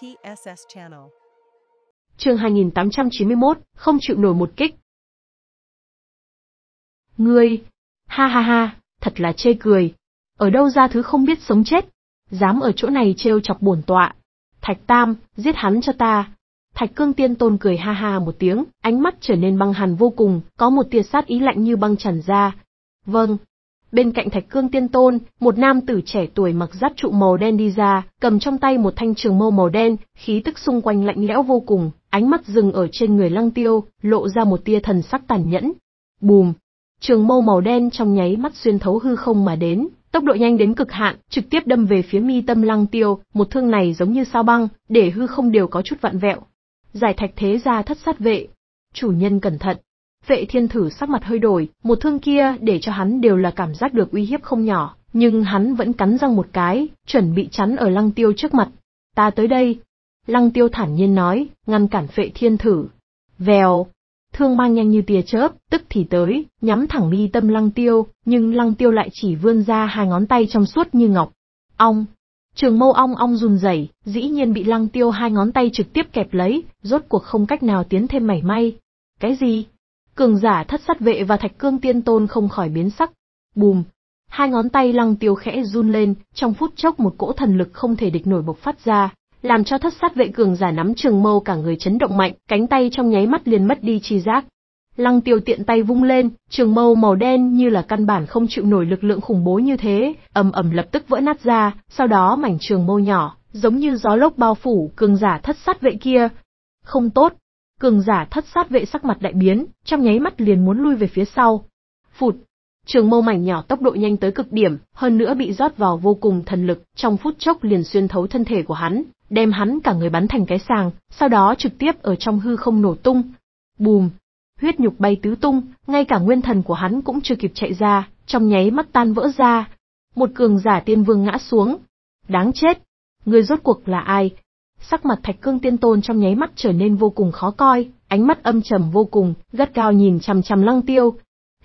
TSS Channel. Chương 2891, không chịu nổi một kích. Ngươi, ha ha ha, thật là chê cười. Ở đâu ra thứ không biết sống chết, dám ở chỗ này trêu chọc bổn tọa. Thạch Tam, giết hắn cho ta. Thạch Cương Tiên Tôn cười ha ha một tiếng, ánh mắt trở nên băng hàn vô cùng, có một tia sát ý lạnh như băng tràn ra. Vâng, Bên cạnh Thạch Cương Tiên Tôn, một nam tử trẻ tuổi mặc giáp trụ màu đen đi ra, cầm trong tay một thanh trường mâu màu đen, khí tức xung quanh lạnh lẽo vô cùng, ánh mắt dừng ở trên người Lăng Tiêu, lộ ra một tia thần sắc tàn nhẫn. Bùm! Trường mâu màu đen trong nháy mắt xuyên thấu hư không mà đến, tốc độ nhanh đến cực hạn, trực tiếp đâm về phía mi tâm Lăng Tiêu, một thương này giống như sao băng, để hư không đều có chút vặn vẹo. Giải Thạch Thế gia thất sát vệ. Chủ nhân cẩn thận. Vệ thiên thử sắc mặt hơi đổi, một thương kia để cho hắn đều là cảm giác được uy hiếp không nhỏ, nhưng hắn vẫn cắn răng một cái, chuẩn bị chắn ở lăng tiêu trước mặt. Ta tới đây. Lăng tiêu thản nhiên nói, ngăn cản vệ thiên thử. Vèo. Thương mang nhanh như tia chớp, tức thì tới, nhắm thẳng mi tâm lăng tiêu, nhưng lăng tiêu lại chỉ vươn ra hai ngón tay trong suốt như ngọc. Ong. Trường mâu ong ong run rẩy, dĩ nhiên bị lăng tiêu hai ngón tay trực tiếp kẹp lấy, rốt cuộc không cách nào tiến thêm mảy may. Cái gì? Cường giả thất sát vệ và thạch cương tiên tôn không khỏi biến sắc. Bùm! Hai ngón tay lăng tiêu khẽ run lên, trong phút chốc một cỗ thần lực không thể địch nổi bộc phát ra, làm cho thất sát vệ cường giả nắm trường mâu cả người chấn động mạnh, cánh tay trong nháy mắt liền mất đi chi giác. Lăng tiêu tiện tay vung lên, trường mâu màu đen như là căn bản không chịu nổi lực lượng khủng bố như thế, ầm ầm lập tức vỡ nát ra, sau đó mảnh trường mâu nhỏ, giống như gió lốc bao phủ cường giả thất sát vệ kia. Không tốt, Cường giả thất sát vệ sắc mặt đại biến, trong nháy mắt liền muốn lui về phía sau. Phụt! Trường mâu mảnh nhỏ tốc độ nhanh tới cực điểm, hơn nữa bị rót vào vô cùng thần lực, trong phút chốc liền xuyên thấu thân thể của hắn, đem hắn cả người bắn thành cái sàng, sau đó trực tiếp ở trong hư không nổ tung. Bùm! Huyết nhục bay tứ tung, ngay cả nguyên thần của hắn cũng chưa kịp chạy ra, trong nháy mắt tan vỡ ra. Một cường giả tiên vương ngã xuống. Đáng chết! Người rốt cuộc là ai, Sắc mặt Thạch Cương Tiên Tôn trong nháy mắt trở nên vô cùng khó coi, ánh mắt âm trầm vô cùng, gắt cao nhìn chằm chằm Lăng Tiêu.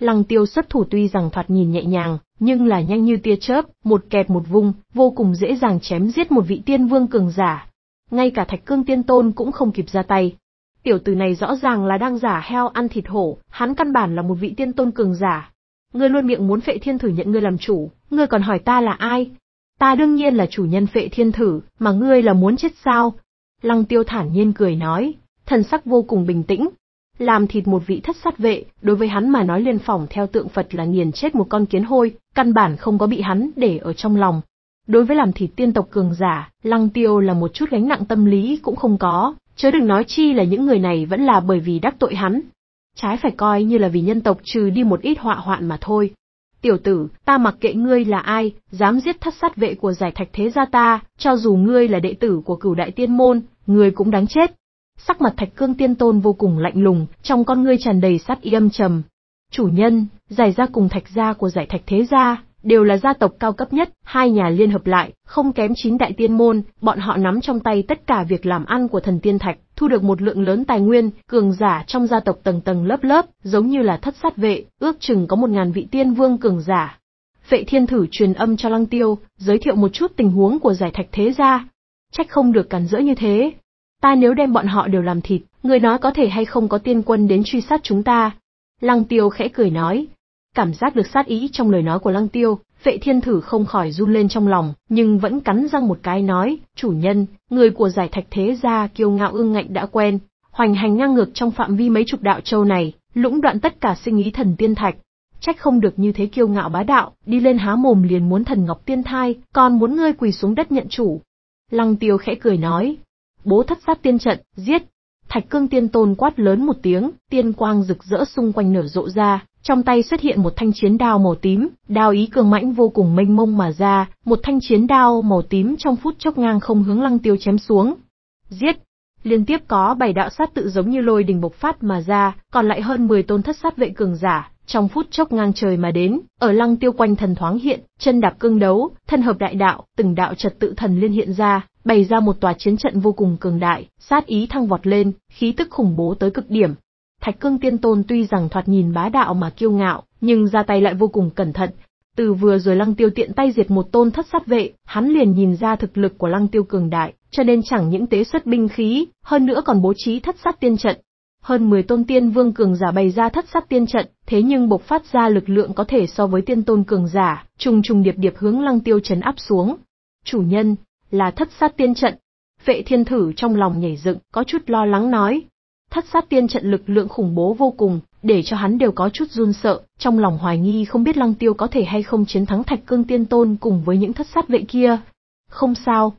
Lăng Tiêu xuất thủ tuy rằng thoạt nhìn nhẹ nhàng, nhưng là nhanh như tia chớp, một kẹp một vung, vô cùng dễ dàng chém giết một vị tiên vương cường giả. Ngay cả Thạch Cương Tiên Tôn cũng không kịp ra tay. Tiểu tử này rõ ràng là đang giả heo ăn thịt hổ, hắn căn bản là một vị tiên tôn cường giả. Ngươi luôn miệng muốn phệ thiên thử nhận ngươi làm chủ, ngươi còn hỏi ta là ai? Ta đương nhiên là chủ nhân phệ thiên thử, mà ngươi là muốn chết sao? Lăng tiêu thản nhiên cười nói, thần sắc vô cùng bình tĩnh. Làm thịt một vị thất sát vệ, đối với hắn mà nói liên phòng theo tượng Phật là nghiền chết một con kiến hôi, căn bản không có bị hắn để ở trong lòng. Đối với làm thịt tiên tộc cường giả, lăng tiêu là một chút gánh nặng tâm lý cũng không có, chớ đừng nói chi là những người này vẫn là bởi vì đắc tội hắn. Trái phải coi như là vì nhân tộc trừ đi một ít họa hoạn mà thôi tiểu tử, ta mặc kệ ngươi là ai, dám giết thất sát vệ của giải thạch thế gia ta, cho dù ngươi là đệ tử của cửu đại tiên môn, ngươi cũng đáng chết. Sắc mặt thạch cương tiên tôn vô cùng lạnh lùng, trong con ngươi tràn đầy sát y âm trầm. Chủ nhân, giải gia cùng thạch gia của giải thạch thế gia, đều là gia tộc cao cấp nhất, hai nhà liên hợp lại, không kém chín đại tiên môn, bọn họ nắm trong tay tất cả việc làm ăn của thần tiên thạch, thu được một lượng lớn tài nguyên, cường giả trong gia tộc tầng tầng lớp lớp, giống như là thất sát vệ, ước chừng có một ngàn vị tiên vương cường giả. Vệ thiên thử truyền âm cho lăng tiêu, giới thiệu một chút tình huống của giải thạch thế gia. Trách không được cản rỡ như thế. Ta nếu đem bọn họ đều làm thịt, người nói có thể hay không có tiên quân đến truy sát chúng ta. Lăng tiêu khẽ cười nói, Cảm giác được sát ý trong lời nói của Lăng Tiêu, vệ thiên thử không khỏi run lên trong lòng, nhưng vẫn cắn răng một cái nói, chủ nhân, người của giải thạch thế gia kiêu ngạo ương ngạnh đã quen, hoành hành ngang ngược trong phạm vi mấy chục đạo châu này, lũng đoạn tất cả sinh ý thần tiên thạch. Trách không được như thế kiêu ngạo bá đạo, đi lên há mồm liền muốn thần ngọc tiên thai, còn muốn ngươi quỳ xuống đất nhận chủ. Lăng tiêu khẽ cười nói, bố thất sát tiên trận, giết. Thạch cương tiên tôn quát lớn một tiếng, tiên quang rực rỡ xung quanh nở rộ ra, trong tay xuất hiện một thanh chiến đao màu tím, đao ý cường mãnh vô cùng mênh mông mà ra, một thanh chiến đao màu tím trong phút chốc ngang không hướng Lăng Tiêu chém xuống. Giết! Liên tiếp có bảy đạo sát tự giống như lôi đình bộc phát mà ra, còn lại hơn 10 tôn thất sát vệ cường giả, trong phút chốc ngang trời mà đến, ở Lăng Tiêu quanh thần thoáng hiện, chân đạp cương đấu, thân hợp đại đạo, từng đạo trật tự thần liên hiện ra, bày ra một tòa chiến trận vô cùng cường đại, sát ý thăng vọt lên, khí tức khủng bố tới cực điểm, Thạch Cương Tiên Tôn tuy rằng thoạt nhìn bá đạo mà kiêu ngạo, nhưng ra tay lại vô cùng cẩn thận. Từ vừa rồi Lăng Tiêu tiện tay diệt một tôn thất sát vệ, hắn liền nhìn ra thực lực của Lăng Tiêu cường đại, cho nên chẳng những tế xuất binh khí, hơn nữa còn bố trí thất sát tiên trận. Hơn 10 tôn tiên vương cường giả bày ra thất sát tiên trận, thế nhưng bộc phát ra lực lượng có thể so với tiên tôn cường giả, trùng trùng điệp điệp hướng Lăng Tiêu trấn áp xuống. Chủ nhân, là thất sát tiên trận. Vệ thiên thử trong lòng nhảy dựng, có chút lo lắng nói, thất sát tiên trận lực lượng khủng bố vô cùng, để cho hắn đều có chút run sợ, trong lòng hoài nghi không biết Lăng Tiêu có thể hay không chiến thắng Thạch Cương Tiên Tôn cùng với những thất sát vệ kia. Không sao.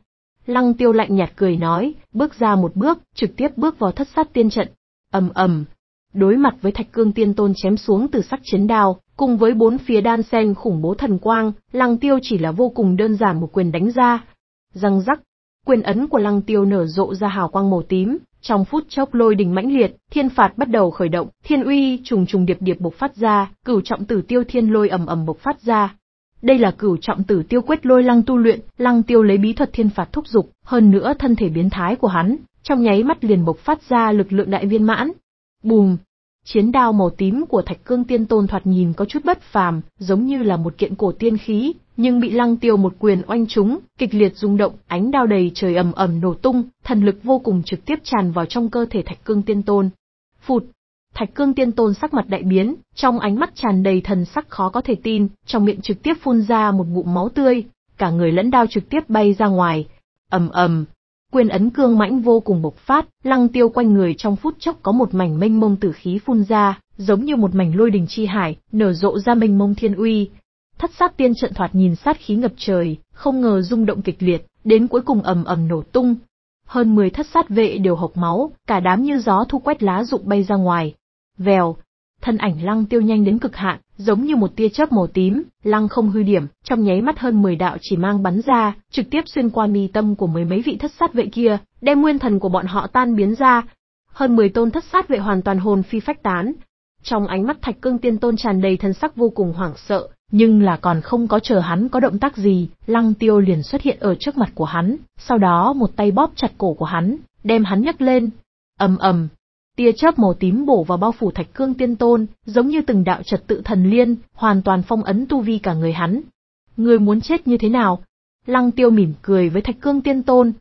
Lăng Tiêu lạnh nhạt cười nói, bước ra một bước, trực tiếp bước vào thất sát tiên trận. ầm ầm. Đối mặt với Thạch Cương Tiên Tôn chém xuống từ sắc chiến đao, cùng với bốn phía đan sen khủng bố thần quang, Lăng Tiêu chỉ là vô cùng đơn giản một quyền đánh ra. Răng rắc, quyền ấn của Lăng Tiêu nở rộ ra hào quang màu tím, trong phút chốc lôi đình mãnh liệt, thiên phạt bắt đầu khởi động, thiên uy trùng trùng điệp điệp bộc phát ra, cửu trọng tử tiêu thiên lôi ầm ầm bộc phát ra. Đây là cửu trọng tử tiêu quyết lôi lăng tu luyện, lăng tiêu lấy bí thuật thiên phạt thúc dục, hơn nữa thân thể biến thái của hắn, trong nháy mắt liền bộc phát ra lực lượng đại viên mãn. Bùm, Chiến đao màu tím của Thạch Cương Tiên Tôn thoạt nhìn có chút bất phàm, giống như là một kiện cổ tiên khí, nhưng bị Lăng Tiêu một quyền oanh trúng, kịch liệt rung động, ánh đao đầy trời ầm ầm nổ tung, thần lực vô cùng trực tiếp tràn vào trong cơ thể Thạch Cương Tiên Tôn. Phụt, Thạch Cương Tiên Tôn sắc mặt đại biến, trong ánh mắt tràn đầy thần sắc khó có thể tin, trong miệng trực tiếp phun ra một ngụm máu tươi, cả người lẫn đao trực tiếp bay ra ngoài. Ầm ầm, Quyền ấn cương mãnh vô cùng bộc phát, lăng tiêu quanh người trong phút chốc có một mảnh mênh mông tử khí phun ra, giống như một mảnh lôi đình chi hải, nở rộ ra mênh mông thiên uy. Thất sát tiên trận thoạt nhìn sát khí ngập trời, không ngờ rung động kịch liệt, đến cuối cùng ầm ầm nổ tung. Hơn 10 thất sát vệ đều hộc máu, cả đám như gió thu quét lá rụng bay ra ngoài. Vèo, thân ảnh lăng tiêu nhanh đến cực hạn, giống như một tia chớp màu tím, lăng không hư điểm, trong nháy mắt hơn 10 đạo chỉ mang bắn ra, trực tiếp xuyên qua mi tâm của mười mấy vị thất sát vệ kia, đem nguyên thần của bọn họ tan biến ra. Hơn 10 tôn thất sát vệ hoàn toàn hồn phi phách tán. Trong ánh mắt Thạch Cương Tiên Tôn tràn đầy thần sắc vô cùng hoảng sợ, nhưng là còn không có chờ hắn có động tác gì, Lăng Tiêu liền xuất hiện ở trước mặt của hắn, sau đó một tay bóp chặt cổ của hắn, đem hắn nhấc lên. Ầm ầm, Tia chớp màu tím bổ vào bao phủ Thạch Cương Tiên Tôn, giống như từng đạo trật tự thần liên, hoàn toàn phong ấn tu vi cả người hắn. Người muốn chết như thế nào? Lăng Tiêu mỉm cười với Thạch Cương Tiên Tôn,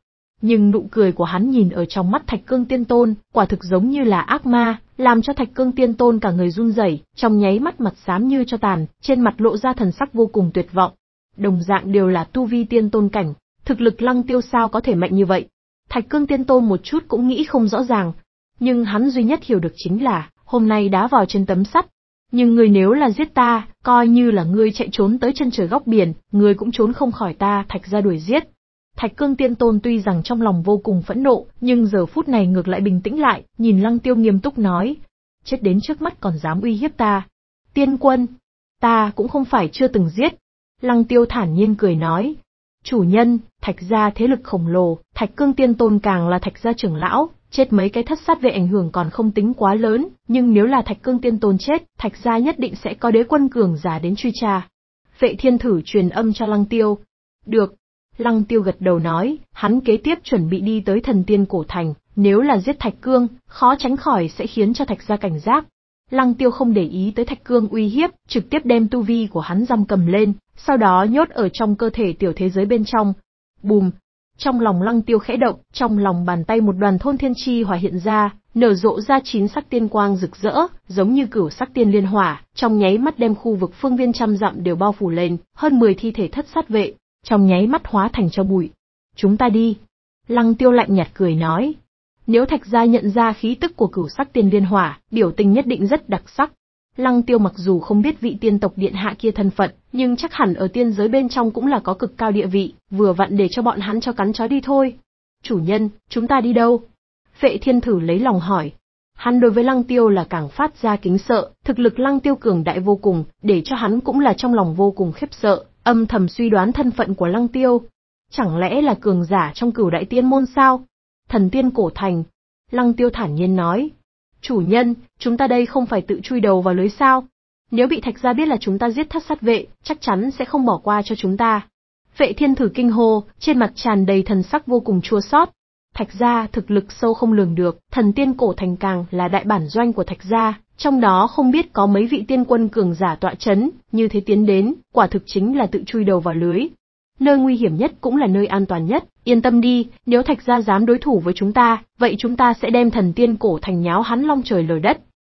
nhưng nụ cười của hắn nhìn ở trong mắt Thạch Cương Tiên Tôn, quả thực giống như là ác ma, làm cho Thạch Cương Tiên Tôn cả người run rẩy, trong nháy mắt mặt xám như cho tàn, trên mặt lộ ra thần sắc vô cùng tuyệt vọng. Đồng dạng đều là tu vi tiên tôn cảnh, thực lực Lăng Tiêu sao có thể mạnh như vậy? Thạch Cương Tiên Tôn một chút cũng nghĩ không rõ ràng, nhưng hắn duy nhất hiểu được chính là, hôm nay đá vào trên tấm sắt. Nhưng ngươi nếu là giết ta, coi như là ngươi chạy trốn tới chân trời góc biển, ngươi cũng trốn không khỏi ta thạch ra đuổi giết. Thạch cương tiên tôn tuy rằng trong lòng vô cùng phẫn nộ, nhưng giờ phút này ngược lại bình tĩnh lại, nhìn lăng tiêu nghiêm túc nói. Chết đến trước mắt còn dám uy hiếp ta. Tiên quân, ta cũng không phải chưa từng giết. Lăng tiêu thản nhiên cười nói. Chủ nhân, thạch gia thế lực khổng lồ, thạch cương tiên tôn càng là thạch gia trưởng lão, chết mấy cái thất sát về ảnh hưởng còn không tính quá lớn, nhưng nếu là Thạch Cương Tiên Tôn chết, Thạch gia nhất định sẽ có đế quân cường giả đến truy tra. Vệ Thiên thử truyền âm cho Lăng Tiêu. Được. Lăng Tiêu gật đầu nói, hắn kế tiếp chuẩn bị đi tới thần tiên cổ thành, nếu là giết Thạch Cương, khó tránh khỏi sẽ khiến cho Thạch gia cảnh giác. Lăng Tiêu không để ý tới Thạch Cương uy hiếp, trực tiếp đem tu vi của hắn giam cầm lên, sau đó nhốt ở trong cơ thể tiểu thế giới bên trong. Bùm, trong lòng lăng tiêu khẽ động, trong lòng bàn tay một đoàn thôn thiên chi hòa hiện ra, nở rộ ra chín sắc tiên quang rực rỡ, giống như cửu sắc tiên liên hỏa, trong nháy mắt đem khu vực phương viên trăm dặm đều bao phủ lên, hơn 10 thi thể thất sát vệ, trong nháy mắt hóa thành cho bụi. Chúng ta đi. Lăng tiêu lạnh nhạt cười nói. Nếu thạch gia nhận ra khí tức của cửu sắc tiên liên hỏa, biểu tình nhất định rất đặc sắc, Lăng tiêu mặc dù không biết vị tiên tộc điện hạ kia thân phận, nhưng chắc hẳn ở tiên giới bên trong cũng là có cực cao địa vị, vừa vặn để cho bọn hắn cho cắn chó đi thôi. Chủ nhân, chúng ta đi đâu? Phệ thiên thử lấy lòng hỏi. Hắn đối với lăng tiêu là càng phát ra kính sợ, thực lực lăng tiêu cường đại vô cùng, để cho hắn cũng là trong lòng vô cùng khiếp sợ, âm thầm suy đoán thân phận của lăng tiêu. Chẳng lẽ là cường giả trong cửu đại tiên môn sao? Thần tiên cổ thành. Lăng tiêu thản nhiên nói, Chủ nhân, chúng ta đây không phải tự chui đầu vào lưới sao? Nếu bị thạch gia biết là chúng ta giết thất sát vệ, chắc chắn sẽ không bỏ qua cho chúng ta. Vệ thiên thử kinh hô, trên mặt tràn đầy thần sắc vô cùng chua xót. Thạch gia thực lực sâu không lường được, thần tiên cổ thành càng là đại bản doanh của thạch gia, trong đó không biết có mấy vị tiên quân cường giả tọa chấn, như thế tiến đến, quả thực chính là tự chui đầu vào lưới, nơi nguy hiểm nhất cũng là nơi an toàn nhất. Yên tâm đi, nếu Thạch gia dám đối thủ với chúng ta, vậy chúng ta sẽ đem thần tiên cổ thành nháo hắn long trời lở đất.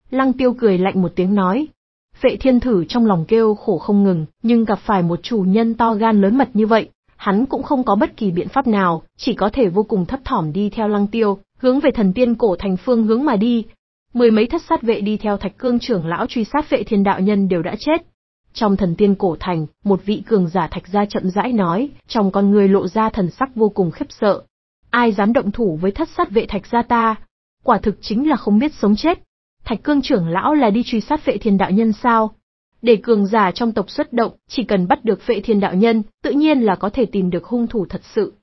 Lăng tiêu cười lạnh một tiếng nói. Vệ thiên thử trong lòng kêu khổ không ngừng, nhưng gặp phải một chủ nhân to gan lớn mật như vậy, hắn cũng không có bất kỳ biện pháp nào, chỉ có thể vô cùng thấp thỏm đi theo lăng tiêu, hướng về thần tiên cổ thành phương hướng mà đi. Mười mấy thất sát vệ đi theo thạch cương trưởng lão truy sát vệ thiên đạo nhân đều đã chết, trong thần tiên cổ thành, một vị cường giả thạch gia chậm rãi nói, trong con người lộ ra thần sắc vô cùng khiếp sợ. Ai dám động thủ với thất sát vệ thạch gia ta? Quả thực chính là không biết sống chết. Thạch cương trưởng lão là đi truy sát vệ thiên đạo nhân sao? Để cường giả trong tộc xuất động, chỉ cần bắt được vệ thiên đạo nhân, tự nhiên là có thể tìm được hung thủ thật sự.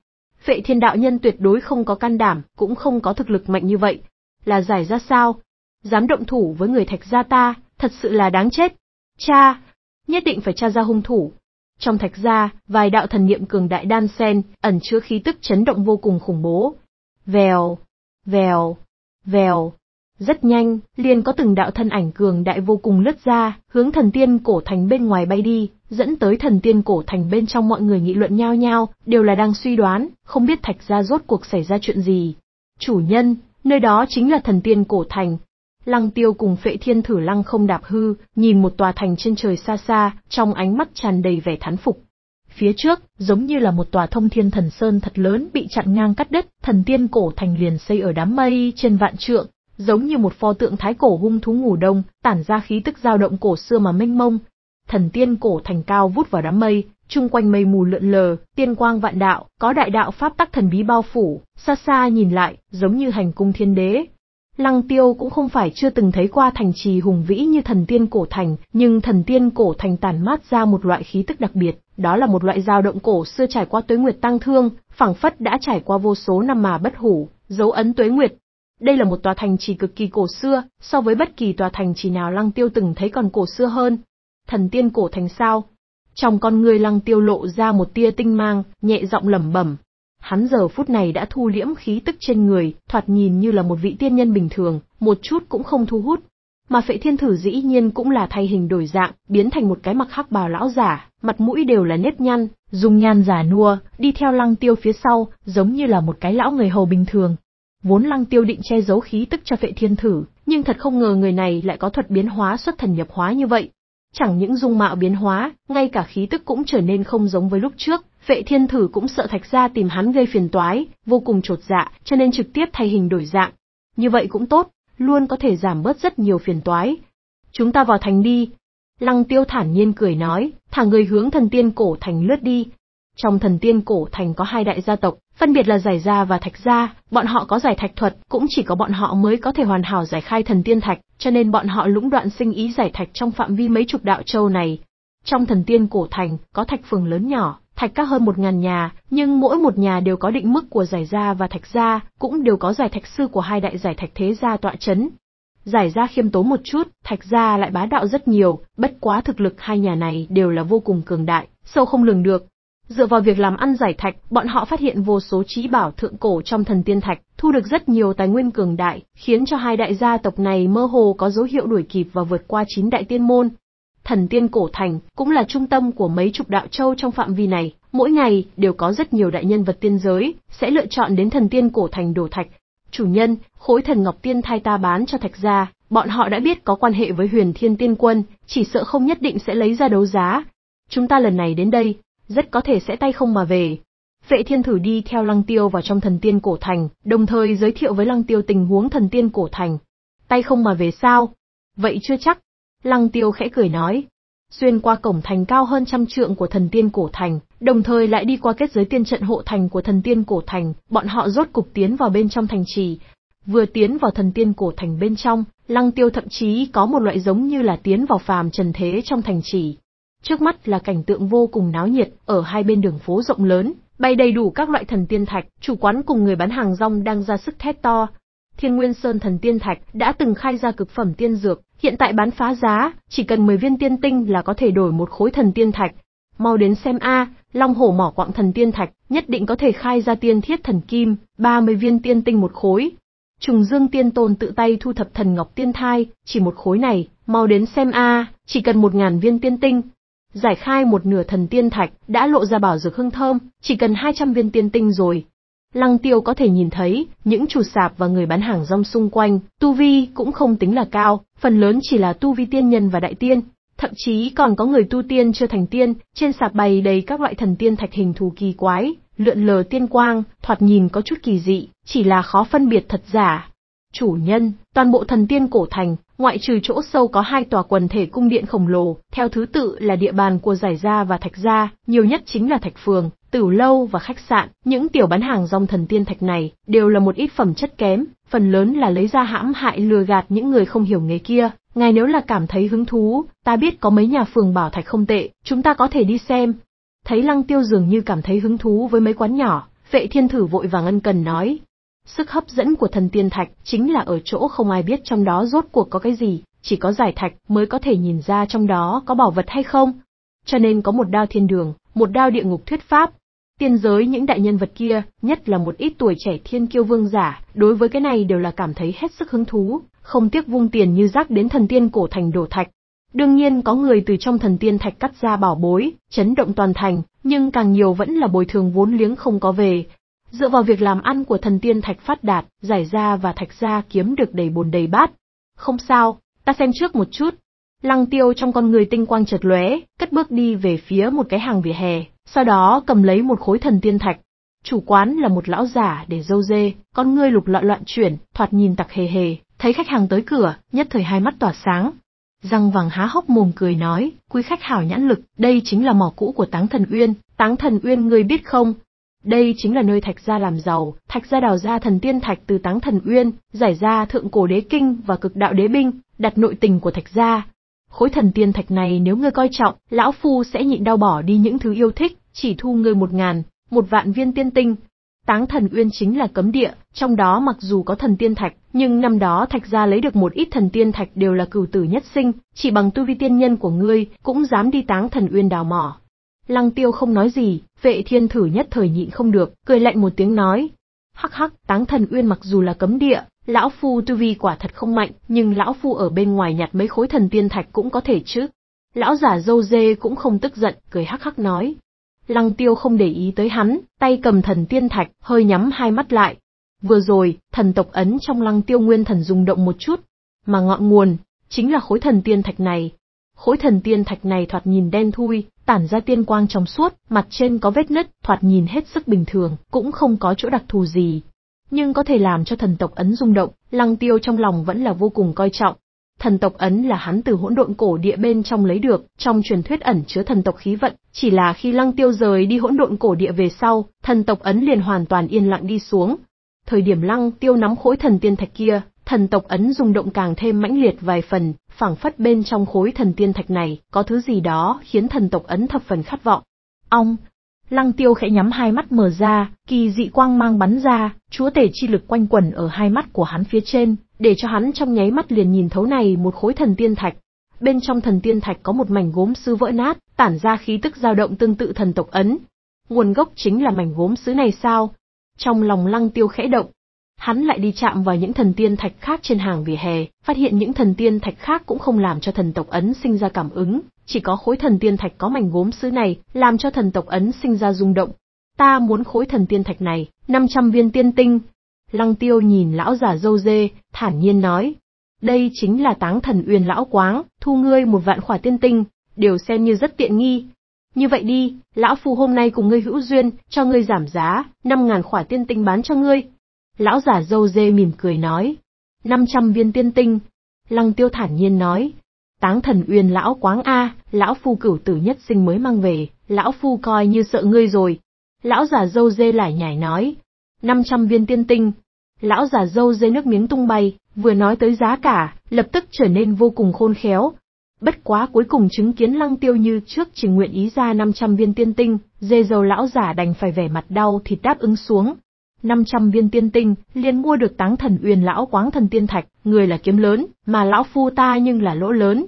Vệ thiên đạo nhân tuyệt đối không có can đảm, cũng không có thực lực mạnh như vậy. Là giải ra sao? Dám động thủ với người thạch gia ta, thật sự là đáng chết. Cha, nhất định phải tra ra hung thủ. Trong thạch gia, vài đạo thần niệm cường đại đan sen, ẩn chứa khí tức chấn động vô cùng khủng bố. Vèo, vèo, vèo. Rất nhanh, liền có từng đạo thân ảnh cường đại vô cùng lướt ra, hướng thần tiên cổ thành bên ngoài bay đi, dẫn tới thần tiên cổ thành bên trong mọi người nghị luận nhao nhao, đều là đang suy đoán, không biết thạch gia rốt cuộc xảy ra chuyện gì. Chủ nhân, nơi đó chính là thần tiên cổ thành, Lăng tiêu cùng phệ thiên thử lăng không đạp hư, nhìn một tòa thành trên trời xa xa, trong ánh mắt tràn đầy vẻ thán phục. Phía trước, giống như là một tòa thông thiên thần sơn thật lớn bị chặn ngang cắt đất, thần tiên cổ thành liền xây ở đám mây trên vạn trượng, giống như một pho tượng thái cổ hung thú ngủ đông, tản ra khí tức dao động cổ xưa mà mênh mông. Thần tiên cổ thành cao vút vào đám mây, chung quanh mây mù lượn lờ, tiên quang vạn đạo, có đại đạo pháp tắc thần bí bao phủ, xa xa nhìn lại, giống như hành cung thiên đế, Lăng tiêu cũng không phải chưa từng thấy qua thành trì hùng vĩ như thần tiên cổ thành, nhưng thần tiên cổ thành tản mát ra một loại khí tức đặc biệt, đó là một loại dao động cổ xưa trải qua tuế nguyệt tăng thương, phảng phất đã trải qua vô số năm mà bất hủ, dấu ấn tuế nguyệt. Đây là một tòa thành trì cực kỳ cổ xưa, so với bất kỳ tòa thành trì nào Lăng Tiêu từng thấy còn cổ xưa hơn. Thần tiên cổ thành sao? Trong con người Lăng Tiêu lộ ra một tia tinh mang, nhẹ giọng lẩm bẩm, Hắn giờ phút này đã thu liễm khí tức trên người, thoạt nhìn như là một vị tiên nhân bình thường, một chút cũng không thu hút. Mà phệ thiên thử dĩ nhiên cũng là thay hình đổi dạng, biến thành một cái mặc hắc bào lão giả, mặt mũi đều là nếp nhăn, dùng nhan giả nua, đi theo lăng tiêu phía sau, giống như là một cái lão người hầu bình thường. Vốn lăng tiêu định che giấu khí tức cho phệ thiên thử, nhưng thật không ngờ người này lại có thuật biến hóa xuất thần nhập hóa như vậy. Chẳng những dung mạo biến hóa, ngay cả khí tức cũng trở nên không giống với lúc trước, Vệ thiên thử cũng sợ thạch gia tìm hắn gây phiền toái, vô cùng trột dạ, cho nên trực tiếp thay hình đổi dạng. Như vậy cũng tốt, luôn có thể giảm bớt rất nhiều phiền toái. Chúng ta vào thành đi. Lăng tiêu thản nhiên cười nói, thả người hướng thần tiên cổ thành lướt đi. Trong thần tiên cổ thành có hai đại gia tộc, phân biệt là giải gia và thạch gia, bọn họ có giải thạch thuật, cũng chỉ có bọn họ mới có thể hoàn hảo giải khai thần tiên thạch, cho nên bọn họ lũng đoạn sinh ý giải thạch trong phạm vi mấy chục đạo châu này. Trong thần tiên cổ thành, có thạch phường lớn nhỏ, Thạch các hơn một ngàn nhà, nhưng mỗi một nhà đều có định mức của giải gia và thạch gia, cũng đều có giải thạch sư của hai đại giải thạch thế gia tọa chấn. Giải gia khiêm tốn một chút, thạch gia lại bá đạo rất nhiều, bất quá thực lực hai nhà này đều là vô cùng cường đại, sâu không lường được. Dựa vào việc làm ăn giải thạch, bọn họ phát hiện vô số trí bảo thượng cổ trong thần tiên thạch, thu được rất nhiều tài nguyên cường đại, khiến cho hai đại gia tộc này mơ hồ có dấu hiệu đuổi kịp và vượt qua chín đại tiên môn, thần tiên cổ thành cũng là trung tâm của mấy chục đạo châu trong phạm vi này. Mỗi ngày đều có rất nhiều đại nhân vật tiên giới sẽ lựa chọn đến thần tiên cổ thành đổ thạch. Chủ nhân, khối thần ngọc tiên thay ta bán cho thạch gia, bọn họ đã biết có quan hệ với huyền thiên tiên quân, chỉ sợ không nhất định sẽ lấy ra đấu giá. Chúng ta lần này đến đây, rất có thể sẽ tay không mà về. Vệ thiên thử đi theo lăng tiêu vào trong thần tiên cổ thành, đồng thời giới thiệu với lăng tiêu tình huống thần tiên cổ thành. Tay không mà về sao? Vậy chưa chắc, Lăng tiêu khẽ cười nói. Xuyên qua cổng thành cao hơn trăm trượng của thần tiên cổ thành, đồng thời lại đi qua kết giới tiên trận hộ thành của thần tiên cổ thành, bọn họ rốt cục tiến vào bên trong thành trì. Vừa tiến vào thần tiên cổ thành bên trong, lăng tiêu thậm chí có một loại giống như là tiến vào phàm trần thế trong thành trì. Trước mắt là cảnh tượng vô cùng náo nhiệt, ở hai bên đường phố rộng lớn, bay đầy đủ các loại thần tiên thạch, chủ quán cùng người bán hàng rong đang ra sức thét to, Thiên Nguyên Sơn Thần Tiên Thạch đã từng khai ra cực phẩm tiên dược, hiện tại bán phá giá, chỉ cần 10 viên tiên tinh là có thể đổi một khối thần tiên thạch. Mau đến xem a, Long Hổ mỏ quặng thần tiên thạch, nhất định có thể khai ra tiên thiết thần kim, 30 viên tiên tinh một khối. Trùng Dương Tiên Tôn tự tay thu thập thần ngọc tiên thai, chỉ một khối này, mau đến xem a, chỉ cần 1000 viên tiên tinh. Giải khai một nửa thần tiên thạch, đã lộ ra bảo dược hương thơm, chỉ cần 200 viên tiên tinh rồi, Lăng Tiêu có thể nhìn thấy, những chủ sạp và người bán hàng rong xung quanh, tu vi cũng không tính là cao, phần lớn chỉ là tu vi tiên nhân và đại tiên, thậm chí còn có người tu tiên chưa thành tiên, trên sạp bày đầy các loại thần tiên thạch hình thù kỳ quái, lượn lờ tiên quang, thoạt nhìn có chút kỳ dị, chỉ là khó phân biệt thật giả. Chủ nhân, toàn bộ thần tiên cổ thành, ngoại trừ chỗ sâu có hai tòa quần thể cung điện khổng lồ, theo thứ tự là địa bàn của giải gia và thạch gia, nhiều nhất chính là thạch phường, tử lâu và khách sạn, những tiểu bán hàng rong thần tiên thạch này đều là một ít phẩm chất kém, phần lớn là lấy ra hãm hại lừa gạt những người không hiểu nghề kia. Ngài nếu là cảm thấy hứng thú, ta biết có mấy nhà phường bảo thạch không tệ, chúng ta có thể đi xem. Thấy Lăng Tiêu dường như cảm thấy hứng thú với mấy quán nhỏ, vệ thiên thử vội vàng ân cần nói, Sức hấp dẫn của thần tiên thạch chính là ở chỗ không ai biết trong đó rốt cuộc có cái gì, chỉ có giải thạch mới có thể nhìn ra trong đó có bảo vật hay không. Cho nên có một đao thiên đường, một đao địa ngục thuyết pháp. Tiên giới những đại nhân vật kia, nhất là một ít tuổi trẻ thiên kiêu vương giả, đối với cái này đều là cảm thấy hết sức hứng thú, không tiếc vung tiền như rác đến thần tiên cổ thành đổ thạch. Đương nhiên có người từ trong thần tiên thạch cắt ra bảo bối, chấn động toàn thành, nhưng càng nhiều vẫn là bồi thường vốn liếng không có về, Dựa vào việc làm ăn của thần tiên Thạch Phát Đạt, giải ra và Thạch ra kiếm được đầy bồn đầy bát. Không sao, ta xem trước một chút. Lăng tiêu trong con người tinh quang chợt lóe, cất bước đi về phía một cái hàng vỉa hè, sau đó cầm lấy một khối thần tiên thạch. Chủ quán là một lão giả để dâu dê, con ngươi lục lọi loạn chuyển, thoạt nhìn tặc hề hề, thấy khách hàng tới cửa, nhất thời hai mắt tỏa sáng. Răng vàng há hốc mồm cười nói, quý khách hảo nhãn lực, đây chính là mỏ cũ của Táng Thần Uyên, Táng Thần Uyên ngươi biết không, đây chính là nơi thạch gia làm giàu, thạch gia đào ra thần tiên thạch từ táng thần uyên, giải ra thượng cổ đế kinh và cực đạo đế binh, đặt nội tình của thạch gia. Khối thần tiên thạch này nếu ngươi coi trọng, lão phu sẽ nhịn đau bỏ đi những thứ yêu thích, chỉ thu ngươi một ngàn, một vạn viên tiên tinh. Táng thần uyên chính là cấm địa, trong đó mặc dù có thần tiên thạch, nhưng năm đó thạch gia lấy được một ít thần tiên thạch đều là cửu tử nhất sinh, chỉ bằng tu vi tiên nhân của ngươi cũng dám đi táng thần uyên đào mỏ, Lăng tiêu không nói gì, vệ thiên thử nhất thời nhịn không được, cười lạnh một tiếng nói. Hắc hắc, táng thần uyên mặc dù là cấm địa, lão phu tu vi quả thật không mạnh, nhưng lão phu ở bên ngoài nhặt mấy khối thần tiên thạch cũng có thể chứ. Lão giả dâu dê cũng không tức giận, cười hắc hắc nói. Lăng tiêu không để ý tới hắn, tay cầm thần tiên thạch, hơi nhắm hai mắt lại. Vừa rồi, thần tộc ấn trong lăng tiêu nguyên thần rung động một chút, mà ngọn nguồn, chính là khối thần tiên thạch này. Khối thần tiên thạch này thoạt nhìn đen thui, tản ra tiên quang trong suốt, mặt trên có vết nứt, thoạt nhìn hết sức bình thường, cũng không có chỗ đặc thù gì. Nhưng có thể làm cho thần tộc Ấn rung động, Lăng Tiêu trong lòng vẫn là vô cùng coi trọng. Thần tộc Ấn là hắn từ hỗn độn cổ địa bên trong lấy được, trong truyền thuyết ẩn chứa thần tộc khí vận, chỉ là khi Lăng Tiêu rời đi hỗn độn cổ địa về sau, thần tộc Ấn liền hoàn toàn yên lặng đi xuống. Thời điểm Lăng Tiêu nắm khối thần tiên thạch kia, Thần tộc ấn rung động càng thêm mãnh liệt vài phần, phảng phất bên trong khối thần tiên thạch này, có thứ gì đó khiến thần tộc ấn thập phần khát vọng. Ong, Lăng tiêu khẽ nhắm hai mắt mở ra, kỳ dị quang mang bắn ra, chúa tể chi lực quanh quẩn ở hai mắt của hắn phía trên, để cho hắn trong nháy mắt liền nhìn thấu này một khối thần tiên thạch. Bên trong thần tiên thạch có một mảnh gốm sứ vỡ nát, tản ra khí tức dao động tương tự thần tộc ấn. Nguồn gốc chính là mảnh gốm sứ này sao? Trong lòng lăng tiêu khẽ động, Hắn lại đi chạm vào những thần tiên thạch khác trên hàng vỉa hè, phát hiện những thần tiên thạch khác cũng không làm cho thần tộc Ấn sinh ra cảm ứng, chỉ có khối thần tiên thạch có mảnh gốm sứ này, làm cho thần tộc Ấn sinh ra rung động. Ta muốn khối thần tiên thạch này, 500 viên tiên tinh. Lăng tiêu nhìn lão giả dâu dê, thản nhiên nói. Đây chính là táng thần uyên lão quáng, thu ngươi một vạn khỏa tiên tinh, đều xem như rất tiện nghi, như vậy đi, lão phù hôm nay cùng ngươi hữu duyên, cho ngươi giảm giá, 5.000 khỏa tiên tinh bán cho ngươi, Lão giả dâu dê mỉm cười nói. 500 viên tiên tinh. Lăng tiêu thản nhiên nói. Táng thần uyên lão quáng A, lão phu cửu tử nhất sinh mới mang về, lão phu coi như sợ ngươi rồi. Lão giả dâu dê lại nhảy nói. 500 viên tiên tinh. Lão giả dâu dê nước miếng tung bay, vừa nói tới giá cả, lập tức trở nên vô cùng khôn khéo. Bất quá cuối cùng chứng kiến lăng tiêu như trước chỉ nguyện ý ra 500 viên tiên tinh, dê dầu lão giả đành phải vẻ mặt đau thì đáp ứng xuống. 500 viên tiên tinh, liền mua được táng thần uyên lão quáng thần tiên thạch, người là kiếm lớn, mà lão phu ta nhưng là lỗ lớn.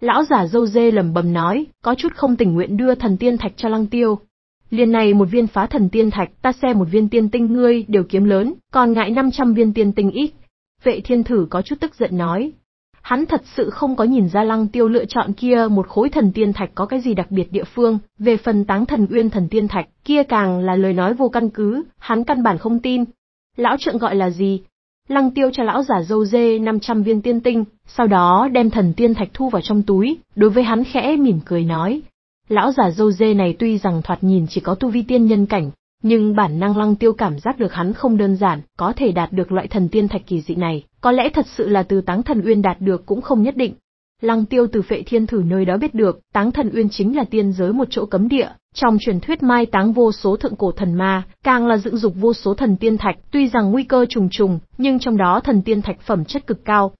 Lão giả dâu dê lầm bầm nói, có chút không tình nguyện đưa thần tiên thạch cho lăng tiêu. Liền này một viên phá thần tiên thạch, ta xem một viên tiên tinh ngươi đều kiếm lớn, còn ngại 500 viên tiên tinh ít. Vệ thiên thử có chút tức giận nói, Hắn thật sự không có nhìn ra lăng tiêu lựa chọn kia một khối thần tiên thạch có cái gì đặc biệt địa phương, về phần táng thần uyên thần tiên thạch, kia càng là lời nói vô căn cứ, hắn căn bản không tin. Lão trượng gọi là gì? Lăng tiêu cho lão giả dâu dê 500 viên tiên tinh, sau đó đem thần tiên thạch thu vào trong túi, đối với hắn khẽ mỉm cười nói. Lão giả dâu dê này tuy rằng thoạt nhìn chỉ có tu vi tiên nhân cảnh, nhưng bản năng lăng tiêu cảm giác được hắn không đơn giản, có thể đạt được loại thần tiên thạch kỳ dị này, có lẽ thật sự là từ táng thần uyên đạt được cũng không nhất định. Lăng tiêu từ phệ thiên thử nơi đó biết được, táng thần uyên chính là tiên giới một chỗ cấm địa, trong truyền thuyết mai táng vô số thượng cổ thần ma, càng là dựng dục vô số thần tiên thạch, tuy rằng nguy cơ trùng trùng, nhưng trong đó thần tiên thạch phẩm chất cực cao.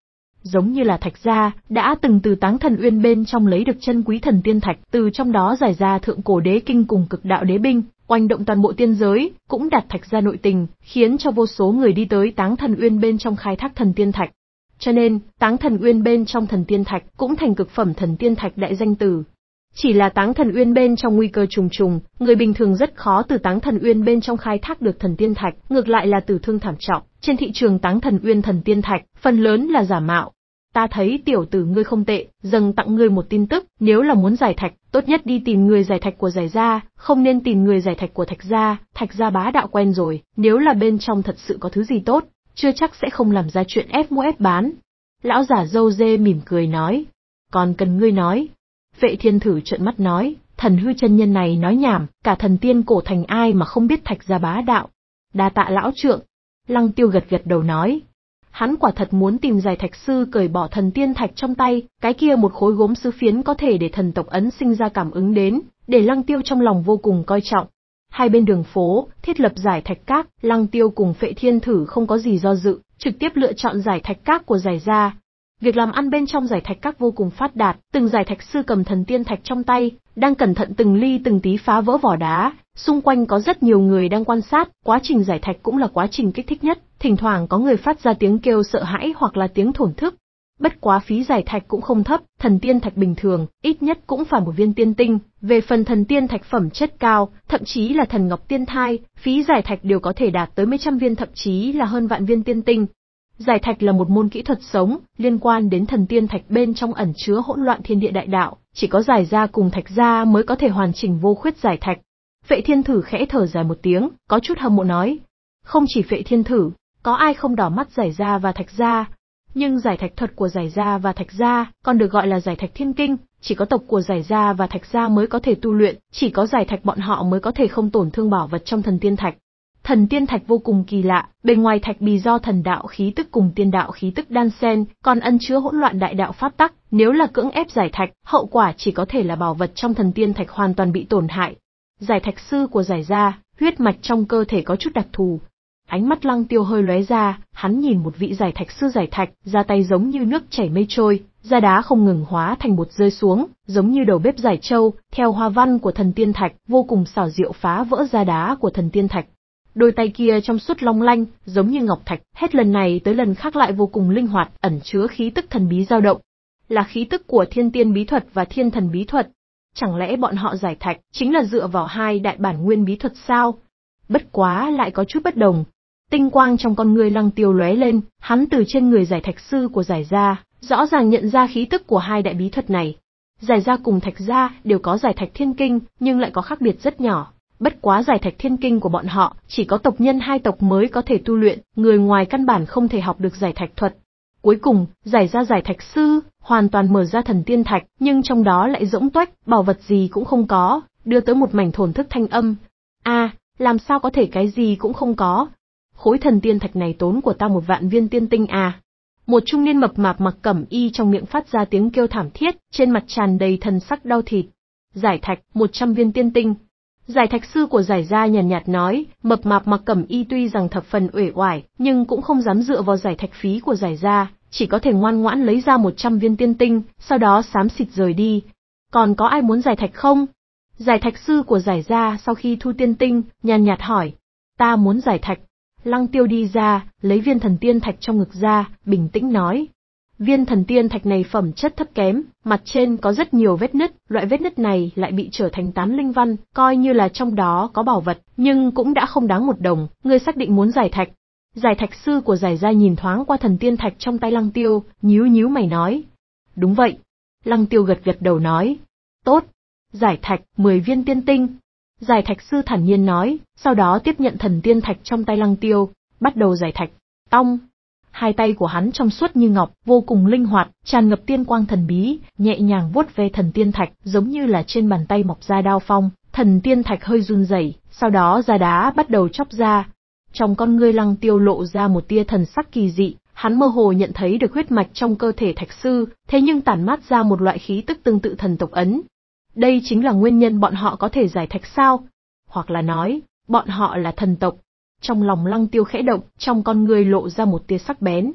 Giống như là thạch gia, đã từng từ táng thần uyên bên trong lấy được chân quý thần tiên thạch, từ trong đó giải ra thượng cổ đế kinh cùng cực đạo đế binh, oanh động toàn bộ tiên giới, cũng đặt thạch ra nội tình, khiến cho vô số người đi tới Táng Thần Uyên bên trong khai thác thần tiên thạch. Cho nên, Táng Thần Uyên bên trong thần tiên thạch cũng thành cực phẩm thần tiên thạch đại danh tử. Chỉ là Táng Thần Uyên bên trong nguy cơ trùng trùng, người bình thường rất khó từ Táng Thần Uyên bên trong khai thác được thần tiên thạch, ngược lại là tử thương thảm trọng. Trên thị trường Táng Thần Uyên thần tiên thạch, phần lớn là giả mạo, ta thấy tiểu tử ngươi không tệ, dâng tặng ngươi một tin tức, nếu là muốn giải thạch, tốt nhất đi tìm người giải thạch của giải gia, không nên tìm người giải thạch của thạch gia, thạch gia bá đạo quen rồi, nếu là bên trong thật sự có thứ gì tốt, chưa chắc sẽ không làm ra chuyện ép mua ép bán. Lão giả dâu dê mỉm cười nói, còn cần ngươi nói. Vệ thiên thử trợn mắt nói, thần hư chân nhân này nói nhảm, cả thần tiên cổ thành ai mà không biết thạch gia bá đạo. Đa tạ lão trượng. Lăng tiêu gật gật đầu nói, hắn quả thật muốn tìm giải thạch sư cởi bỏ thần tiên thạch trong tay, cái kia một khối gốm sứ phiến có thể để thần tộc ấn sinh ra cảm ứng đến, để lăng tiêu trong lòng vô cùng coi trọng. Hai bên đường phố, thiết lập giải thạch các, lăng tiêu cùng phệ thiên thử không có gì do dự, trực tiếp lựa chọn giải thạch các của giải gia. Việc làm ăn bên trong giải thạch các vô cùng phát đạt, từng giải thạch sư cầm thần tiên thạch trong tay, đang cẩn thận từng ly từng tí phá vỡ vỏ đá, Xung quanh có rất nhiều người đang quan sát, quá trình giải thạch cũng là quá trình kích thích nhất, thỉnh thoảng có người phát ra tiếng kêu sợ hãi hoặc là tiếng thổn thức. Bất quá phí giải thạch cũng không thấp, thần tiên thạch bình thường, ít nhất cũng phải một viên tiên tinh, về phần thần tiên thạch phẩm chất cao, thậm chí là thần ngọc tiên thai, phí giải thạch đều có thể đạt tới mấy trăm viên thậm chí là hơn vạn viên tiên tinh. Giải thạch là một môn kỹ thuật sống, liên quan đến thần tiên thạch bên trong ẩn chứa hỗn loạn thiên địa đại đạo, chỉ có giải ra cùng thạch ra mới có thể hoàn chỉnh vô khuyết giải thạch Phệ thiên thử khẽ thở dài một tiếng, có chút hâm mộ nói. Không chỉ Phệ thiên thử, có ai không đỏ mắt giải ra và thạch ra. Nhưng giải thạch thuật của giải ra và thạch ra còn được gọi là giải thạch thiên kinh, chỉ có tộc của giải ra và thạch ra mới có thể tu luyện, chỉ có giải thạch bọn họ mới có thể không tổn thương bảo vật trong thần tiên thạch. Thần tiên thạch vô cùng kỳ lạ, bên ngoài thạch bì do thần đạo khí tức cùng tiên đạo khí tức đan xen, còn ân chứa hỗn loạn đại đạo pháp tắc, nếu là cưỡng ép giải thạch, hậu quả chỉ có thể là bảo vật trong thần tiên thạch hoàn toàn bị tổn hại, Giải thạch sư của giải gia, huyết mạch trong cơ thể có chút đặc thù. Ánh mắt lăng tiêu hơi lóe ra, hắn nhìn một vị giải thạch sư giải thạch, ra tay giống như nước chảy mây trôi, da đá không ngừng hóa thành bột rơi xuống, giống như đầu bếp giải châu, theo hoa văn của thần tiên thạch, vô cùng xảo diệu phá vỡ da đá của thần tiên thạch. Đôi tay kia trong suốt long lanh, giống như ngọc thạch, hết lần này tới lần khác lại vô cùng linh hoạt, ẩn chứa khí tức thần bí dao động. Là khí tức của thiên tiên bí thuật và thiên thần bí thuật, chẳng lẽ bọn họ giải thạch chính là dựa vào hai đại bản nguyên bí thuật sao? Bất quá lại có chút bất đồng. Tinh quang trong con người lăng tiêu lóe lên, hắn từ trên người giải thạch sư của giải gia, rõ ràng nhận ra khí tức của hai đại bí thuật này. Giải gia cùng thạch gia đều có giải thạch thiên kinh, nhưng lại có khác biệt rất nhỏ. Bất quá giải thạch thiên kinh của bọn họ, chỉ có tộc nhân hai tộc mới có thể tu luyện, người ngoài căn bản không thể học được giải thạch thuật, Cuối cùng, giải ra giải thạch sư, hoàn toàn mở ra thần tiên thạch, nhưng trong đó lại rỗng tuếch, bảo vật gì cũng không có, đưa tới một mảnh thổn thức thanh âm. A, à, làm sao có thể cái gì cũng không có? Khối thần tiên thạch này tốn của ta một vạn viên tiên tinh à? Một trung niên mập mạp mặc cẩm y trong miệng phát ra tiếng kêu thảm thiết, trên mặt tràn đầy thần sắc đau thịt. Giải thạch, 100 viên tiên tinh, Giải thạch sư của giải gia nhàn nhạt nói, mập mạp mặc cẩm y tuy rằng thập phần uể oải, nhưng cũng không dám dựa vào giải thạch phí của giải gia, chỉ có thể ngoan ngoãn lấy ra 100 viên tiên tinh, sau đó xám xịt rời đi. Còn có ai muốn giải thạch không? Giải thạch sư của giải gia sau khi thu tiên tinh, nhàn nhạt hỏi. Ta muốn giải thạch. Lăng tiêu đi ra, lấy viên thần tiên thạch trong ngực ra, bình tĩnh nói. Viên thần tiên thạch này phẩm chất thấp kém, mặt trên có rất nhiều vết nứt, loại vết nứt này lại bị trở thành tám linh văn, coi như là trong đó có bảo vật, nhưng cũng đã không đáng một đồng, ngươi xác định muốn giải thạch. Giải thạch sư của giải gia nhìn thoáng qua thần tiên thạch trong tay lăng tiêu, nhíu nhíu mày nói. Đúng vậy. Lăng tiêu gật gật đầu nói. Tốt. Giải thạch, 10 viên tiên tinh. Giải thạch sư thản nhiên nói, sau đó tiếp nhận thần tiên thạch trong tay lăng tiêu, bắt đầu giải thạch. Tông hai tay của hắn trong suốt như ngọc, vô cùng linh hoạt, tràn ngập tiên quang thần bí, nhẹ nhàng vuốt ve thần tiên thạch, giống như là trên bàn tay mọc ra đao phong, thần tiên thạch hơi run rẩy, sau đó ra đá bắt đầu chóc ra. Trong con ngươi lăng tiêu lộ ra một tia thần sắc kỳ dị, hắn mơ hồ nhận thấy được huyết mạch trong cơ thể thạch sư, thế nhưng tản mát ra một loại khí tức tương tự thần tộc ấn. Đây chính là nguyên nhân bọn họ có thể giải thạch sao? Hoặc là nói, bọn họ là thần tộc, trong lòng lăng tiêu khẽ động, trong con người lộ ra một tia sắc bén.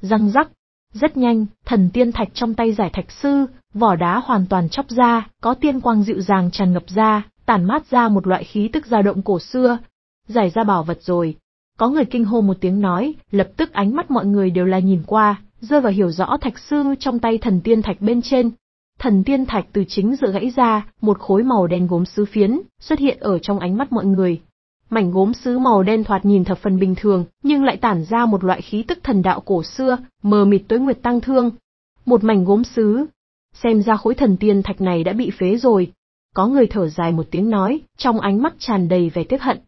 Răng rắc. Rất nhanh, thần tiên thạch trong tay giải thạch sư, vỏ đá hoàn toàn chóc ra, có tiên quang dịu dàng tràn ngập ra, tản mát ra một loại khí tức dao động cổ xưa. Giải ra bảo vật rồi. Có người kinh hô một tiếng nói, lập tức ánh mắt mọi người đều là nhìn qua, rơi vào hiểu rõ thạch sư trong tay thần tiên thạch bên trên. Thần tiên thạch từ chính giữa gãy ra, một khối màu đen gốm sứ phiến, xuất hiện ở trong ánh mắt mọi người, mảnh gốm sứ màu đen thoạt nhìn thập phần bình thường, nhưng lại tản ra một loại khí tức thần đạo cổ xưa, mờ mịt tối nguyệt tăng thương. Một mảnh gốm sứ. Xem ra khối thần tiên thạch này đã bị phế rồi. Có người thở dài một tiếng nói, trong ánh mắt tràn đầy vẻ tiếc hận.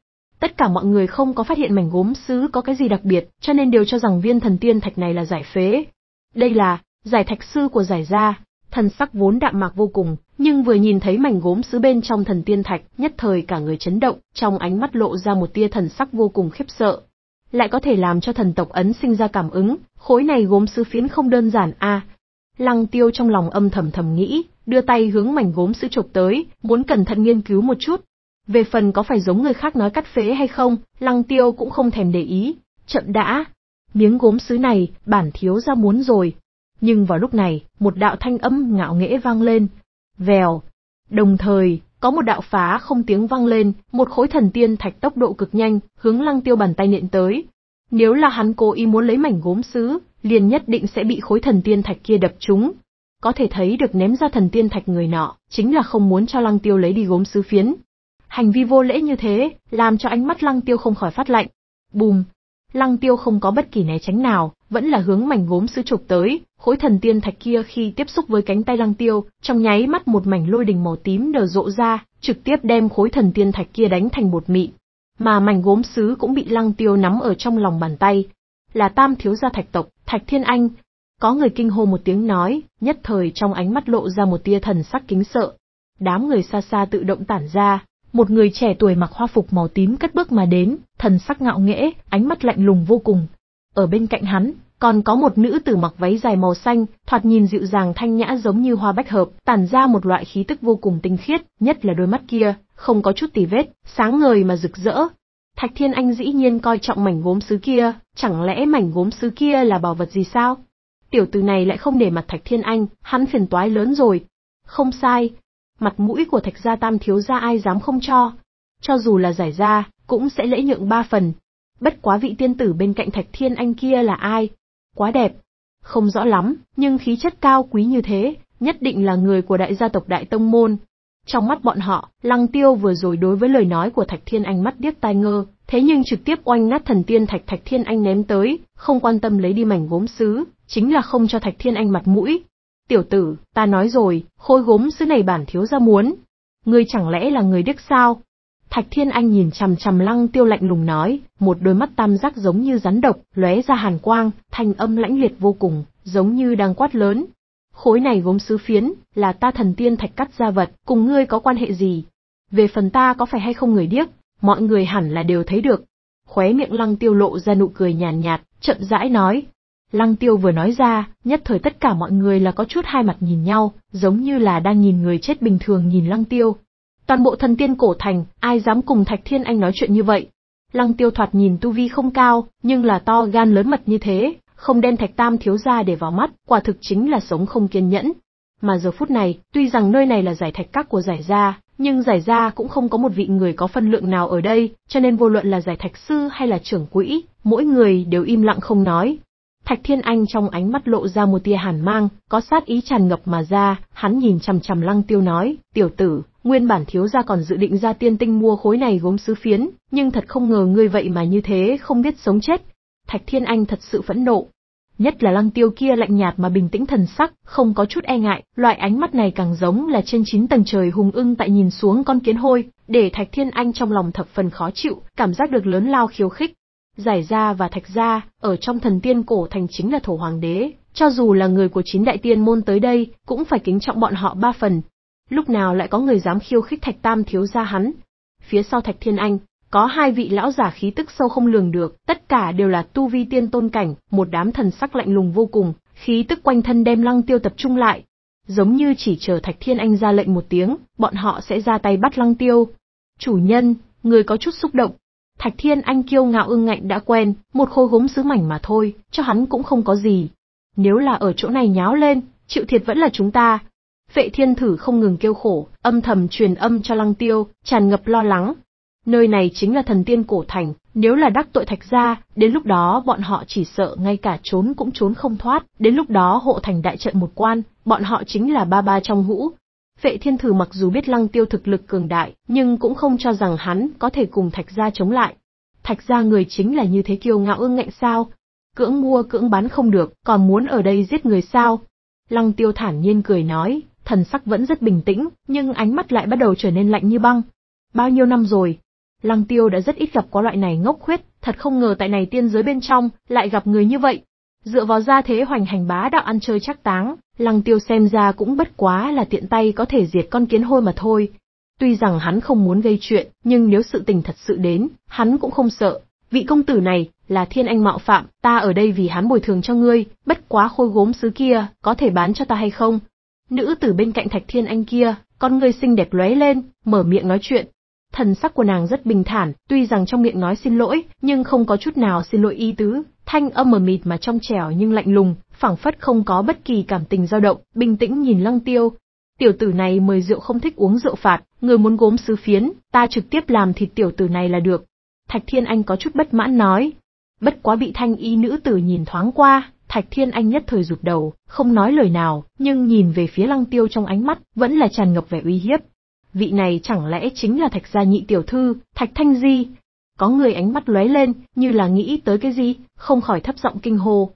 Tất cả mọi người không có phát hiện mảnh gốm sứ có cái gì đặc biệt, cho nên đều cho rằng viên thần tiên thạch này là giải phế. Đây là, giải thạch sư của giải gia, thần sắc vốn đạm mạc vô cùng, nhưng vừa nhìn thấy mảnh gốm sứ bên trong thần tiên thạch, nhất thời cả người chấn động, trong ánh mắt lộ ra một tia thần sắc vô cùng khiếp sợ. Lại có thể làm cho thần tộc ấn sinh ra cảm ứng, khối này gốm sứ phiến không đơn giản a. Lăng Tiêu trong lòng âm thầm thầm nghĩ, đưa tay hướng mảnh gốm sứ chụp tới, muốn cẩn thận nghiên cứu một chút. Về phần có phải giống người khác nói cắt phế hay không, Lăng Tiêu cũng không thèm để ý, chậm đã. Miếng gốm sứ này, bản thiếu ra muốn rồi. Nhưng vào lúc này, một đạo thanh âm ngạo nghễ vang lên, Vèo. Đồng thời, có một đạo phá không tiếng vang lên, một khối thần tiên thạch tốc độ cực nhanh, hướng lăng tiêu bàn tay nện tới. Nếu là hắn cố ý muốn lấy mảnh gốm sứ, liền nhất định sẽ bị khối thần tiên thạch kia đập trúng. Có thể thấy được ném ra thần tiên thạch người nọ, chính là không muốn cho lăng tiêu lấy đi gốm sứ phiến. Hành vi vô lễ như thế, làm cho ánh mắt lăng tiêu không khỏi phát lạnh. Bùm! Lăng tiêu không có bất kỳ né tránh nào, vẫn là hướng mảnh gốm sứ trục tới, khối thần tiên thạch kia khi tiếp xúc với cánh tay lăng tiêu, trong nháy mắt một mảnh lôi đình màu tím nở rộ ra, trực tiếp đem khối thần tiên thạch kia đánh thành bột mịn. Mà mảnh gốm sứ cũng bị lăng tiêu nắm ở trong lòng bàn tay. Là tam thiếu gia thạch tộc, thạch thiên anh. Có người kinh hô một tiếng nói, nhất thời trong ánh mắt lộ ra một tia thần sắc kính sợ. Đám người xa xa tự động tản ra, một người trẻ tuổi mặc hoa phục màu tím cất bước mà đến, thần sắc ngạo nghễ, ánh mắt lạnh lùng vô cùng. Ở bên cạnh hắn, còn có một nữ tử mặc váy dài màu xanh, thoạt nhìn dịu dàng thanh nhã giống như hoa bách hợp, tản ra một loại khí tức vô cùng tinh khiết, nhất là đôi mắt kia, không có chút tì vết, sáng ngời mà rực rỡ. Thạch Thiên Anh dĩ nhiên coi trọng mảnh gốm sứ kia, chẳng lẽ mảnh gốm sứ kia là bảo vật gì sao? Tiểu tử này lại không để mặt Thạch Thiên Anh, hắn phiền toái lớn rồi. Không sai, mặt mũi của Thạch gia Tam thiếu gia ai dám không cho? Cho dù là giải ra, cũng sẽ lễ nhượng ba phần, Bất quá vị tiên tử bên cạnh Thạch Thiên Anh kia là ai, quá đẹp. Không rõ lắm, nhưng khí chất cao quý như thế, nhất định là người của đại gia tộc Đại Tông Môn. Trong mắt bọn họ, Lăng Tiêu vừa rồi đối với lời nói của Thạch Thiên Anh mắt điếc tai ngơ, thế nhưng trực tiếp oanh nát thần tiên Thạch Thạch Thiên Anh ném tới, không quan tâm lấy đi mảnh gốm sứ, chính là không cho Thạch Thiên Anh mặt mũi. Tiểu tử, ta nói rồi, khôi gốm sứ này bản thiếu ra muốn. Ngươi chẳng lẽ là người điếc sao? Thạch Thiên Anh nhìn chằm chằm Lăng Tiêu lạnh lùng nói, một đôi mắt tam giác giống như rắn độc, lóe ra hàn quang, thanh âm lãnh liệt vô cùng, giống như đang quát lớn. Khối này gốm sứ phiến, là ta thần tiên thạch cắt ra vật, cùng ngươi có quan hệ gì? Về phần ta có phải hay không người điếc, mọi người hẳn là đều thấy được. Khóe miệng Lăng Tiêu lộ ra nụ cười nhàn nhạt, nhạt, chậm rãi nói. Lăng Tiêu vừa nói ra, nhất thời tất cả mọi người là có chút hai mặt nhìn nhau, giống như là đang nhìn người chết bình thường nhìn Lăng Tiêu, Toàn bộ thần tiên cổ thành, ai dám cùng Thạch Thiên Anh nói chuyện như vậy? Lăng tiêu thoạt nhìn tu vi không cao, nhưng là to gan lớn mật như thế, không đem Thạch Tam thiếu ra để vào mắt, quả thực chính là sống không kiên nhẫn. Mà giờ phút này, tuy rằng nơi này là giải thạch các của giải gia, nhưng giải gia cũng không có một vị người có phân lượng nào ở đây, cho nên vô luận là giải thạch sư hay là trưởng quỹ, mỗi người đều im lặng không nói. Thạch Thiên Anh trong ánh mắt lộ ra một tia hàn mang, có sát ý tràn ngập mà ra, hắn nhìn chằm chằm Lăng Tiêu nói, "Tiểu tử, Nguyên bản thiếu gia còn dự định ra tiên tinh mua khối này gốm sứ phiến, nhưng thật không ngờ ngươi vậy mà như thế không biết sống chết. Thạch Thiên Anh thật sự phẫn nộ. Nhất là lăng tiêu kia lạnh nhạt mà bình tĩnh thần sắc, không có chút e ngại, loại ánh mắt này càng giống là trên chín tầng trời hùng ưng tại nhìn xuống con kiến hôi, để Thạch Thiên Anh trong lòng thập phần khó chịu, cảm giác được lớn lao khiêu khích. Giải ra và thạch ra, ở trong thần tiên cổ thành chính là thổ hoàng đế, cho dù là người của chín đại tiên môn tới đây, cũng phải kính trọng bọn họ ba phần, lúc nào lại có người dám khiêu khích Thạch Tam thiếu gia hắn. Phía sau Thạch Thiên Anh, có hai vị lão giả khí tức sâu không lường được, tất cả đều là tu vi tiên tôn cảnh, một đám thần sắc lạnh lùng vô cùng, khí tức quanh thân đem Lăng Tiêu tập trung lại. Giống như chỉ chờ Thạch Thiên Anh ra lệnh một tiếng, bọn họ sẽ ra tay bắt Lăng Tiêu. Chủ nhân, người có chút xúc động. Thạch Thiên Anh kiêu ngạo ương ngạnh đã quen, một khối gốm sứ mảnh mà thôi, cho hắn cũng không có gì. Nếu là ở chỗ này nháo lên, chịu thiệt vẫn là chúng ta, vệ thiên thử không ngừng kêu khổ, âm thầm truyền âm cho lăng tiêu, tràn ngập lo lắng. Nơi này chính là thần tiên cổ thành, nếu là đắc tội thạch gia, đến lúc đó bọn họ chỉ sợ ngay cả trốn cũng trốn không thoát, đến lúc đó hộ thành đại trận một quan, bọn họ chính là ba ba trong hũ. Vệ thiên thử mặc dù biết lăng tiêu thực lực cường đại, nhưng cũng không cho rằng hắn có thể cùng thạch gia chống lại. Thạch gia người chính là như thế kiêu ngạo ương ngạnh sao? Cưỡng mua cưỡng bán không được, còn muốn ở đây giết người sao? Lăng tiêu thản nhiên cười nói, thần sắc vẫn rất bình tĩnh, nhưng ánh mắt lại bắt đầu trở nên lạnh như băng. Bao nhiêu năm rồi, Lăng Tiêu đã rất ít gặp có loại này ngốc khuyết, thật không ngờ tại này tiên giới bên trong lại gặp người như vậy. Dựa vào gia thế hoành hành bá đạo ăn chơi chắc táng, Lăng Tiêu xem ra cũng bất quá là tiện tay có thể diệt con kiến hôi mà thôi. Tuy rằng hắn không muốn gây chuyện, nhưng nếu sự tình thật sự đến, hắn cũng không sợ. Vị công tử này, là thiên anh mạo phạm, ta ở đây vì hắn bồi thường cho ngươi, bất quá khôi gốm xứ kia, có thể bán cho ta hay không, Nữ tử bên cạnh Thạch Thiên Anh kia, con người xinh đẹp lóe lên, mở miệng nói chuyện. Thần sắc của nàng rất bình thản, tuy rằng trong miệng nói xin lỗi, nhưng không có chút nào xin lỗi y tứ, thanh âm mờ mịt mà trong trẻo nhưng lạnh lùng, phảng phất không có bất kỳ cảm tình dao động, bình tĩnh nhìn Lăng Tiêu. Tiểu tử này mời rượu không thích uống rượu phạt, người muốn gốm sứ phiến, ta trực tiếp làm thịt tiểu tử này là được. Thạch Thiên Anh có chút bất mãn nói, bất quá bị thanh y nữ tử nhìn thoáng qua, Thạch Thiên Anh nhất thời rụt đầu, không nói lời nào, nhưng nhìn về phía Lăng Tiêu trong ánh mắt, vẫn là tràn ngập vẻ uy hiếp. Vị này chẳng lẽ chính là Thạch gia nhị tiểu thư, Thạch Thanh Di? Có người ánh mắt lóe lên, như là nghĩ tới cái gì, không khỏi thấp giọng kinh hô.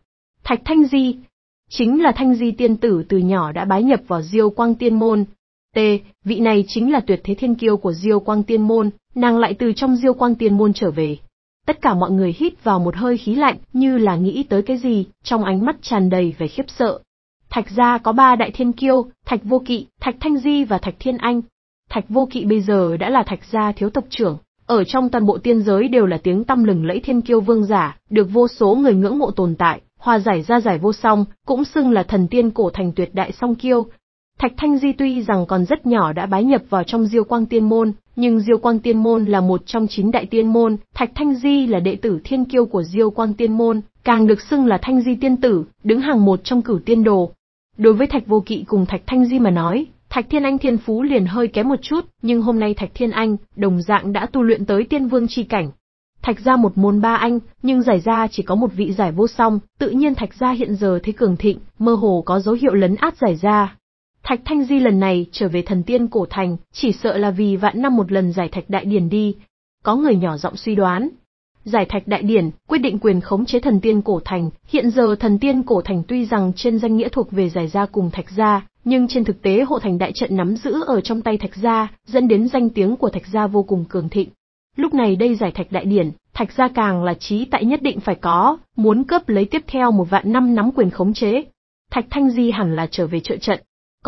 Thạch Thanh Di, chính là Thanh Di tiên tử từ nhỏ đã bái nhập vào Diêu Quang Tiên môn. T, vị này chính là tuyệt thế thiên kiêu của Diêu Quang Tiên môn, nàng lại từ trong Diêu Quang Tiên môn trở về, Tất cả mọi người hít vào một hơi khí lạnh, như là nghĩ tới cái gì, trong ánh mắt tràn đầy vẻ khiếp sợ. Thạch gia có ba đại thiên kiêu, Thạch Vô Kỵ, Thạch Thanh Di và Thạch Thiên Anh. Thạch Vô Kỵ bây giờ đã là Thạch gia thiếu tộc trưởng, ở trong toàn bộ tiên giới đều là tiếng tăm lừng lẫy thiên kiêu vương giả, được vô số người ngưỡng mộ tồn tại, hòa giải ra giải vô song, cũng xưng là thần tiên cổ thành tuyệt đại song kiêu, Thạch Thanh Di tuy rằng còn rất nhỏ đã bái nhập vào trong Diêu Quang Tiên Môn, nhưng Diêu Quang Tiên Môn là một trong chín đại tiên môn, Thạch Thanh Di là đệ tử thiên kiêu của Diêu Quang Tiên Môn, càng được xưng là Thanh Di Tiên Tử, đứng hàng một trong cửu tiên đồ. Đối với Thạch Vô Kỵ cùng Thạch Thanh Di mà nói, Thạch Thiên Anh Thiên Phú liền hơi kém một chút, nhưng hôm nay Thạch Thiên Anh, đồng dạng đã tu luyện tới tiên vương chi cảnh. Thạch ra một môn ba anh, nhưng giải ra chỉ có một vị giải vô song, tự nhiên Thạch gia hiện giờ thấy cường thịnh, mơ hồ có dấu hiệu lấn át giải ra, Thạch Thanh Di lần này trở về thần tiên cổ thành, chỉ sợ là vì vạn năm một lần giải thạch đại điển đi. Có người nhỏ giọng suy đoán. Giải thạch đại điển, quyết định quyền khống chế thần tiên cổ thành, hiện giờ thần tiên cổ thành tuy rằng trên danh nghĩa thuộc về giải gia cùng thạch gia, nhưng trên thực tế hộ thành đại trận nắm giữ ở trong tay thạch gia, dẫn đến danh tiếng của thạch gia vô cùng cường thịnh. Lúc này đây giải thạch đại điển, thạch gia càng là trí tại nhất định phải có, muốn cướp lấy tiếp theo một vạn năm nắm quyền khống chế. Thạch Thanh Di hẳn là trở về trợ trận,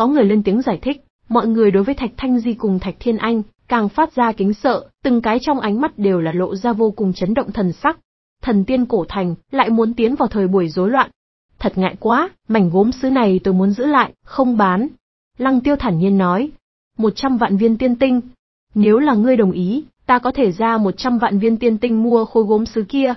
có người lên tiếng giải thích, mọi người đối với Thạch Thanh Di cùng Thạch Thiên Anh càng phát ra kính sợ, từng cái trong ánh mắt đều là lộ ra vô cùng chấn động thần sắc. Thần tiên cổ thành lại muốn tiến vào thời buổi rối loạn. Thật ngại quá, mảnh gốm sứ này tôi muốn giữ lại, không bán. Lăng tiêu thản nhiên nói. một trăm vạn viên tiên tinh. Nếu là ngươi đồng ý, ta có thể ra một trăm vạn viên tiên tinh mua khối gốm sứ kia.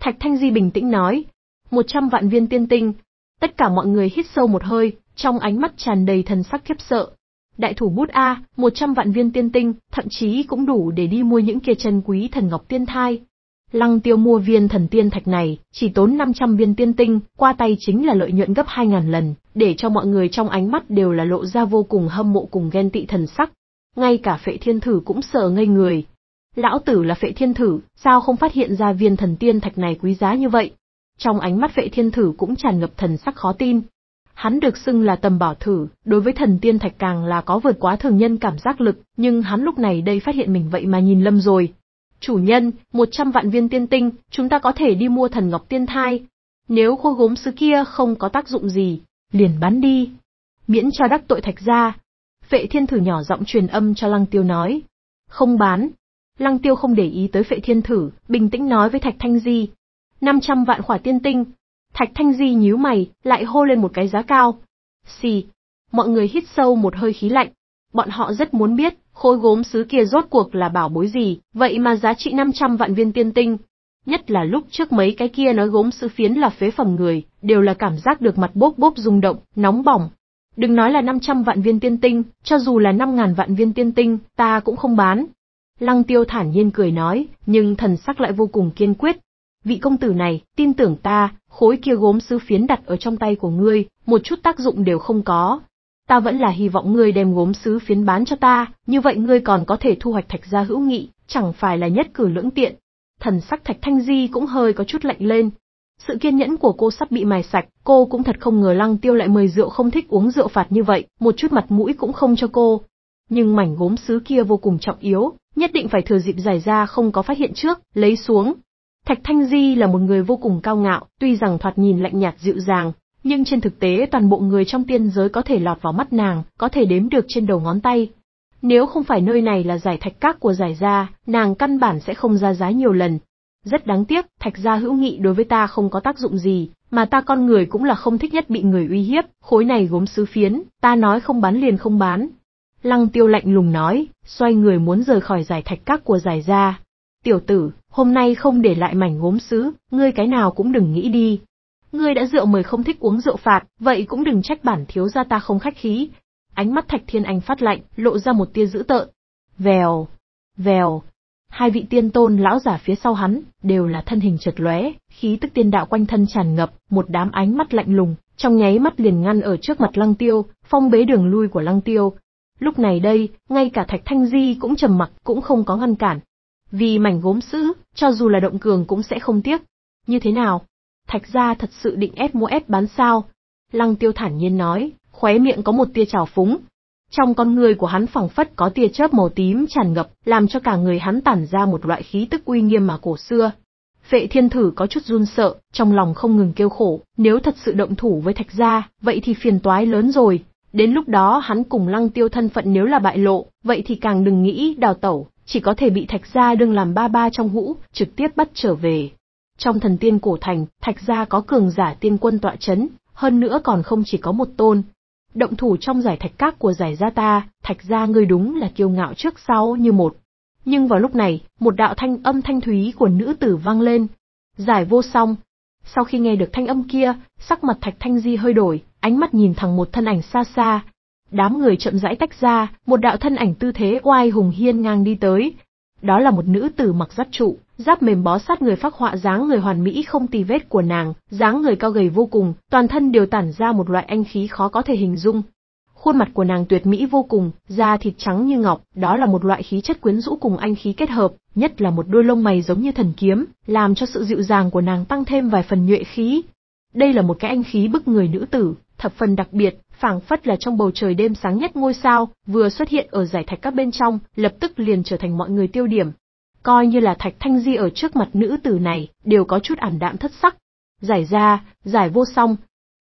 Thạch Thanh Di bình tĩnh nói. một trăm vạn viên tiên tinh. Tất cả mọi người hít sâu một hơi, trong ánh mắt tràn đầy thần sắc khiếp sợ. Đại thủ bút A, 100 vạn viên tiên tinh, thậm chí cũng đủ để đi mua những kia chân quý thần ngọc tiên thai. Lăng tiêu mua viên thần tiên thạch này, chỉ tốn 500 viên tiên tinh, qua tay chính là lợi nhuận gấp 2.000 lần, để cho mọi người trong ánh mắt đều là lộ ra vô cùng hâm mộ cùng ghen tị thần sắc. Ngay cả phệ thiên thử cũng sợ ngây người. Lão tử là phệ thiên thử, sao không phát hiện ra viên thần tiên thạch này quý giá như vậy? Trong ánh mắt phệ thiên thử cũng tràn ngập thần sắc khó tin, Hắn được xưng là tầm bảo thử, đối với thần tiên thạch càng là có vượt quá thường nhân cảm giác lực, nhưng hắn lúc này đây phát hiện mình vậy mà nhìn lâm rồi. Chủ nhân, 100 vạn viên tiên tinh, chúng ta có thể đi mua thần ngọc tiên thai. Nếu khô gốm sứ kia không có tác dụng gì, liền bán đi. Miễn cho đắc tội thạch ra. Vệ thiên thử nhỏ giọng truyền âm cho lăng tiêu nói. Không bán. Lăng tiêu không để ý tới vệ thiên thử, bình tĩnh nói với thạch thanh di, 500 vạn khỏa tiên tinh, Thạch Thanh Di nhíu mày, lại hô lên một cái giá cao. Xì. Mọi người hít sâu một hơi khí lạnh. Bọn họ rất muốn biết, khối gốm sứ kia rốt cuộc là bảo bối gì, vậy mà giá trị 500 vạn viên tiên tinh. Nhất là lúc trước mấy cái kia nói gốm sứ phiến là phế phẩm người, đều là cảm giác được mặt bốp bốp rung động, nóng bỏng. Đừng nói là 500 vạn viên tiên tinh, cho dù là 5.000 vạn viên tiên tinh, ta cũng không bán. Lăng tiêu thản nhiên cười nói, nhưng thần sắc lại vô cùng kiên quyết. Vị công tử này, tin tưởng ta, khối kia gốm sứ phiến đặt ở trong tay của ngươi, một chút tác dụng đều không có. Ta vẫn là hy vọng ngươi đem gốm sứ phiến bán cho ta, như vậy ngươi còn có thể thu hoạch thạch gia hữu nghị, chẳng phải là nhất cử lưỡng tiện. Thần sắc thạch thanh di cũng hơi có chút lạnh lên. Sự kiên nhẫn của cô sắp bị mài sạch, cô cũng thật không ngờ lăng tiêu lại mời rượu không thích uống rượu phạt như vậy, một chút mặt mũi cũng không cho cô. Nhưng mảnh gốm sứ kia vô cùng trọng yếu, nhất định phải thừa dịp giải ra không có phát hiện trước, lấy xuống, Thạch Thanh Di là một người vô cùng cao ngạo, tuy rằng thoạt nhìn lạnh nhạt dịu dàng, nhưng trên thực tế toàn bộ người trong tiên giới có thể lọt vào mắt nàng, có thể đếm được trên đầu ngón tay. Nếu không phải nơi này là giải thạch các của giải gia, nàng căn bản sẽ không ra giá nhiều lần. Rất đáng tiếc, thạch gia hữu nghị đối với ta không có tác dụng gì, mà ta con người cũng là không thích nhất bị người uy hiếp, khối này gốm sứ phiến, ta nói không bán liền không bán. Lăng tiêu lạnh lùng nói, xoay người muốn rời khỏi giải thạch các của giải gia, tiểu tử, hôm nay không để lại mảnh gốm sứ, ngươi cái nào cũng đừng nghĩ đi. Ngươi đã rượu mời không thích uống rượu phạt, vậy cũng đừng trách bản thiếu gia ta không khách khí. Ánh mắt Thạch Thiên Anh phát lạnh, lộ ra một tia dữ tợn. Vèo, vèo. Hai vị tiên tôn lão giả phía sau hắn, đều là thân hình chật lóe, khí tức tiên đạo quanh thân tràn ngập, một đám ánh mắt lạnh lùng, trong nháy mắt liền ngăn ở trước mặt Lăng Tiêu, phong bế đường lui của Lăng Tiêu. Lúc này đây, ngay cả Thạch Thanh Di cũng trầm mặc, cũng không có ngăn cản, vì mảnh gốm sứ, cho dù là động cường cũng sẽ không tiếc. Như thế nào? Thạch gia thật sự định ép mua ép bán sao? Lăng tiêu thản nhiên nói, khóe miệng có một tia trào phúng. Trong con người của hắn phẳng phất có tia chớp màu tím tràn ngập, làm cho cả người hắn tản ra một loại khí tức uy nghiêm mà cổ xưa. Vệ thiên thử có chút run sợ, trong lòng không ngừng kêu khổ, nếu thật sự động thủ với thạch gia, vậy thì phiền toái lớn rồi. Đến lúc đó hắn cùng lăng tiêu thân phận nếu là bại lộ, vậy thì càng đừng nghĩ đào tẩu, chỉ có thể bị thạch gia đương làm ba ba trong hũ, trực tiếp bắt trở về. Trong thần tiên cổ thành, thạch gia có cường giả tiên quân tọa chấn, hơn nữa còn không chỉ có một tôn. Động thủ trong giải thạch các của giải gia ta, thạch gia ngươi đúng là kiêu ngạo trước sau như một. Nhưng vào lúc này, một đạo thanh âm thanh thúy của nữ tử vang lên. Giải vô song. Sau khi nghe được thanh âm kia, sắc mặt thạch thanh di hơi đổi, ánh mắt nhìn thẳng một thân ảnh xa xa, Đám người chậm rãi tách ra, một đạo thân ảnh tư thế oai hùng hiên ngang đi tới. Đó là một nữ tử mặc giáp trụ, giáp mềm bó sát người phác họa dáng người hoàn mỹ không tì vết của nàng, dáng người cao gầy vô cùng, toàn thân đều tản ra một loại anh khí khó có thể hình dung. Khuôn mặt của nàng tuyệt mỹ vô cùng, da thịt trắng như ngọc, đó là một loại khí chất quyến rũ cùng anh khí kết hợp, nhất là một đôi lông mày giống như thần kiếm, làm cho sự dịu dàng của nàng tăng thêm vài phần nhuệ khí. Đây là một cái anh khí bức người nữ tử, thập phần đặc biệt, phảng phất là trong bầu trời đêm sáng nhất ngôi sao, vừa xuất hiện ở giải thạch các bên trong, lập tức liền trở thành mọi người tiêu điểm. Coi như là thạch thanh di ở trước mặt nữ tử này, đều có chút ảm đạm thất sắc. Giải ra, giải vô song.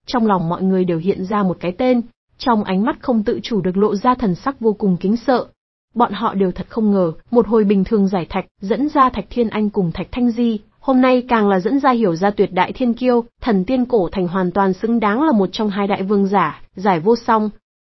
Trong lòng mọi người đều hiện ra một cái tên, trong ánh mắt không tự chủ được lộ ra thần sắc vô cùng kính sợ. Bọn họ đều thật không ngờ, một hồi bình thường giải thạch, dẫn ra Thạch Thiên Anh cùng Thạch Thanh Di, hôm nay càng là dẫn ra hiểu ra tuyệt đại thiên kiêu, thần tiên cổ thành hoàn toàn xứng đáng là một trong hai đại vương giả, giải vô song.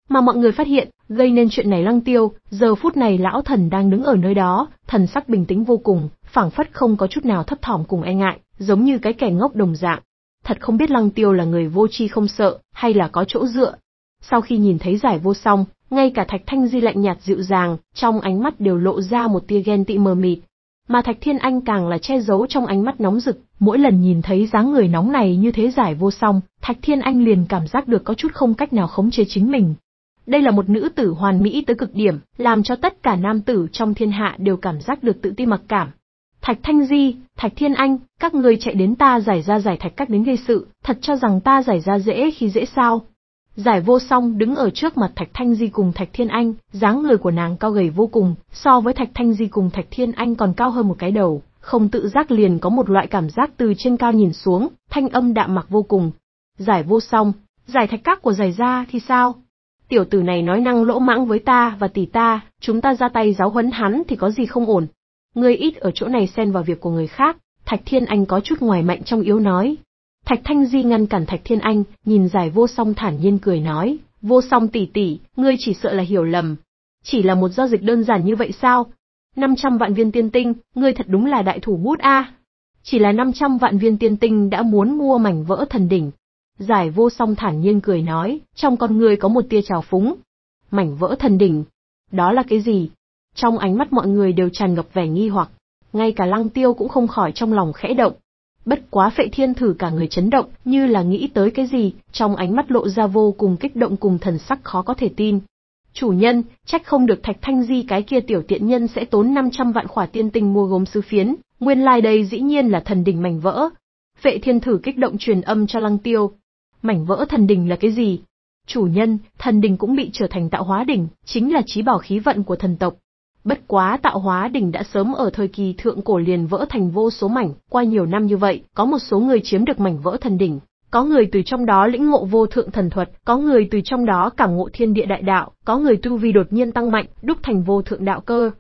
Mà mọi người phát hiện, gây nên chuyện này lăng tiêu, giờ phút này lão thần đang đứng ở nơi đó, thần sắc bình tĩnh vô cùng, phảng phất không có chút nào thấp thỏm cùng e ngại, giống như cái kẻ ngốc đồng dạng. Thật không biết lăng tiêu là người vô chi không sợ, hay là có chỗ dựa. Sau khi nhìn thấy giải vô song, ngay cả thạch thanh di lạnh nhạt dịu dàng, trong ánh mắt đều lộ ra một tia ghen tị mờ mịt, mà Thạch Thiên Anh càng là che giấu trong ánh mắt nóng rực, mỗi lần nhìn thấy dáng người nóng này như thế giải vô song, Thạch Thiên Anh liền cảm giác được có chút không cách nào khống chế chính mình. Đây là một nữ tử hoàn mỹ tới cực điểm, làm cho tất cả nam tử trong thiên hạ đều cảm giác được tự ti mặc cảm. Thạch Thanh Di, Thạch Thiên Anh, các người chạy đến ta giải ra giải thạch cách đến gây sự, thật cho rằng ta giải ra dễ khi dễ sao? Giải vô song đứng ở trước mặt Thạch Thanh Di cùng Thạch Thiên Anh, dáng người của nàng cao gầy vô cùng, so với Thạch Thanh Di cùng Thạch Thiên Anh còn cao hơn một cái đầu, không tự giác liền có một loại cảm giác từ trên cao nhìn xuống, thanh âm đạm mặc vô cùng. Giải vô song, giải thạch các của giải gia thì sao? Tiểu tử này nói năng lỗ mãng với ta và tỷ ta, chúng ta ra tay giáo huấn hắn thì có gì không ổn. Ngươi ít ở chỗ này xen vào việc của người khác, Thạch Thiên Anh có chút ngoài mạnh trong yếu nói, Thạch Thanh Di ngăn cản Thạch Thiên Anh, nhìn giải vô song thản nhiên cười nói, vô song tỷ tỷ, ngươi chỉ sợ là hiểu lầm. Chỉ là một giao dịch đơn giản như vậy sao? 500 vạn viên tiên tinh, ngươi thật đúng là đại thủ bút a. Chỉ là 500 vạn viên tiên tinh đã muốn mua mảnh vỡ thần đỉnh. Giải vô song thản nhiên cười nói, trong con ngươi có một tia trào phúng. Mảnh vỡ thần đỉnh, đó là cái gì? Trong ánh mắt mọi người đều tràn ngập vẻ nghi hoặc, ngay cả lăng tiêu cũng không khỏi trong lòng khẽ động. Bất quá phệ thiên thử cả người chấn động, như là nghĩ tới cái gì, trong ánh mắt lộ ra vô cùng kích động cùng thần sắc khó có thể tin. Chủ nhân, trách không được thạch thanh di cái kia tiểu tiện nhân sẽ tốn 500 vạn khỏa tiên tinh mua gốm sứ phiến, nguyên lai like đây dĩ nhiên là thần đình mảnh vỡ. Phệ thiên thử kích động truyền âm cho lăng tiêu. Mảnh vỡ thần đình là cái gì? Chủ nhân, thần đình cũng bị trở thành tạo hóa đỉnh, chính là trí bảo khí vận của thần tộc, Bất quá tạo hóa đỉnh đã sớm ở thời kỳ thượng cổ liền vỡ thành vô số mảnh, qua nhiều năm như vậy, có một số người chiếm được mảnh vỡ thần đỉnh, có người từ trong đó lĩnh ngộ vô thượng thần thuật, có người từ trong đó cảm ngộ thiên địa đại đạo, có người tu vi đột nhiên tăng mạnh, đúc thành vô thượng đạo cơ.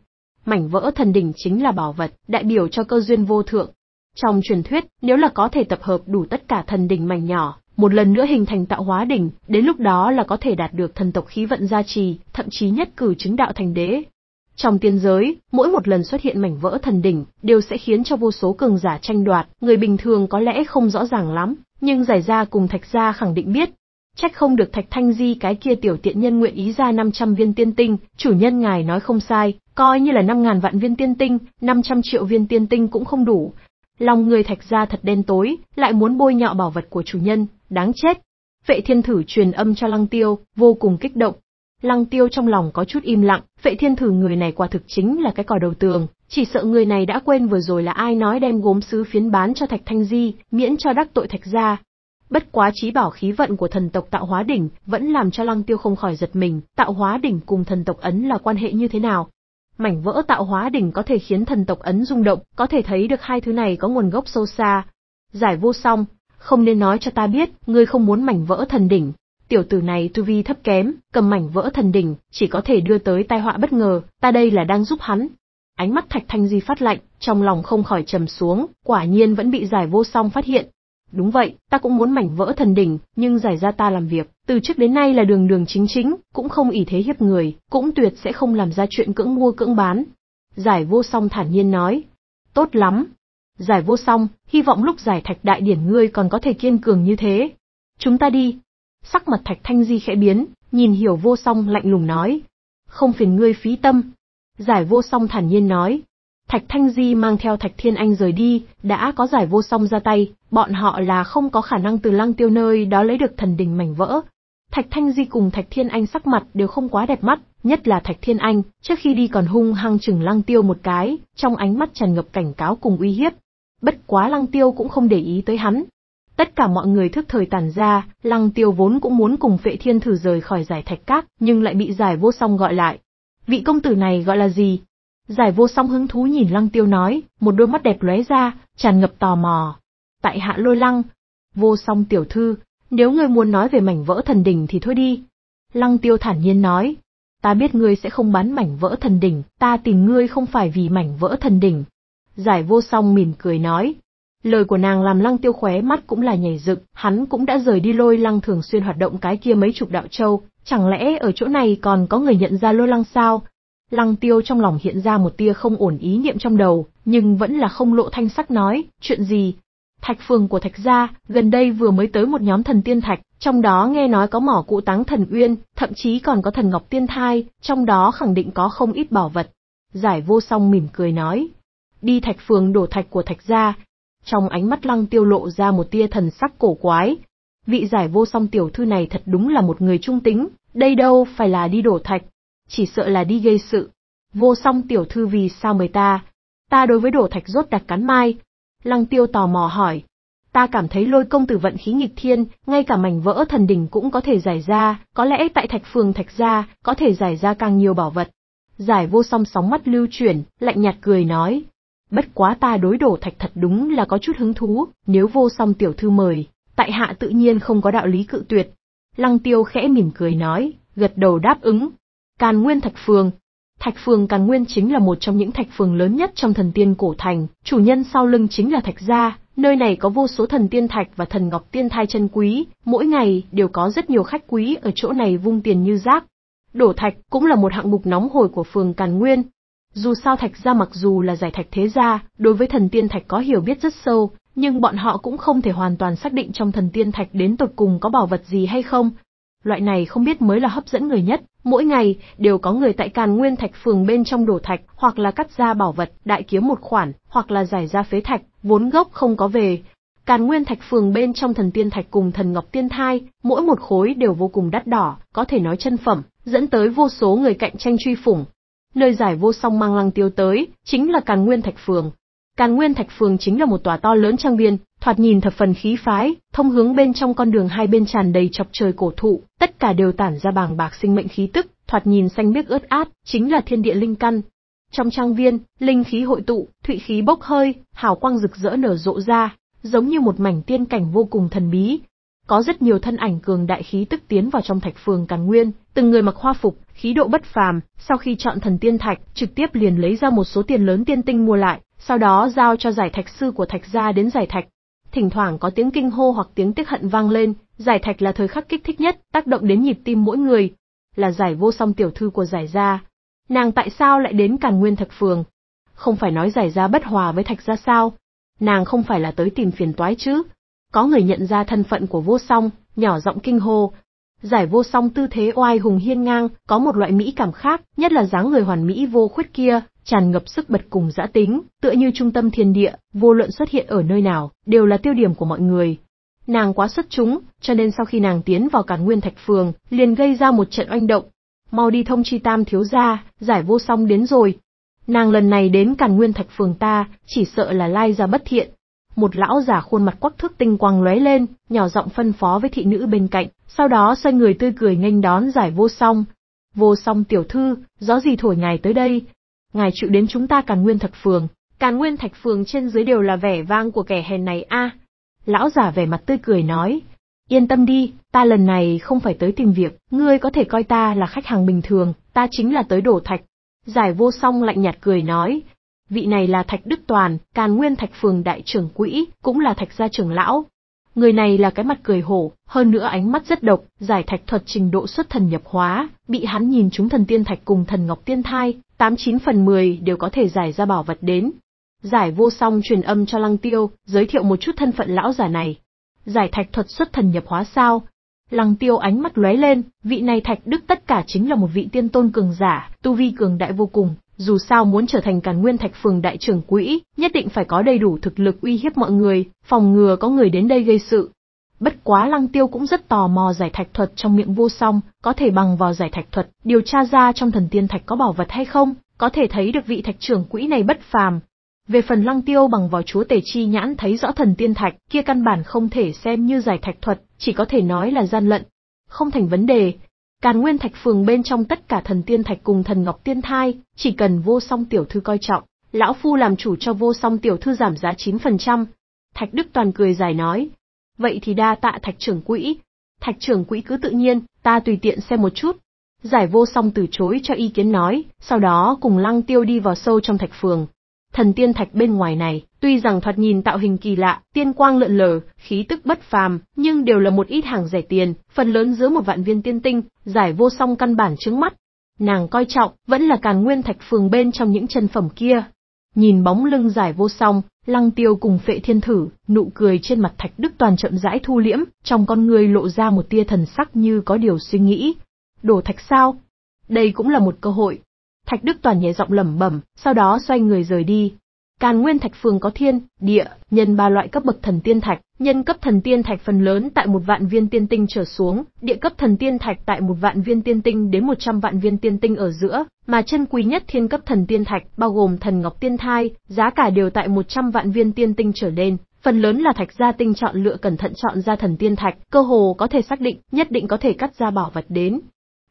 Mảnh vỡ thần đỉnh chính là bảo vật, đại biểu cho cơ duyên vô thượng. Trong truyền thuyết, nếu là có thể tập hợp đủ tất cả thần đỉnh mảnh nhỏ, một lần nữa hình thành tạo hóa đỉnh, đến lúc đó là có thể đạt được thần tộc khí vận gia trì, thậm chí nhất cử chứng đạo thành đế. Trong tiên giới, mỗi một lần xuất hiện mảnh vỡ thần đỉnh đều sẽ khiến cho vô số cường giả tranh đoạt, người bình thường có lẽ không rõ ràng lắm, nhưng giải ra cùng thạch gia khẳng định biết. Trách không được thạch thanh di cái kia tiểu tiện nhân nguyện ý ra 500 viên tiên tinh, chủ nhân ngài nói không sai, coi như là 5.000 vạn viên tiên tinh, 500 triệu viên tiên tinh cũng không đủ. Lòng người thạch gia thật đen tối, lại muốn bôi nhọ bảo vật của chủ nhân, đáng chết. Vệ thiên thử truyền âm cho lăng tiêu, vô cùng kích động, Lăng tiêu trong lòng có chút im lặng, Phệ thiên thử người này quả thực chính là cái cỏ đầu tường, chỉ sợ người này đã quên vừa rồi là ai nói đem gốm sứ phiến bán cho Thạch Thanh Di, miễn cho đắc tội Thạch gia. Bất quá trí bảo khí vận của thần tộc tạo hóa đỉnh vẫn làm cho lăng tiêu không khỏi giật mình, tạo hóa đỉnh cùng thần tộc ấn là quan hệ như thế nào. Mảnh vỡ tạo hóa đỉnh có thể khiến thần tộc ấn rung động, có thể thấy được hai thứ này có nguồn gốc sâu xa. Giải vô song, không nên nói cho ta biết, ngươi không muốn mảnh vỡ thần đỉnh, tiểu tử này tu vi thấp kém, cầm mảnh vỡ thần đỉnh, chỉ có thể đưa tới tai họa bất ngờ, ta đây là đang giúp hắn. Ánh mắt Thạch Thanh Di phát lạnh, trong lòng không khỏi trầm xuống, quả nhiên vẫn bị giải vô song phát hiện. Đúng vậy, ta cũng muốn mảnh vỡ thần đỉnh, nhưng giải ra ta làm việc, từ trước đến nay là đường đường chính chính, cũng không ỷ thế hiếp người, cũng tuyệt sẽ không làm ra chuyện cưỡng mua cưỡng bán. Giải vô song thản nhiên nói. Tốt lắm. Giải vô song, hy vọng lúc giải thạch đại điển ngươi còn có thể kiên cường như thế. Chúng ta đi, Sắc mặt Thạch Thanh Di khẽ biến, nhìn hiểu vô song lạnh lùng nói. Không phiền ngươi phí tâm. Giải vô song thản nhiên nói. Thạch Thanh Di mang theo Thạch Thiên Anh rời đi, đã có giải vô song ra tay, bọn họ là không có khả năng từ lăng tiêu nơi đó lấy được thần đình mảnh vỡ. Thạch Thanh Di cùng Thạch Thiên Anh sắc mặt đều không quá đẹp mắt, nhất là Thạch Thiên Anh, trước khi đi còn hung hăng chừng lăng tiêu một cái, trong ánh mắt tràn ngập cảnh cáo cùng uy hiếp. Bất quá lăng tiêu cũng không để ý tới hắn, Tất cả mọi người thức thời tản ra, Lăng Tiêu vốn cũng muốn cùng Phệ Thiên thử rời khỏi giải thạch các, nhưng lại bị giải vô song gọi lại. Vị công tử này gọi là gì? Giải vô song hứng thú nhìn Lăng Tiêu nói, một đôi mắt đẹp lóe ra, tràn ngập tò mò. Tại hạ lôi lăng. Vô song tiểu thư, nếu ngươi muốn nói về mảnh vỡ thần đỉnh thì thôi đi. Lăng Tiêu thản nhiên nói, ta biết ngươi sẽ không bán mảnh vỡ thần đỉnh, ta tìm ngươi không phải vì mảnh vỡ thần đỉnh. Giải vô song mỉm cười nói, Lời của nàng làm lăng tiêu khóe mắt cũng là nhảy dựng, hắn cũng đã rời đi lôi lăng thường xuyên hoạt động cái kia mấy chục đạo châu, chẳng lẽ ở chỗ này còn có người nhận ra lôi lăng sao? Lăng tiêu trong lòng hiện ra một tia không ổn ý niệm trong đầu, nhưng vẫn là không lộ thanh sắc nói, chuyện gì? Thạch phường của thạch gia, gần đây vừa mới tới một nhóm thần tiên thạch, trong đó nghe nói có mỏ cụ táng thần uyên, thậm chí còn có thần ngọc tiên thai, trong đó khẳng định có không ít bảo vật. Giải vô song mỉm cười nói, đi thạch phường đổ thạch của thạch gia, trong ánh mắt lăng tiêu lộ ra một tia thần sắc cổ quái. Vị giải vô song tiểu thư này thật đúng là một người trung tính, đây đâu phải là đi đổ thạch, chỉ sợ là đi gây sự. Vô song tiểu thư vì sao mời ta? Ta đối với đổ thạch rốt đặc cắn mai. Lăng tiêu tò mò hỏi. Ta cảm thấy lôi công tử vận khí nghịch thiên, ngay cả mảnh vỡ thần đỉnh cũng có thể giải ra, có lẽ tại thạch phường thạch gia, có thể giải ra càng nhiều bảo vật. Giải vô song sóng mắt lưu chuyển, lạnh nhạt cười nói, Bất quá ta đối đổ thạch thật đúng là có chút hứng thú, nếu vô song tiểu thư mời, tại hạ tự nhiên không có đạo lý cự tuyệt. Lăng tiêu khẽ mỉm cười nói, gật đầu đáp ứng. Càn Nguyên Thạch Phường Thạch Phường Càn Nguyên chính là một trong những thạch phường lớn nhất trong thần tiên cổ thành, chủ nhân sau lưng chính là Thạch Gia, nơi này có vô số thần tiên thạch và thần ngọc tiên thai chân quý, mỗi ngày đều có rất nhiều khách quý ở chỗ này vung tiền như rác. Đổ thạch cũng là một hạng mục nóng hổi của phường Càn Nguyên, dù sao thạch gia mặc dù là giải thạch thế gia, đối với thần tiên thạch có hiểu biết rất sâu, nhưng bọn họ cũng không thể hoàn toàn xác định trong thần tiên thạch đến tột cùng có bảo vật gì hay không. Loại này không biết mới là hấp dẫn người nhất, mỗi ngày đều có người tại Càn Nguyên Thạch phường bên trong đổ thạch, hoặc là cắt ra bảo vật, đại kiếm một khoản, hoặc là giải ra phế thạch, vốn gốc không có về. Càn Nguyên Thạch phường bên trong thần tiên thạch cùng thần ngọc tiên thai, mỗi một khối đều vô cùng đắt đỏ, có thể nói chân phẩm, dẫn tới vô số người cạnh tranh truy phủng, Nơi giải vô song mang lăng tiêu tới, chính là Càn Nguyên Thạch Phường. Càn Nguyên Thạch Phường chính là một tòa to lớn trang viên, thoạt nhìn thập phần khí phái, thông hướng bên trong con đường hai bên tràn đầy chọc trời cổ thụ, tất cả đều tản ra bàng bạc sinh mệnh khí tức, thoạt nhìn xanh biếc ướt át, chính là thiên địa linh căn. Trong trang viên, linh khí hội tụ, thụy khí bốc hơi, hào quang rực rỡ nở rộ ra, giống như một mảnh tiên cảnh vô cùng thần bí, có rất nhiều thân ảnh cường đại khí tức tiến vào trong thạch phường Càn Nguyên, từng người mặc hoa phục, khí độ bất phàm, sau khi chọn thần tiên thạch, trực tiếp liền lấy ra một số tiền lớn tiên tinh mua lại, sau đó giao cho giải thạch sư của thạch gia đến giải thạch. Thỉnh thoảng có tiếng kinh hô hoặc tiếng tiếc hận vang lên, giải thạch là thời khắc kích thích nhất, tác động đến nhịp tim mỗi người, là giải vô song tiểu thư của giải gia. Nàng tại sao lại đến Càn Nguyên thạch phường? Không phải nói giải gia bất hòa với thạch gia sao? Nàng không phải là tới tìm phiền toái chứ? Có người nhận ra thân phận của vô song, nhỏ giọng kinh hô. Giải vô song tư thế oai hùng hiên ngang, có một loại mỹ cảm khác, nhất là dáng người hoàn mỹ vô khuyết kia, tràn ngập sức bật cùng dã tính, tựa như trung tâm thiên địa, vô luận xuất hiện ở nơi nào, đều là tiêu điểm của mọi người. Nàng quá xuất chúng, cho nên sau khi nàng tiến vào càn nguyên thạch phường, liền gây ra một trận oanh động. Mau đi thông chi tam thiếu gia, giải vô song đến rồi. Nàng lần này đến càn nguyên thạch phường ta, chỉ sợ là lai ra bất thiện, một lão già khuôn mặt quắc thước tinh quang lóe lên, nhỏ giọng phân phó với thị nữ bên cạnh, sau đó xoay người tươi cười nghênh đón giải vô song. Vô song tiểu thư, gió gì thổi ngài tới đây? Ngài chịu đến chúng ta càn nguyên thạch phường, càn nguyên thạch phường trên dưới đều là vẻ vang của kẻ hèn này a. Lão giả vẻ mặt tươi cười nói, yên tâm đi, ta lần này không phải tới tìm việc, ngươi có thể coi ta là khách hàng bình thường, ta chính là tới đổ thạch. Giải vô song lạnh nhạt cười nói, vị này là Thạch Đức Toàn, Càn Nguyên Thạch Phường đại trưởng quỹ, cũng là Thạch gia trưởng lão. Người này là cái mặt cười hổ, hơn nữa ánh mắt rất độc, giải thạch thuật trình độ xuất thần nhập hóa, bị hắn nhìn chúng thần tiên thạch cùng thần ngọc tiên thai, 89 phần 10 đều có thể giải ra bảo vật đến. Giải vô song truyền âm cho Lăng Tiêu, giới thiệu một chút thân phận lão giả này. Giải thạch thuật xuất thần nhập hóa sao, Lăng tiêu ánh mắt lóe lên, vị này thạch đức tất cả chính là một vị tiên tôn cường giả, tu vi cường đại vô cùng, dù sao muốn trở thành càn nguyên thạch phường đại trưởng quỹ, nhất định phải có đầy đủ thực lực uy hiếp mọi người, phòng ngừa có người đến đây gây sự. Bất quá Lăng Tiêu cũng rất tò mò giải thạch thuật trong miệng vô song, có thể bằng vào giải thạch thuật, điều tra ra trong thần tiên thạch có bảo vật hay không, có thể thấy được vị thạch trưởng quỹ này bất phàm. Về phần Lăng Tiêu bằng vào chúa tể chi nhãn thấy rõ thần tiên thạch, kia căn bản không thể xem như giải thạch thuật, chỉ có thể nói là gian lận. Không thành vấn đề, Càn Nguyên Thạch phường bên trong tất cả thần tiên thạch cùng thần ngọc tiên thai, chỉ cần vô song tiểu thư coi trọng, lão phu làm chủ cho vô song tiểu thư giảm giá 9%. Thạch Đức Toàn cười dài nói, vậy thì đa tạ thạch trưởng quỹ. Thạch trưởng quỹ cứ tự nhiên, ta tùy tiện xem một chút. Giải vô song từ chối cho ý kiến nói, sau đó cùng lăng tiêu đi vào sâu trong thạch phường. Thần tiên thạch bên ngoài này, tuy rằng thoạt nhìn tạo hình kỳ lạ, tiên quang lượn lờ, khí tức bất phàm, nhưng đều là một ít hàng rẻ tiền, phần lớn dưới một vạn viên tiên tinh, giải vô song căn bản trứng mắt. Nàng coi trọng, vẫn là càn nguyên thạch phường bên trong những chân phẩm kia. Nhìn bóng lưng giải vô song, lăng tiêu cùng phệ thiên thử, nụ cười trên mặt thạch đức toàn chậm rãi thu liễm, trong con người lộ ra một tia thần sắc như có điều suy nghĩ. Đổ thạch sao? Đây cũng là một cơ hội, Thạch Đức Toàn nhẹ giọng lẩm bẩm, sau đó xoay người rời đi. Càn Nguyên Thạch Phường có thiên, địa, nhân ba loại cấp bậc thần tiên thạch, nhân cấp thần tiên thạch phần lớn tại một vạn viên tiên tinh trở xuống, địa cấp thần tiên thạch tại một vạn viên tiên tinh đến một trăm vạn viên tiên tinh ở giữa, mà chân quý nhất thiên cấp thần tiên thạch bao gồm thần ngọc tiên thai, giá cả đều tại một trăm vạn viên tiên tinh trở lên. Phần lớn là thạch gia tinh chọn lựa cẩn thận chọn ra thần tiên thạch, cơ hồ có thể xác định, nhất định có thể cắt ra bảo vật đến,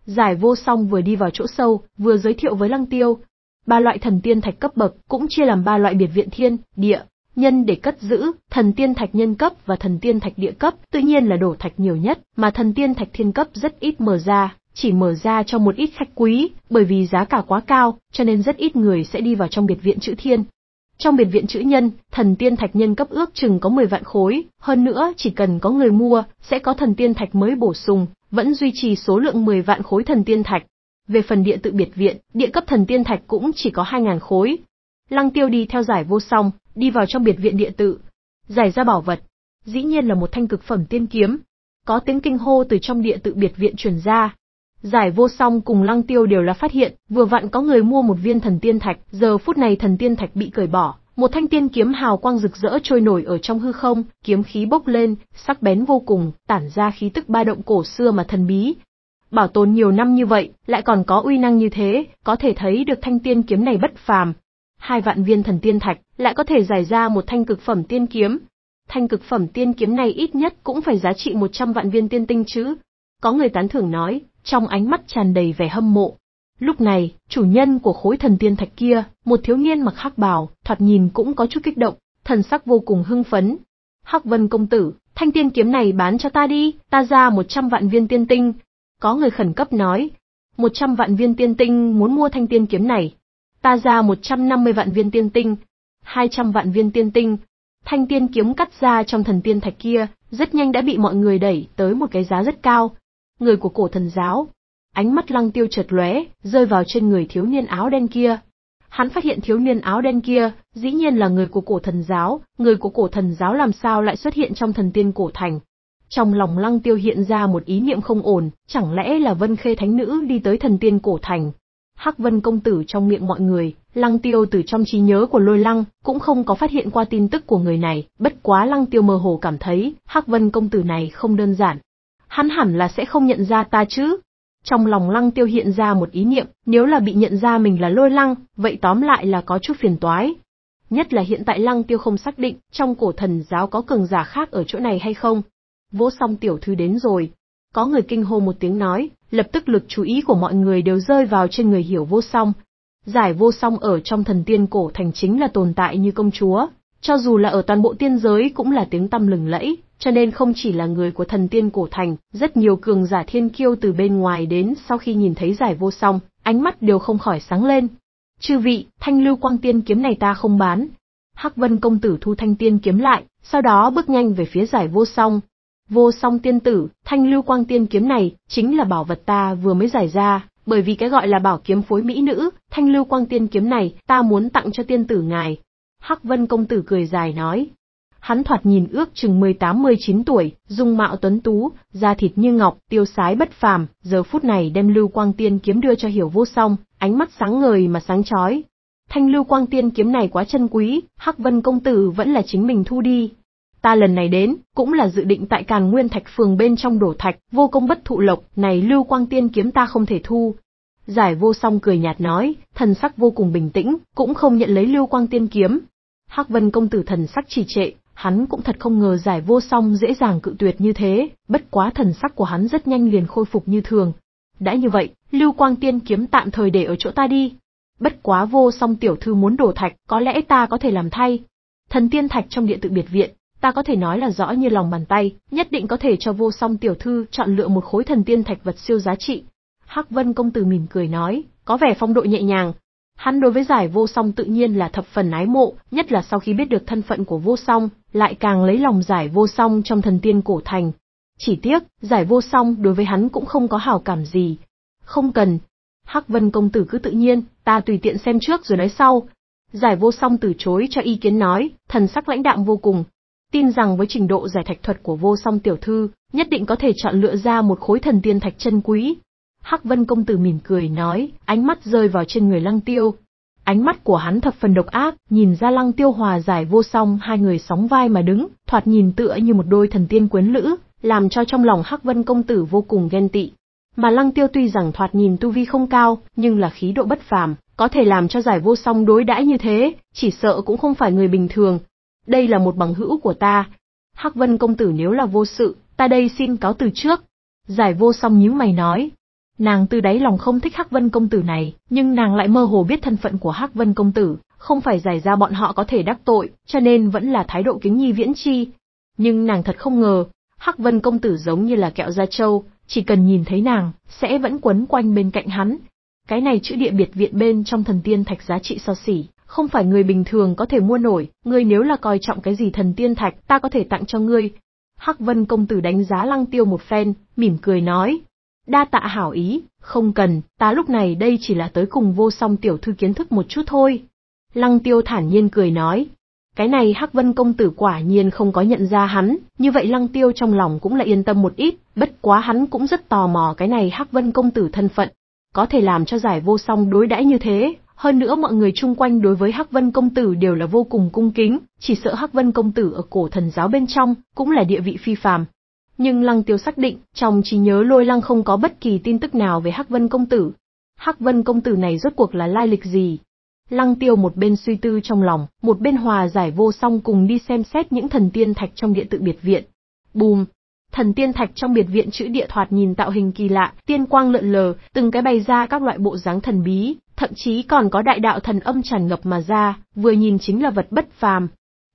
Giải vô song vừa đi vào chỗ sâu, vừa giới thiệu với Lăng Tiêu. Ba loại thần tiên thạch cấp bậc cũng chia làm ba loại biệt viện thiên, địa, nhân để cất giữ, thần tiên thạch nhân cấp và thần tiên thạch địa cấp, tự nhiên là đổ thạch nhiều nhất, mà thần tiên thạch thiên cấp rất ít mở ra, chỉ mở ra cho một ít khách quý, bởi vì giá cả quá cao, cho nên rất ít người sẽ đi vào trong biệt viện chữ thiên. Trong biệt viện chữ nhân, thần tiên thạch nhân cấp ước chừng có 10 vạn khối, hơn nữa chỉ cần có người mua, sẽ có thần tiên thạch mới bổ sung, vẫn duy trì số lượng 10 vạn khối thần tiên thạch. Về phần địa tự biệt viện, địa cấp thần tiên thạch cũng chỉ có 2.000 khối. Lăng tiêu đi theo giải vô song, đi vào trong biệt viện địa tự. Giải ra bảo vật, dĩ nhiên là một thanh cực phẩm tiên kiếm. Có tiếng kinh hô từ trong địa tự biệt viện truyền ra. Giải vô song cùng lăng tiêu đều là phát hiện, vừa vặn có người mua một viên thần tiên thạch, giờ phút này thần tiên thạch bị cởi bỏ, một thanh tiên kiếm hào quang rực rỡ trôi nổi ở trong hư không, kiếm khí bốc lên, sắc bén vô cùng, tản ra khí tức ba động cổ xưa mà thần bí. Bảo tồn nhiều năm như vậy, lại còn có uy năng như thế, có thể thấy được thanh tiên kiếm này bất phàm. Hai vạn viên thần tiên thạch, lại có thể giải ra một thanh cực phẩm tiên kiếm. Thanh cực phẩm tiên kiếm này ít nhất cũng phải giá trị 100 vạn viên tiên tinh chứ. Có người tán thưởng nói, trong ánh mắt tràn đầy vẻ hâm mộ. Lúc này, chủ nhân của khối thần tiên thạch kia, một thiếu niên mặc hắc bào, thoạt nhìn cũng có chút kích động, thần sắc vô cùng hưng phấn. Hắc Vân công tử, thanh tiên kiếm này bán cho ta đi, ta ra một trăm vạn viên tiên tinh. Có người khẩn cấp nói, một trăm vạn viên tiên tinh muốn mua thanh tiên kiếm này. Ta ra một trăm năm mươi vạn viên tiên tinh, hai trăm vạn viên tiên tinh. Thanh tiên kiếm cắt ra trong thần tiên thạch kia, rất nhanh đã bị mọi người đẩy tới một cái giá rất cao. Người của cổ thần giáo, Ánh mắt lăng tiêu chợt lóe, rơi vào trên người thiếu niên áo đen kia. Hắn phát hiện thiếu niên áo đen kia, dĩ nhiên là người của cổ thần giáo, người của cổ thần giáo làm sao lại xuất hiện trong thần tiên cổ thành. Trong lòng lăng tiêu hiện ra một ý niệm không ổn, chẳng lẽ là vân khê thánh nữ đi tới thần tiên cổ thành. Hắc vân công tử trong miệng mọi người, lăng tiêu từ trong trí nhớ của lôi lăng, cũng không có phát hiện qua tin tức của người này, bất quá lăng tiêu mơ hồ cảm thấy, hắc vân công tử này không đơn giản, hắn hẳn là sẽ không nhận ra ta chứ, trong lòng lăng tiêu hiện ra một ý niệm, nếu là bị nhận ra mình là lôi lăng, vậy tóm lại là có chút phiền toái. Nhất là hiện tại lăng tiêu không xác định, trong cổ thần giáo có cường giả khác ở chỗ này hay không. vô song tiểu thư đến rồi. Có người kinh hô một tiếng nói, lập tức lực chú ý của mọi người đều rơi vào trên người hiểu vô song. Giải vô song ở trong thần tiên cổ thành chính là tồn tại như công chúa, cho dù là ở toàn bộ tiên giới cũng là tiếng tăm lừng lẫy, cho nên không chỉ là người của thần tiên cổ thành, rất nhiều cường giả thiên kiêu từ bên ngoài đến sau khi nhìn thấy giải vô song, ánh mắt đều không khỏi sáng lên. Chư vị, thanh lưu quang tiên kiếm này ta không bán. Hắc Vân công tử thu thanh tiên kiếm lại, sau đó bước nhanh về phía giải vô song. Vô song tiên tử, thanh lưu quang tiên kiếm này, chính là bảo vật ta vừa mới giải ra, bởi vì cái gọi là bảo kiếm phối mỹ nữ, thanh lưu quang tiên kiếm này, ta muốn tặng cho tiên tử ngài. Hắc Vân công tử cười dài nói, hắn thoạt nhìn ước chừng 18-19 tuổi, dung mạo tuấn tú, da thịt như ngọc, tiêu sái bất phàm, giờ phút này đem lưu quang tiên kiếm đưa cho hiểu vô song, ánh mắt sáng ngời mà sáng chói. Thanh lưu quang tiên kiếm này quá chân quý, Hắc Vân công tử vẫn là chính mình thu đi. Ta lần này đến, cũng là dự định tại Càn Nguyên Thạch phường bên trong đổ thạch, vô công bất thụ lộc, này lưu quang tiên kiếm ta không thể thu, Giải vô song cười nhạt nói, thần sắc vô cùng bình tĩnh, cũng không nhận lấy lưu quang tiên kiếm. Hắc vân công tử thần sắc trì trệ, Hắn cũng thật không ngờ giải vô song dễ dàng cự tuyệt như thế, bất quá thần sắc của hắn rất nhanh liền khôi phục như thường. Đã như vậy, lưu quang tiên kiếm tạm thời để ở chỗ ta đi. Bất quá vô song tiểu thư muốn đổ thạch, có lẽ ta có thể làm thay. Thần tiên thạch trong địa tự biệt viện, ta có thể nói là rõ như lòng bàn tay, nhất định có thể cho vô song tiểu thư chọn lựa một khối thần tiên thạch vật siêu giá trị. Hắc Vân công tử mỉm cười nói, có vẻ phong độ nhẹ nhàng, Hắn đối với giải vô song tự nhiên là thập phần ái mộ, nhất là sau khi biết được thân phận của vô song, lại càng lấy lòng giải vô song trong thần tiên cổ thành. Chỉ tiếc, giải vô song đối với hắn cũng không có hảo cảm gì. Không cần. Hắc Vân công tử cứ tự nhiên, ta tùy tiện xem trước rồi nói sau. Giải vô song từ chối cho ý kiến nói, thần sắc lãnh đạm vô cùng. Tin rằng với trình độ giải thạch thuật của vô song tiểu thư, nhất định có thể chọn lựa ra một khối thần tiên thạch chân quý, Hắc Vân công tử mỉm cười nói, ánh mắt rơi vào trên người Lăng Tiêu. Ánh mắt của hắn thập phần độc ác, nhìn ra Lăng Tiêu hòa giải vô song hai người sóng vai mà đứng, thoạt nhìn tựa như một đôi thần tiên quyến lữ, làm cho trong lòng Hắc Vân công tử vô cùng ghen tị. Mà Lăng Tiêu tuy rằng thoạt nhìn tu vi không cao, nhưng là khí độ bất phàm, có thể làm cho giải vô song đối đãi như thế, chỉ sợ cũng không phải người bình thường. Đây là một bằng hữu của ta. Hắc Vân công tử nếu là vô sự, ta đây xin cáo từ trước. Giải vô song nhíu mày nói, Nàng từ đáy lòng không thích Hắc Vân công tử này, nhưng nàng lại mơ hồ biết thân phận của Hắc Vân công tử, không phải giải ra bọn họ có thể đắc tội, cho nên vẫn là thái độ kính nhi viễn chi. Nhưng nàng thật không ngờ, Hắc Vân công tử giống như là kẹo da trâu, chỉ cần nhìn thấy nàng, sẽ vẫn quấn quanh bên cạnh hắn. Cái này chữ địa biệt viện bên trong thần tiên thạch giá trị so sỉ, không phải người bình thường có thể mua nổi, ngươi nếu là coi trọng cái gì thần tiên thạch, ta có thể tặng cho ngươi. Hắc Vân công tử đánh giá Lăng Tiêu một phen, mỉm cười nói, Đa tạ hảo ý, không cần, ta lúc này đây chỉ là tới cùng vô song tiểu thư kiến thức một chút thôi. Lăng tiêu thản nhiên cười nói. Cái này Hắc Vân công tử quả nhiên không có nhận ra hắn, như vậy Lăng Tiêu trong lòng cũng là yên tâm một ít, bất quá hắn cũng rất tò mò cái này Hắc Vân công tử thân phận, có thể làm cho giải vô song đối đãi như thế, hơn nữa mọi người chung quanh đối với Hắc Vân công tử đều là vô cùng cung kính, chỉ sợ Hắc Vân công tử ở cổ thần giáo bên trong cũng là địa vị phi phàm, nhưng Lăng Tiêu xác định, trong trí nhớ lôi lăng không có bất kỳ tin tức nào về Hắc Vân Công Tử. Hắc Vân Công Tử này rốt cuộc là lai lịch gì? Lăng Tiêu một bên suy tư trong lòng, một bên hòa giải vô song cùng đi xem xét những thần tiên thạch trong địa tự biệt viện. Bùm! Thần tiên thạch trong biệt viện chữ địa thoạt nhìn tạo hình kỳ lạ, tiên quang lượn lờ, từng cái bày ra các loại bộ dáng thần bí, thậm chí còn có đại đạo thần âm tràn ngập mà ra, vừa nhìn chính là vật bất phàm.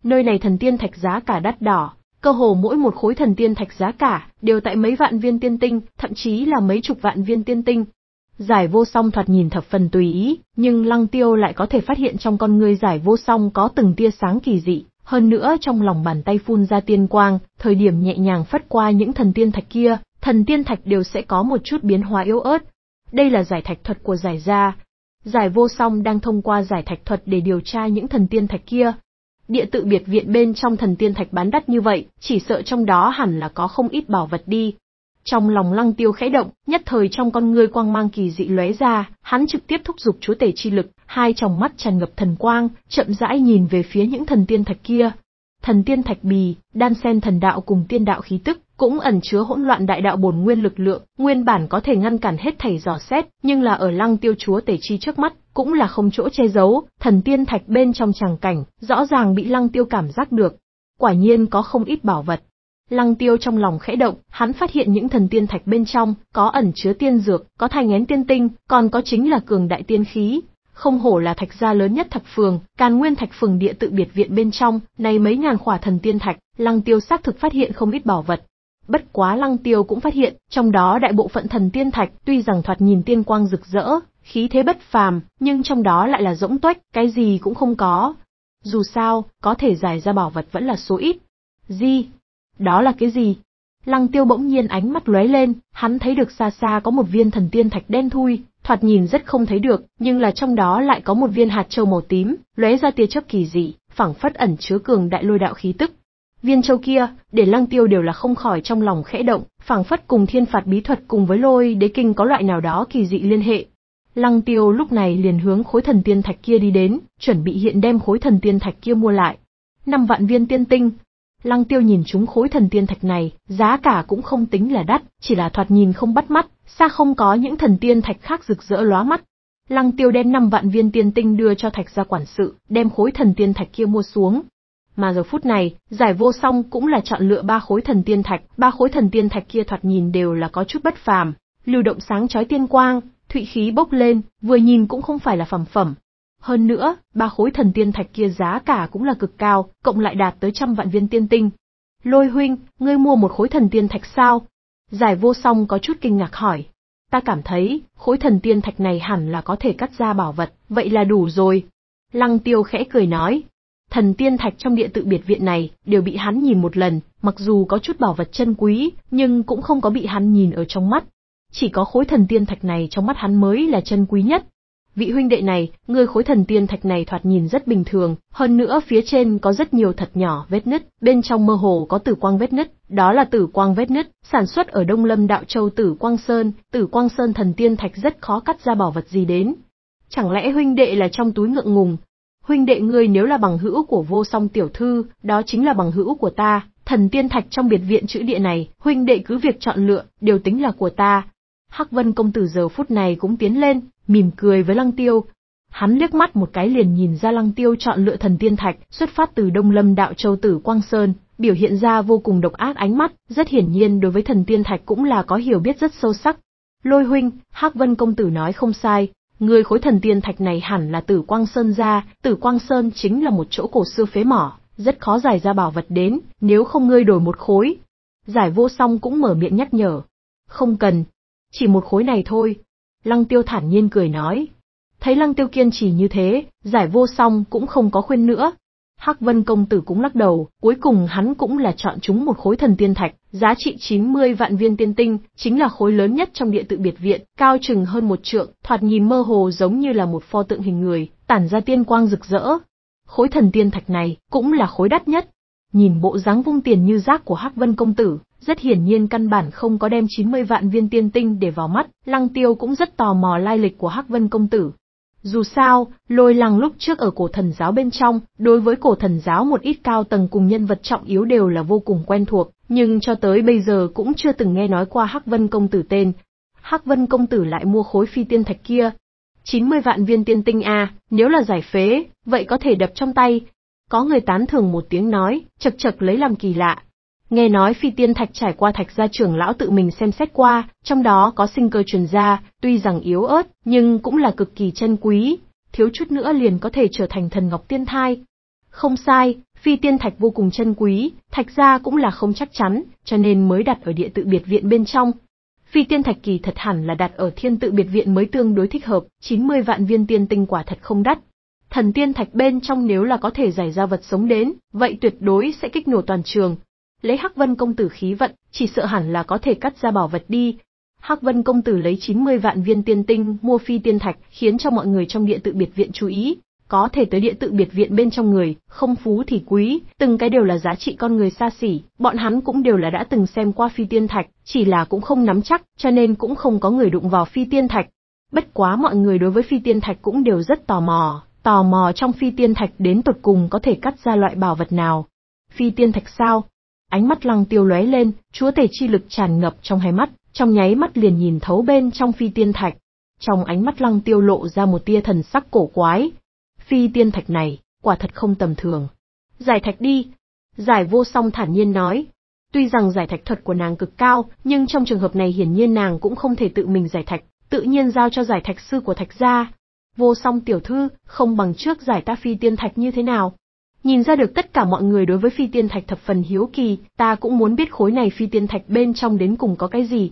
Nơi này thần tiên thạch giá cả đắt đỏ, cơ hồ mỗi một khối thần tiên thạch giá cả đều tại mấy vạn viên tiên tinh, thậm chí là mấy chục vạn viên tiên tinh. Giải vô song thoạt nhìn thập phần tùy ý, nhưng lăng tiêu lại có thể phát hiện trong con người giải vô song có từng tia sáng kỳ dị, hơn nữa trong lòng bàn tay phun ra tiên quang, thời điểm nhẹ nhàng phát qua những thần tiên thạch kia, thần tiên thạch đều sẽ có một chút biến hóa yếu ớt. Đây là giải thạch thuật của giải gia. Giải vô song đang thông qua giải thạch thuật để điều tra những thần tiên thạch kia, Địa tự biệt viện bên trong thần tiên thạch bán đắt như vậy, chỉ sợ trong đó hẳn là có không ít bảo vật đi. Trong lòng lăng tiêu khẽ động, nhất thời trong con ngươi quang mang kỳ dị lóe ra, hắn trực tiếp thúc giục chúa tể chi lực, hai tròng mắt tràn ngập thần quang, chậm rãi nhìn về phía những thần tiên thạch kia. Thần tiên thạch bì, đan sen thần đạo cùng tiên đạo khí tức, cũng ẩn chứa hỗn loạn đại đạo bổn nguyên lực lượng, nguyên bản có thể ngăn cản hết thảy dò xét, nhưng là ở Lăng Tiêu Chúa Tể Chi trước mắt, cũng là không chỗ che giấu, thần tiên thạch bên trong tràng cảnh, rõ ràng bị Lăng Tiêu cảm giác được. Quả nhiên có không ít bảo vật. Lăng Tiêu trong lòng khẽ động, hắn phát hiện những thần tiên thạch bên trong có ẩn chứa tiên dược, có thai nghén tiên tinh, còn có chính là cường đại tiên khí, không hổ là thạch gia lớn nhất thạch phường, càn nguyên thạch phường địa tự biệt viện bên trong, này mấy ngàn khỏa thần tiên thạch, lăng tiêu xác thực phát hiện không ít bảo vật, Bất quá Lăng Tiêu cũng phát hiện, trong đó đại bộ phận thần tiên thạch tuy rằng thoạt nhìn tiên quang rực rỡ, khí thế bất phàm, nhưng trong đó lại là rỗng tuếch, cái gì cũng không có. Dù sao, có thể giải ra bảo vật vẫn là số ít. Gì? Đó là cái gì? Lăng tiêu bỗng nhiên ánh mắt lóe lên, hắn thấy được xa xa có một viên thần tiên thạch đen thui, thoạt nhìn rất không thấy được, nhưng là trong đó lại có một viên hạt châu màu tím, lóe ra tia chớp kỳ dị, phảng phất ẩn chứa cường đại lôi đạo khí tức, viên châu kia, để lăng tiêu đều là không khỏi trong lòng khẽ động, phảng phất cùng thiên phạt bí thuật cùng với lôi đế kinh có loại nào đó kỳ dị liên hệ. Lăng tiêu lúc này liền hướng khối thần tiên thạch kia đi đến, chuẩn bị hiện đem khối thần tiên thạch kia mua lại. Năm vạn viên tiên tinh. Lăng tiêu nhìn chúng khối thần tiên thạch này, giá cả cũng không tính là đắt, chỉ là thoạt nhìn không bắt mắt, xa không có những thần tiên thạch khác rực rỡ lóa mắt. Lăng tiêu đem 5 vạn viên tiên tinh đưa cho thạch ra quản sự, đem khối thần tiên thạch kia mua xuống, mà giờ phút này, giải vô song cũng là chọn lựa ba khối thần tiên thạch, ba khối thần tiên thạch kia thoạt nhìn đều là có chút bất phàm, lưu động sáng chói tiên quang, thụy khí bốc lên, vừa nhìn cũng không phải là phẩm phẩm. Hơn nữa, ba khối thần tiên thạch kia giá cả cũng là cực cao, cộng lại đạt tới trăm vạn viên tiên tinh. Lôi huynh, ngươi mua một khối thần tiên thạch sao? Giải vô song có chút kinh ngạc hỏi. Ta cảm thấy, khối thần tiên thạch này hẳn là có thể cắt ra bảo vật, vậy là đủ rồi. Lăng tiêu khẽ cười nói, thần tiên thạch trong địa tự biệt viện này đều bị hắn nhìn một lần, mặc dù có chút bảo vật chân quý, nhưng cũng không có bị hắn nhìn ở trong mắt. Chỉ có khối thần tiên thạch này trong mắt hắn mới là chân quý nhất. Vị huynh đệ này, người khối thần tiên thạch này thoạt nhìn rất bình thường, hơn nữa phía trên có rất nhiều thật nhỏ vết nứt, bên trong mơ hồ có tử quang vết nứt, đó là tử quang vết nứt, sản xuất ở Đông Lâm Đạo Châu tử quang sơn, tử quang sơn thần tiên thạch rất khó cắt ra bảo vật gì đến, Chẳng lẽ huynh đệ là trong túi ngượng ngùng, huynh đệ ngươi nếu là bằng hữu của vô song tiểu thư, đó chính là bằng hữu của ta, thần tiên thạch trong biệt viện chữ địa này, huynh đệ cứ việc chọn lựa, đều tính là của ta. Hắc Vân công tử giờ phút này cũng tiến lên, mỉm cười với Lăng Tiêu. Hắn liếc mắt một cái liền nhìn ra Lăng Tiêu chọn lựa thần tiên thạch, xuất phát từ Đông Lâm đạo châu tử Quang Sơn, biểu hiện ra vô cùng độc ác ánh mắt, rất hiển nhiên đối với thần tiên thạch cũng là có hiểu biết rất sâu sắc. Lôi huynh, Hắc Vân công tử nói không sai, Người khối thần tiên thạch này hẳn là Tử Quang Sơn ra, Tử Quang Sơn chính là một chỗ cổ xưa phế mỏ, rất khó giải ra bảo vật đến, nếu không ngươi đổi một khối. Giải vô song cũng mở miệng nhắc nhở. Không cần, chỉ một khối này thôi. Lăng tiêu thản nhiên cười nói. Thấy lăng tiêu kiên trì như thế, giải vô song cũng không có khuyên nữa, Hắc Vân công tử cũng lắc đầu, cuối cùng hắn cũng là chọn chúng một khối thần tiên thạch, giá trị 90 vạn viên tiên tinh, chính là khối lớn nhất trong địa tự biệt viện, cao chừng hơn một trượng, thoạt nhìn mơ hồ giống như là một pho tượng hình người, tản ra tiên quang rực rỡ. Khối thần tiên thạch này cũng là khối đắt nhất. Nhìn bộ dáng vung tiền như rác của Hắc Vân công tử, rất hiển nhiên căn bản không có đem 90 vạn viên tiên tinh để vào mắt, Lăng Tiêu cũng rất tò mò lai lịch của Hắc Vân công tử, dù sao, lôi lăng lúc trước ở cổ thần giáo bên trong, đối với cổ thần giáo một ít cao tầng cùng nhân vật trọng yếu đều là vô cùng quen thuộc, nhưng cho tới bây giờ cũng chưa từng nghe nói qua Hắc Vân Công Tử tên. Hắc Vân Công Tử lại mua khối phi tiên thạch kia. 90 vạn viên tiên tinh a, nếu là giải phế, vậy có thể đập trong tay. Có người tán thường một tiếng nói, chật chật lấy làm kỳ lạ, Nghe nói phi tiên thạch trải qua thạch gia trưởng lão tự mình xem xét qua, trong đó có sinh cơ truyền gia, tuy rằng yếu ớt, nhưng cũng là cực kỳ chân quý, thiếu chút nữa liền có thể trở thành thần ngọc tiên thai. Không sai, phi tiên thạch vô cùng chân quý, thạch gia cũng là không chắc chắn, cho nên mới đặt ở địa tự biệt viện bên trong. Phi tiên thạch kỳ thật hẳn là đặt ở thiên tự biệt viện mới tương đối thích hợp, 90 vạn viên tiên tinh quả thật không đắt. Thần tiên thạch bên trong nếu là có thể giải ra vật sống đến, vậy tuyệt đối sẽ kích nổ toàn trường, lấy Hắc Vân công tử khí vận, chỉ sợ hẳn là có thể cắt ra bảo vật đi. Hắc Vân công tử lấy 90 vạn viên tiên tinh mua phi tiên thạch, khiến cho mọi người trong địa tự biệt viện chú ý, có thể tới địa tự biệt viện bên trong người, không phú thì quý, từng cái đều là giá trị con người xa xỉ, bọn hắn cũng đều là đã từng xem qua phi tiên thạch, chỉ là cũng không nắm chắc, cho nên cũng không có người đụng vào phi tiên thạch. Bất quá mọi người đối với phi tiên thạch cũng đều rất tò mò, tò mò trong phi tiên thạch đến tột cùng có thể cắt ra loại bảo vật nào. Phi tiên thạch sao? Ánh mắt lăng tiêu lóe lên, chúa tể chi lực tràn ngập trong hai mắt, trong nháy mắt liền nhìn thấu bên trong phi tiên thạch. Trong ánh mắt lăng tiêu lộ ra một tia thần sắc cổ quái. Phi tiên thạch này, quả thật không tầm thường. Giải thạch đi. Giải vô song thản nhiên nói. Tuy rằng giải thạch thuật của nàng cực cao, nhưng trong trường hợp này hiển nhiên nàng cũng không thể tự mình giải thạch, tự nhiên giao cho giải thạch sư của thạch gia. Vô song tiểu thư, không bằng trước giải ta phi tiên thạch như thế nào? Nhìn ra được tất cả mọi người đối với phi tiên thạch thập phần hiếu kỳ, ta cũng muốn biết khối này phi tiên thạch bên trong đến cùng có cái gì.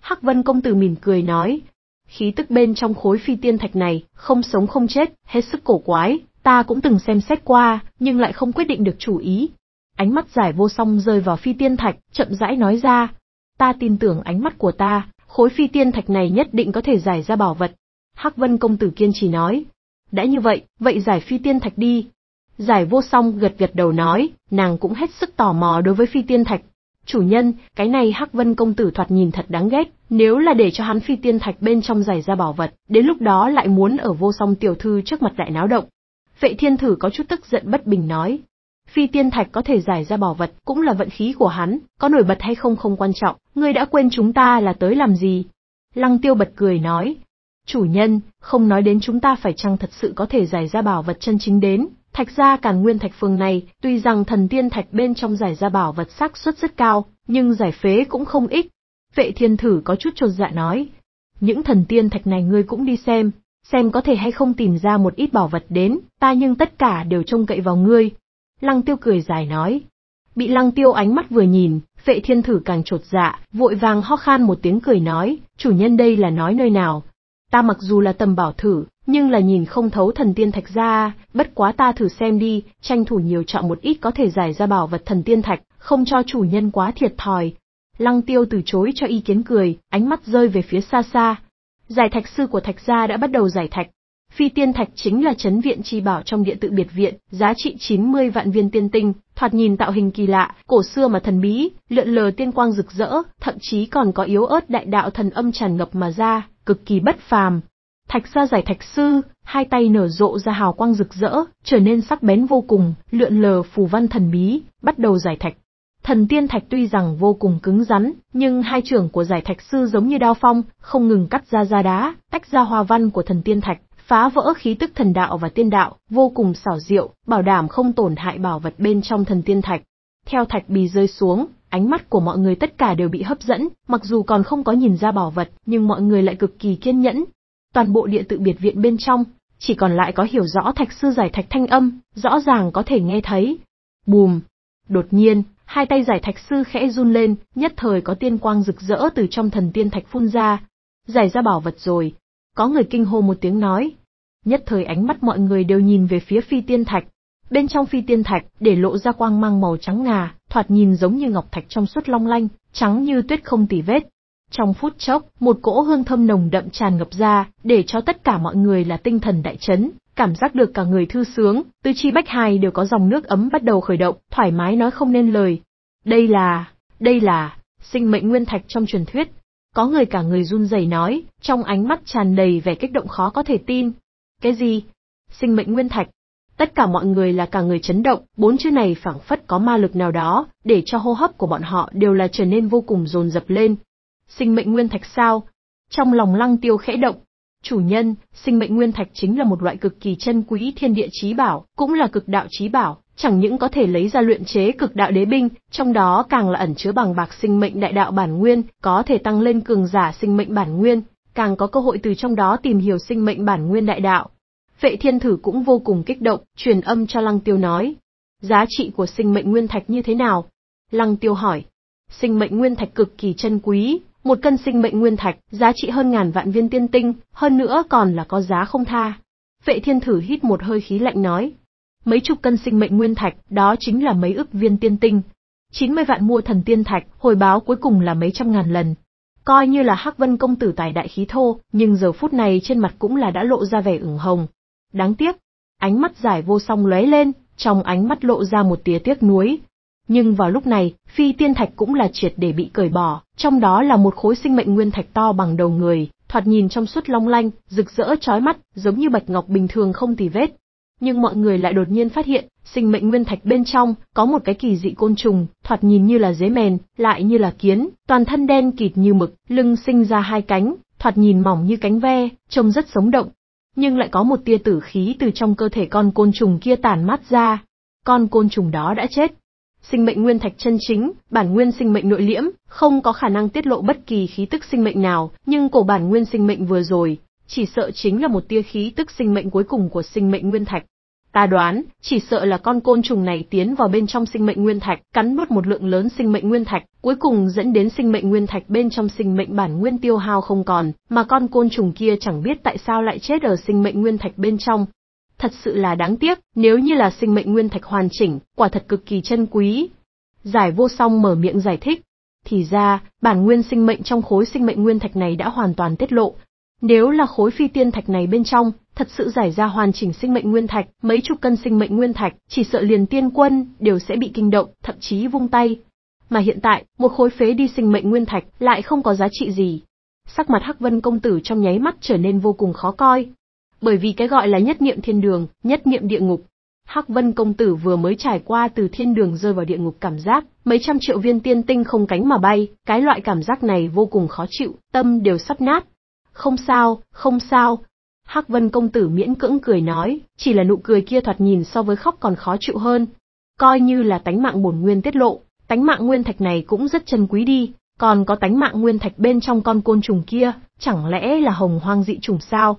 Hắc Vân công tử mỉm cười nói, khí tức bên trong khối phi tiên thạch này, không sống không chết, hết sức cổ quái, ta cũng từng xem xét qua, nhưng lại không quyết định được chủ ý. Ánh mắt giải vô song rơi vào phi tiên thạch, chậm rãi nói ra, ta tin tưởng ánh mắt của ta, khối phi tiên thạch này nhất định có thể giải ra bảo vật. Hắc Vân công tử kiên trì nói, đã như vậy, vậy giải phi tiên thạch đi, Giải vô song gật gật đầu nói, nàng cũng hết sức tò mò đối với phi tiên thạch. Chủ nhân, cái này Hắc Vân công tử thoạt nhìn thật đáng ghét, nếu là để cho hắn phi tiên thạch bên trong giải ra bảo vật, đến lúc đó lại muốn ở vô song tiểu thư trước mặt lại náo động. Vệ thiên thử có chút tức giận bất bình nói. Phi tiên thạch có thể giải ra bảo vật cũng là vận khí của hắn, có nổi bật hay không không quan trọng, ngươi đã quên chúng ta là tới làm gì. Lăng tiêu bật cười nói. Chủ nhân, không nói đến chúng ta phải chăng thật sự có thể giải ra bảo vật chân chính đến, Thạch ra càn nguyên thạch phường này, tuy rằng thần tiên thạch bên trong giải ra bảo vật xác suất rất cao, nhưng giải phế cũng không ít. Vệ thiên thử có chút trột dạ nói. Những thần tiên thạch này ngươi cũng đi xem, xem có thể hay không tìm ra một ít bảo vật đến, ta nhưng tất cả đều trông cậy vào ngươi. Lăng tiêu cười dài nói. Bị lăng tiêu ánh mắt vừa nhìn, vệ thiên thử càng trột dạ, vội vàng ho khan một tiếng cười nói, chủ nhân đây là nói nơi nào, ta mặc dù là tầm bảo thử, nhưng là nhìn không thấu thần tiên thạch ra, bất quá ta thử xem đi, tranh thủ nhiều chọn một ít có thể giải ra bảo vật thần tiên thạch, không cho chủ nhân quá thiệt thòi. Lăng tiêu từ chối cho ý kiến cười, ánh mắt rơi về phía xa xa. Giải thạch sư của thạch gia đã bắt đầu giải thạch. Phi tiên thạch chính là chấn viện chi bảo trong địa tự biệt viện, giá trị 90 vạn viên tiên tinh, thoạt nhìn tạo hình kỳ lạ, cổ xưa mà thần bí, lượn lờ tiên quang rực rỡ, thậm chí còn có yếu ớt đại đạo thần âm tràn ngập mà ra, cực kỳ bất phàm. Thạch gia giải thạch sư, hai tay nở rộ ra hào quang rực rỡ, trở nên sắc bén vô cùng, lượn lờ phù văn thần bí, bắt đầu giải thạch. Thần tiên thạch tuy rằng vô cùng cứng rắn, nhưng hai trưởng của giải thạch sư giống như đao phong, không ngừng cắt ra ra đá, tách ra hoa văn của thần tiên thạch, phá vỡ khí tức thần đạo và tiên đạo, vô cùng xảo diệu, bảo đảm không tổn hại bảo vật bên trong thần tiên thạch. Theo thạch bì rơi xuống, ánh mắt của mọi người tất cả đều bị hấp dẫn, mặc dù còn không có nhìn ra bảo vật, nhưng mọi người lại cực kỳ kiên nhẫn. Toàn bộ địa tự biệt viện bên trong, chỉ còn lại có hiểu rõ thạch sư giải thạch thanh âm, rõ ràng có thể nghe thấy. Bùm! Đột nhiên, hai tay giải thạch sư khẽ run lên, nhất thời có tiên quang rực rỡ từ trong thần tiên thạch phun ra. Giải ra bảo vật rồi. Có người kinh hô một tiếng nói. Nhất thời ánh mắt mọi người đều nhìn về phía phi tiên thạch, Bên trong phi tiên thạch, để lộ ra quang mang màu trắng ngà, thoạt nhìn giống như ngọc thạch trong suốt long lanh, trắng như tuyết không tì vết. Trong phút chốc, một cỗ hương thơm nồng đậm tràn ngập ra, để cho tất cả mọi người là tinh thần đại chấn, cảm giác được cả người thư sướng, tứ chi bách hài đều có dòng nước ấm bắt đầu khởi động, thoải mái nói không nên lời. Đây là, đây là, sinh mệnh nguyên thạch trong truyền thuyết. Có người cả người run rẩy nói, trong ánh mắt tràn đầy vẻ kích động khó có thể tin. Cái gì? Sinh mệnh nguyên thạch, Tất cả mọi người là cả người chấn động, bốn chữ này phảng phất có ma lực nào đó, để cho hô hấp của bọn họ đều là trở nên vô cùng dồn dập lên. Sinh mệnh nguyên thạch sao? Trong lòng lăng tiêu khẽ động. Chủ nhân, sinh mệnh nguyên thạch chính là một loại cực kỳ chân quý thiên địa trí bảo, cũng là cực đạo trí bảo, chẳng những có thể lấy ra luyện chế cực đạo đế binh, trong đó càng là ẩn chứa bằng bạc sinh mệnh đại đạo bản nguyên, có thể tăng lên cường giả sinh mệnh bản nguyên, càng có cơ hội từ trong đó tìm hiểu sinh mệnh bản nguyên đại đạo, Vệ thiên thử cũng vô cùng kích động, truyền âm cho lăng tiêu nói. Giá trị của sinh mệnh nguyên thạch như thế nào? Lăng tiêu hỏi. Sinh mệnh nguyên thạch cực kỳ chân quý, một cân sinh mệnh nguyên thạch, giá trị hơn ngàn vạn viên tiên tinh, hơn nữa còn là có giá không tha. Vệ thiên thử hít một hơi khí lạnh nói. Mấy chục cân sinh mệnh nguyên thạch, đó chính là mấy ức viên tiên tinh. 90 vạn mua thần tiên thạch, hồi báo cuối cùng là mấy trăm ngàn lần. Coi như là Hắc Vân công tử tài đại khí thô, nhưng giờ phút này trên mặt cũng là đã lộ ra vẻ ửng hồng, Đáng tiếc, ánh mắt giải vô song lóe lên, trong ánh mắt lộ ra một tia tiếc nuối. Nhưng vào lúc này, phi tiên thạch cũng là triệt để bị cởi bỏ, trong đó là một khối sinh mệnh nguyên thạch to bằng đầu người, thoạt nhìn trong suốt long lanh, rực rỡ chói mắt, giống như bạch ngọc bình thường không tì vết. Nhưng mọi người lại đột nhiên phát hiện, sinh mệnh nguyên thạch bên trong có một cái kỳ dị côn trùng, thoạt nhìn như là dế mèn, lại như là kiến, toàn thân đen kịt như mực, lưng sinh ra hai cánh, thoạt nhìn mỏng như cánh ve, trông rất sống động, nhưng lại có một tia tử khí từ trong cơ thể con côn trùng kia tản mát ra. Con côn trùng đó đã chết. Sinh mệnh nguyên thạch chân chính, bản nguyên sinh mệnh nội liễm, không có khả năng tiết lộ bất kỳ khí tức sinh mệnh nào, nhưng cổ bản nguyên sinh mệnh vừa rồi, chỉ sợ chính là một tia khí tức sinh mệnh cuối cùng của sinh mệnh nguyên thạch. Ta đoán, chỉ sợ là con côn trùng này tiến vào bên trong sinh mệnh nguyên thạch, cắn nuốt một lượng lớn sinh mệnh nguyên thạch, cuối cùng dẫn đến sinh mệnh nguyên thạch bên trong sinh mệnh bản nguyên tiêu hao không còn, mà con côn trùng kia chẳng biết tại sao lại chết ở sinh mệnh nguyên thạch bên trong. Thật sự là đáng tiếc, nếu như là sinh mệnh nguyên thạch hoàn chỉnh, quả thật cực kỳ chân quý. Giải vô song mở miệng giải thích. Thì ra, bản nguyên sinh mệnh trong khối sinh mệnh nguyên thạch này đã hoàn toàn tiết lộ, nếu là khối phi tiên thạch này bên trong, thật sự giải ra hoàn chỉnh sinh mệnh nguyên thạch, mấy chục cân sinh mệnh nguyên thạch, chỉ sợ liền tiên quân đều sẽ bị kinh động, thậm chí vung tay. Mà hiện tại, một khối phế đi sinh mệnh nguyên thạch lại không có giá trị gì. Sắc mặt Hắc Vân công tử trong nháy mắt trở nên vô cùng khó coi. Bởi vì cái gọi là nhất niệm thiên đường, nhất niệm địa ngục. Hắc Vân công tử vừa mới trải qua từ thiên đường rơi vào địa ngục cảm giác, mấy trăm triệu viên tiên tinh không cánh mà bay, cái loại cảm giác này vô cùng khó chịu, tâm đều sắp nát không sao, không sao. Hắc Vân công tử miễn cưỡng cười nói, chỉ là nụ cười kia thoạt nhìn so với khóc còn khó chịu hơn. Coi như là tánh mạng bổn nguyên tiết lộ, tánh mạng nguyên thạch này cũng rất chân quý đi, còn có tánh mạng nguyên thạch bên trong con côn trùng kia, chẳng lẽ là hồng hoang dị trùng sao?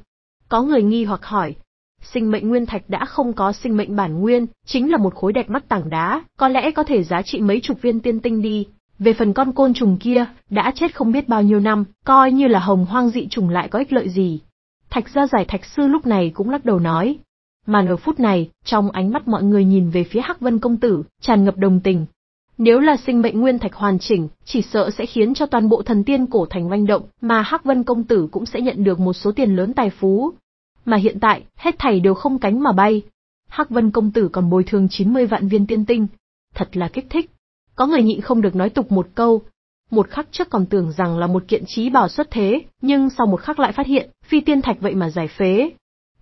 Có người nghi hoặc hỏi, sinh mệnh nguyên thạch đã không có sinh mệnh bản nguyên, chính là một khối đẹp mắt tảng đá, có lẽ có thể giá trị mấy chục viên tiên tinh đi, về phần con côn trùng kia, đã chết không biết bao nhiêu năm, coi như là hồng hoang dị trùng lại có ích lợi gì. Thạch gia giải thạch sư lúc này cũng lắc đầu nói. mà ở phút này, trong ánh mắt mọi người nhìn về phía Hắc Vân Công Tử, tràn ngập đồng tình. Nếu là sinh mệnh nguyên thạch hoàn chỉnh, chỉ sợ sẽ khiến cho toàn bộ thần tiên cổ thành manh động, mà Hắc Vân Công Tử cũng sẽ nhận được một số tiền lớn tài phú. Mà hiện tại, hết thảy đều không cánh mà bay. Hắc Vân Công Tử còn bồi thường 90 vạn viên tiên tinh. Thật là kích thích. Có người nhịn không được nói tục một câu. Một khắc trước còn tưởng rằng là một kiện trí bảo xuất thế, nhưng sau một khắc lại phát hiện, phi tiên thạch vậy mà giải phế.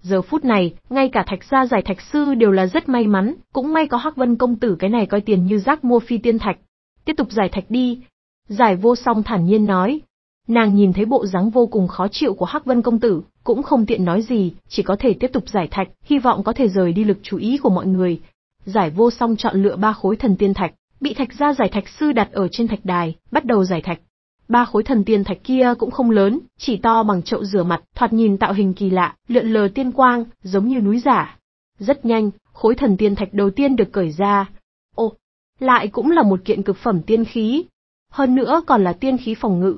Giờ phút này, ngay cả thạch gia giải thạch sư đều là rất may mắn, cũng may có Hắc Vân công tử cái này coi tiền như rác mua phi tiên thạch. Tiếp tục giải thạch đi. Giải vô song thản nhiên nói. Nàng nhìn thấy bộ dáng vô cùng khó chịu của Hắc Vân công tử, cũng không tiện nói gì, chỉ có thể tiếp tục giải thạch, hy vọng có thể rời đi lực chú ý của mọi người. Giải vô song chọn lựa ba khối thần tiên thạch, bị thạch gia giải thạch sư đặt ở trên thạch đài, bắt đầu giải thạch. Ba khối thần tiên thạch kia cũng không lớn, chỉ to bằng chậu rửa mặt, thoạt nhìn tạo hình kỳ lạ, lượn lờ tiên quang, giống như núi giả. Rất nhanh, khối thần tiên thạch đầu tiên được cởi ra. Ô, lại cũng là một kiện cực phẩm tiên khí. Hơn nữa còn là tiên khí phòng ngự.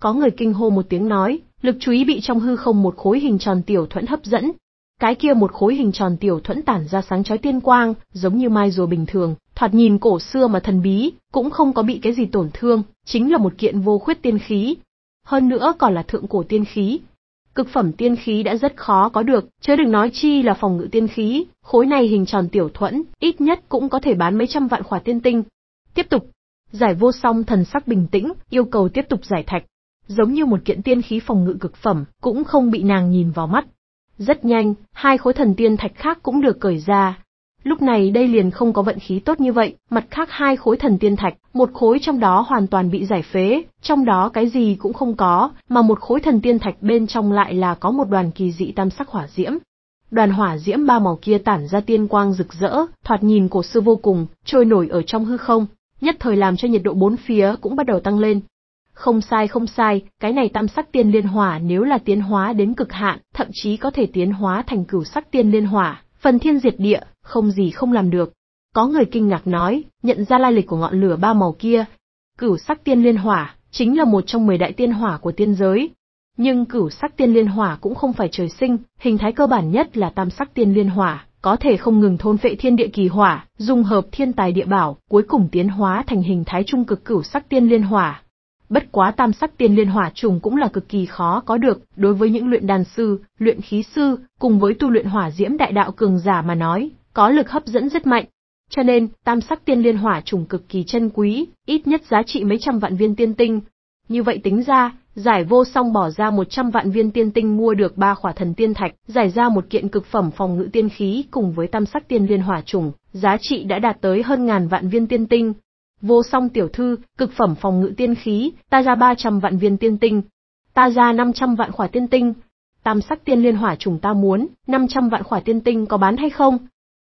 Có người kinh hô một tiếng nói, lực chú ý bị trong hư không một khối hình tròn tiểu thuẫn hấp dẫn. Cái kia một khối hình tròn tiểu thuẫn tản ra sáng chói tiên quang, giống như mai rùa bình thường, thoạt nhìn cổ xưa mà thần bí, cũng không có bị cái gì tổn thương, chính là một kiện vô khuyết tiên khí. Hơn nữa còn là thượng cổ tiên khí. Cực phẩm tiên khí đã rất khó có được, chứ đừng nói chi là phòng ngự tiên khí, khối này hình tròn tiểu thuẫn, ít nhất cũng có thể bán mấy trăm vạn khỏa tiên tinh. Tiếp tục, giải vô song thần sắc bình tĩnh, yêu cầu tiếp tục giải thạch. Giống như một kiện tiên khí phòng ngự cực phẩm, cũng không bị nàng nhìn vào mắt. Rất nhanh, hai khối thần tiên thạch khác cũng được cởi ra, Lúc này đây liền không có vận khí tốt như vậy, mặt khác hai khối thần tiên thạch, một khối trong đó hoàn toàn bị giải phế, trong đó cái gì cũng không có, mà một khối thần tiên thạch bên trong lại là có một đoàn kỳ dị tam sắc hỏa diễm. Đoàn hỏa diễm ba màu kia tản ra tiên quang rực rỡ, thoạt nhìn cổ xưa vô cùng, trôi nổi ở trong hư không, nhất thời làm cho nhiệt độ bốn phía cũng bắt đầu tăng lên. Không sai không sai, cái này tam sắc tiên liên hỏa nếu là tiến hóa đến cực hạn, thậm chí có thể tiến hóa thành cửu sắc tiên liên hỏa, Phần thiên diệt địa, không gì không làm được. Có người kinh ngạc nói, nhận ra lai lịch của ngọn lửa ba màu kia. Cửu sắc tiên liên hỏa, chính là một trong 10 đại tiên hỏa của tiên giới. Nhưng cửu sắc tiên liên hỏa cũng không phải trời sinh, hình thái cơ bản nhất là tam sắc tiên liên hỏa, có thể không ngừng thôn phệ thiên địa kỳ hỏa, dung hợp thiên tài địa bảo, cuối cùng tiến hóa thành hình thái trung cực cửu sắc tiên liên hỏa, Bất quá tam sắc tiên liên hỏa trùng cũng là cực kỳ khó có được, đối với những luyện đàn sư, luyện khí sư, cùng với tu luyện hỏa diễm đại đạo cường giả mà nói, có lực hấp dẫn rất mạnh. Cho nên, tam sắc tiên liên hỏa trùng cực kỳ chân quý, ít nhất giá trị mấy trăm vạn viên tiên tinh. Như vậy tính ra, giải vô song bỏ ra một trăm vạn viên tiên tinh mua được ba khỏa thần tiên thạch, giải ra một kiện cực phẩm phòng ngự tiên khí cùng với tam sắc tiên liên hỏa trùng, giá trị đã đạt tới hơn ngàn vạn viên tiên tinh, vô song tiểu thư, cực phẩm phòng ngự tiên khí, ta ra 300 vạn viên tiên tinh, ta ra 500 vạn khỏa tiên tinh, tam sắc tiên liên hỏa trùng ta muốn, 500 vạn khỏa tiên tinh có bán hay không?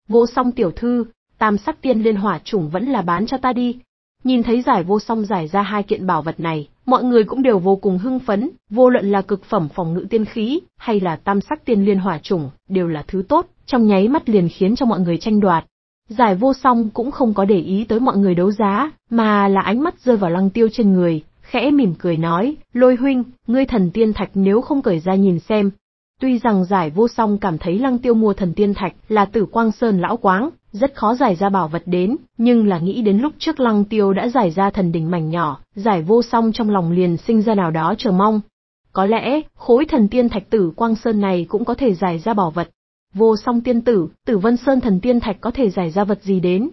Vô song tiểu thư, tam sắc tiên liên hỏa trùng vẫn là bán cho ta đi. Nhìn thấy giải vô song giải ra hai kiện bảo vật này, mọi người cũng đều vô cùng hưng phấn, vô luận là cực phẩm phòng ngự tiên khí, hay là tam sắc tiên liên hỏa trùng, đều là thứ tốt, trong nháy mắt liền khiến cho mọi người tranh đoạt. Giải vô song cũng không có để ý tới mọi người đấu giá, mà là ánh mắt rơi vào lăng tiêu trên người, khẽ mỉm cười nói, lôi huynh, ngươi thần tiên thạch nếu không cởi ra nhìn xem. Tuy rằng giải vô song cảm thấy lăng tiêu mua thần tiên thạch là tử quang sơn lão quáng, rất khó giải ra bảo vật đến, nhưng là nghĩ đến lúc trước lăng tiêu đã giải ra thần đỉnh mảnh nhỏ, giải vô song trong lòng liền sinh ra nào đó chờ mong. Có lẽ, khối thần tiên thạch tử quang sơn này cũng có thể giải ra bảo vật, vô song tiên tử, tử vân sơn thần tiên thạch có thể giải ra vật gì đến.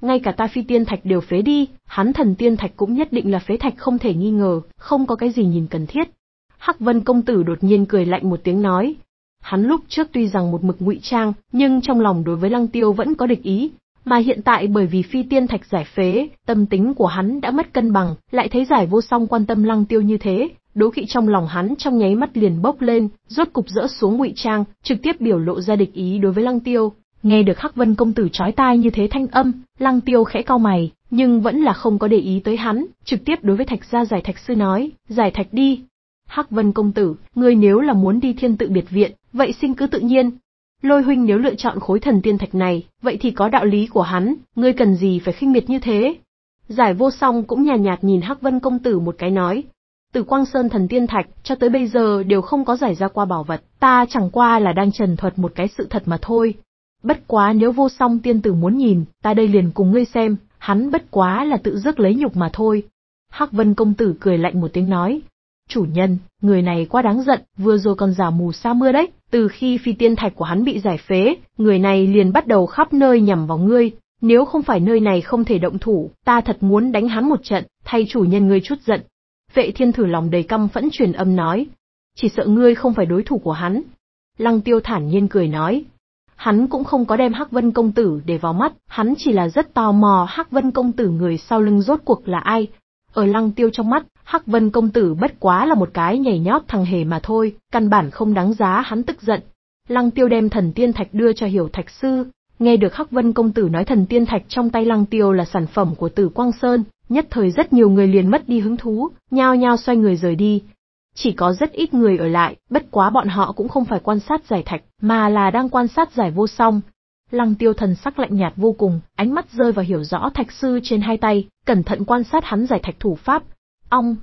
Ngay cả ta phi tiên thạch đều phế đi, hắn thần tiên thạch cũng nhất định là phế thạch không thể nghi ngờ, không có cái gì nhìn cần thiết. Hắc Vân công tử đột nhiên cười lạnh một tiếng nói. Hắn lúc trước tuy rằng một mực ngụy trang, nhưng trong lòng đối với Lăng Tiêu vẫn có địch ý, mà hiện tại bởi vì phi tiên thạch giải phế, tâm tính của hắn đã mất cân bằng, lại thấy giải vô song quan tâm Lăng Tiêu như thế, đố kỵ trong lòng hắn trong nháy mắt liền bốc lên, rốt cục rỡ xuống ngụy trang, trực tiếp biểu lộ ra địch ý đối với Lăng Tiêu. Nghe được Hắc Vân công tử chói tai như thế thanh âm, Lăng Tiêu khẽ cau mày, nhưng vẫn là không có để ý tới hắn, trực tiếp đối với Thạch gia giải Thạch sư nói, "Giải Thạch đi." "Hắc Vân công tử, ngươi nếu là muốn đi Thiên tự biệt viện, vậy xin cứ tự nhiên." Lôi huynh nếu lựa chọn khối thần tiên thạch này, vậy thì có đạo lý của hắn, ngươi cần gì phải khinh miệt như thế? Giải vô song cũng nhàn nhạt, nhạt nhìn Hắc Vân công tử một cái nói, từ Quang Sơn thần tiên thạch cho tới bây giờ đều không có giải ra qua bảo vật, ta chẳng qua là đang trần thuật một cái sự thật mà thôi. Bất quá nếu vô song tiên tử muốn nhìn, ta đây liền cùng ngươi xem, hắn bất quá là tự rước lấy nhục mà thôi. Hắc Vân công tử cười lạnh một tiếng nói, chủ nhân, người này quá đáng giận, vừa rồi còn giả mù sa mưa đấy, từ khi phi tiên thạch của hắn bị giải phế, người này liền bắt đầu khắp nơi nhằm vào ngươi, nếu không phải nơi này không thể động thủ, ta thật muốn đánh hắn một trận, thay chủ nhân ngươi chút giận. Vệ thiên thử lòng đầy căm phẫn truyền âm nói. Chỉ sợ ngươi không phải đối thủ của hắn. Lăng tiêu thản nhiên cười nói. Hắn cũng không có đem Hắc Vân Công Tử để vào mắt, hắn chỉ là rất tò mò Hắc Vân Công Tử người sau lưng rốt cuộc là ai. Ở lăng tiêu trong mắt, Hắc Vân Công Tử bất quá là một cái nhảy nhót thằng hề mà thôi, căn bản không đáng giá hắn tức giận. Lăng tiêu đem thần tiên thạch đưa cho hiểu thạch sư, nghe được Hắc Vân Công Tử nói thần tiên thạch trong tay lăng tiêu là sản phẩm của tử Quang Sơn, Nhất thời rất nhiều người liền mất đi hứng thú, nhao nhao xoay người rời đi. Chỉ có rất ít người ở lại, bất quá bọn họ cũng không phải quan sát giải thạch, mà là đang quan sát giải vô song. Lăng tiêu thần sắc lạnh nhạt vô cùng, ánh mắt rơi vào hiểu rõ thạch sư trên hai tay, cẩn thận quan sát hắn giải thạch thủ pháp. Ong!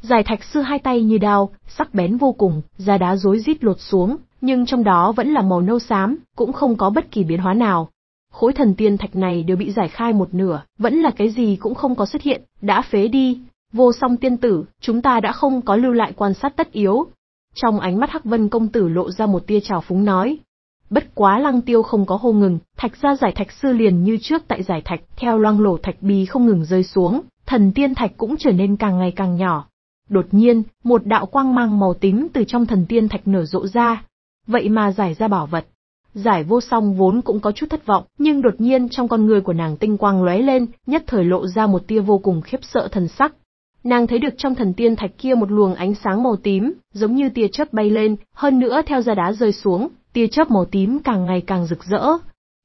Giải thạch sư hai tay như đao, sắc bén vô cùng, da đá rối rít lột xuống, nhưng trong đó vẫn là màu nâu xám, cũng không có bất kỳ biến hóa nào, Khối thần tiên thạch này đều bị giải khai một nửa, vẫn là cái gì cũng không có xuất hiện, đã phế đi. Vô song tiên tử, chúng ta đã không có lưu lại quan sát tất yếu. Trong ánh mắt Hắc Vân công tử lộ ra một tia trào phúng nói. Bất quá lăng tiêu không có hô ngừng, thạch ra giải thạch sư liền như trước tại giải thạch, theo loang lổ thạch bì không ngừng rơi xuống, thần tiên thạch cũng trở nên càng ngày càng nhỏ. Đột nhiên, một đạo quang mang màu tím từ trong thần tiên thạch nở rộ ra. Vậy mà giải ra bảo vật, Giải vô song vốn cũng có chút thất vọng, nhưng đột nhiên trong con người của nàng tinh quang lóe lên, nhất thời lộ ra một tia vô cùng khiếp sợ thần sắc. Nàng thấy được trong thần tiên thạch kia một luồng ánh sáng màu tím, giống như tia chớp bay lên, hơn nữa theo ra đá rơi xuống, tia chớp màu tím càng ngày càng rực rỡ.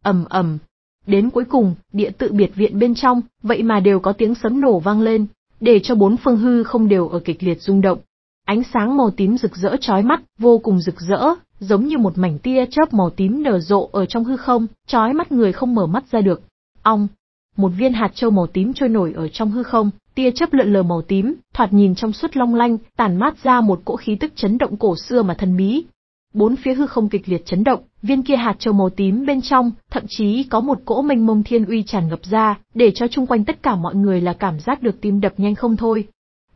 ầm ầm, đến cuối cùng, địa tự biệt viện bên trong, vậy mà đều có tiếng sấm nổ vang lên, để cho bốn phương hư không đều ở kịch liệt rung động. Ánh sáng màu tím rực rỡ chói mắt, vô cùng rực rỡ, giống như một mảnh tia chớp màu tím nở rộ ở trong hư không, chói mắt người không mở mắt ra được. Ong, một viên hạt châu màu tím trôi nổi ở trong hư không, tia chớp lượn lờ màu tím, thoạt nhìn trong suốt long lanh, tản mát ra một cỗ khí tức chấn động cổ xưa mà thần bí. Bốn phía hư không kịch liệt chấn động, viên kia hạt châu màu tím bên trong, thậm chí có một cỗ mênh mông thiên uy tràn ngập ra, để cho chung quanh tất cả mọi người là cảm giác được tim đập nhanh không thôi.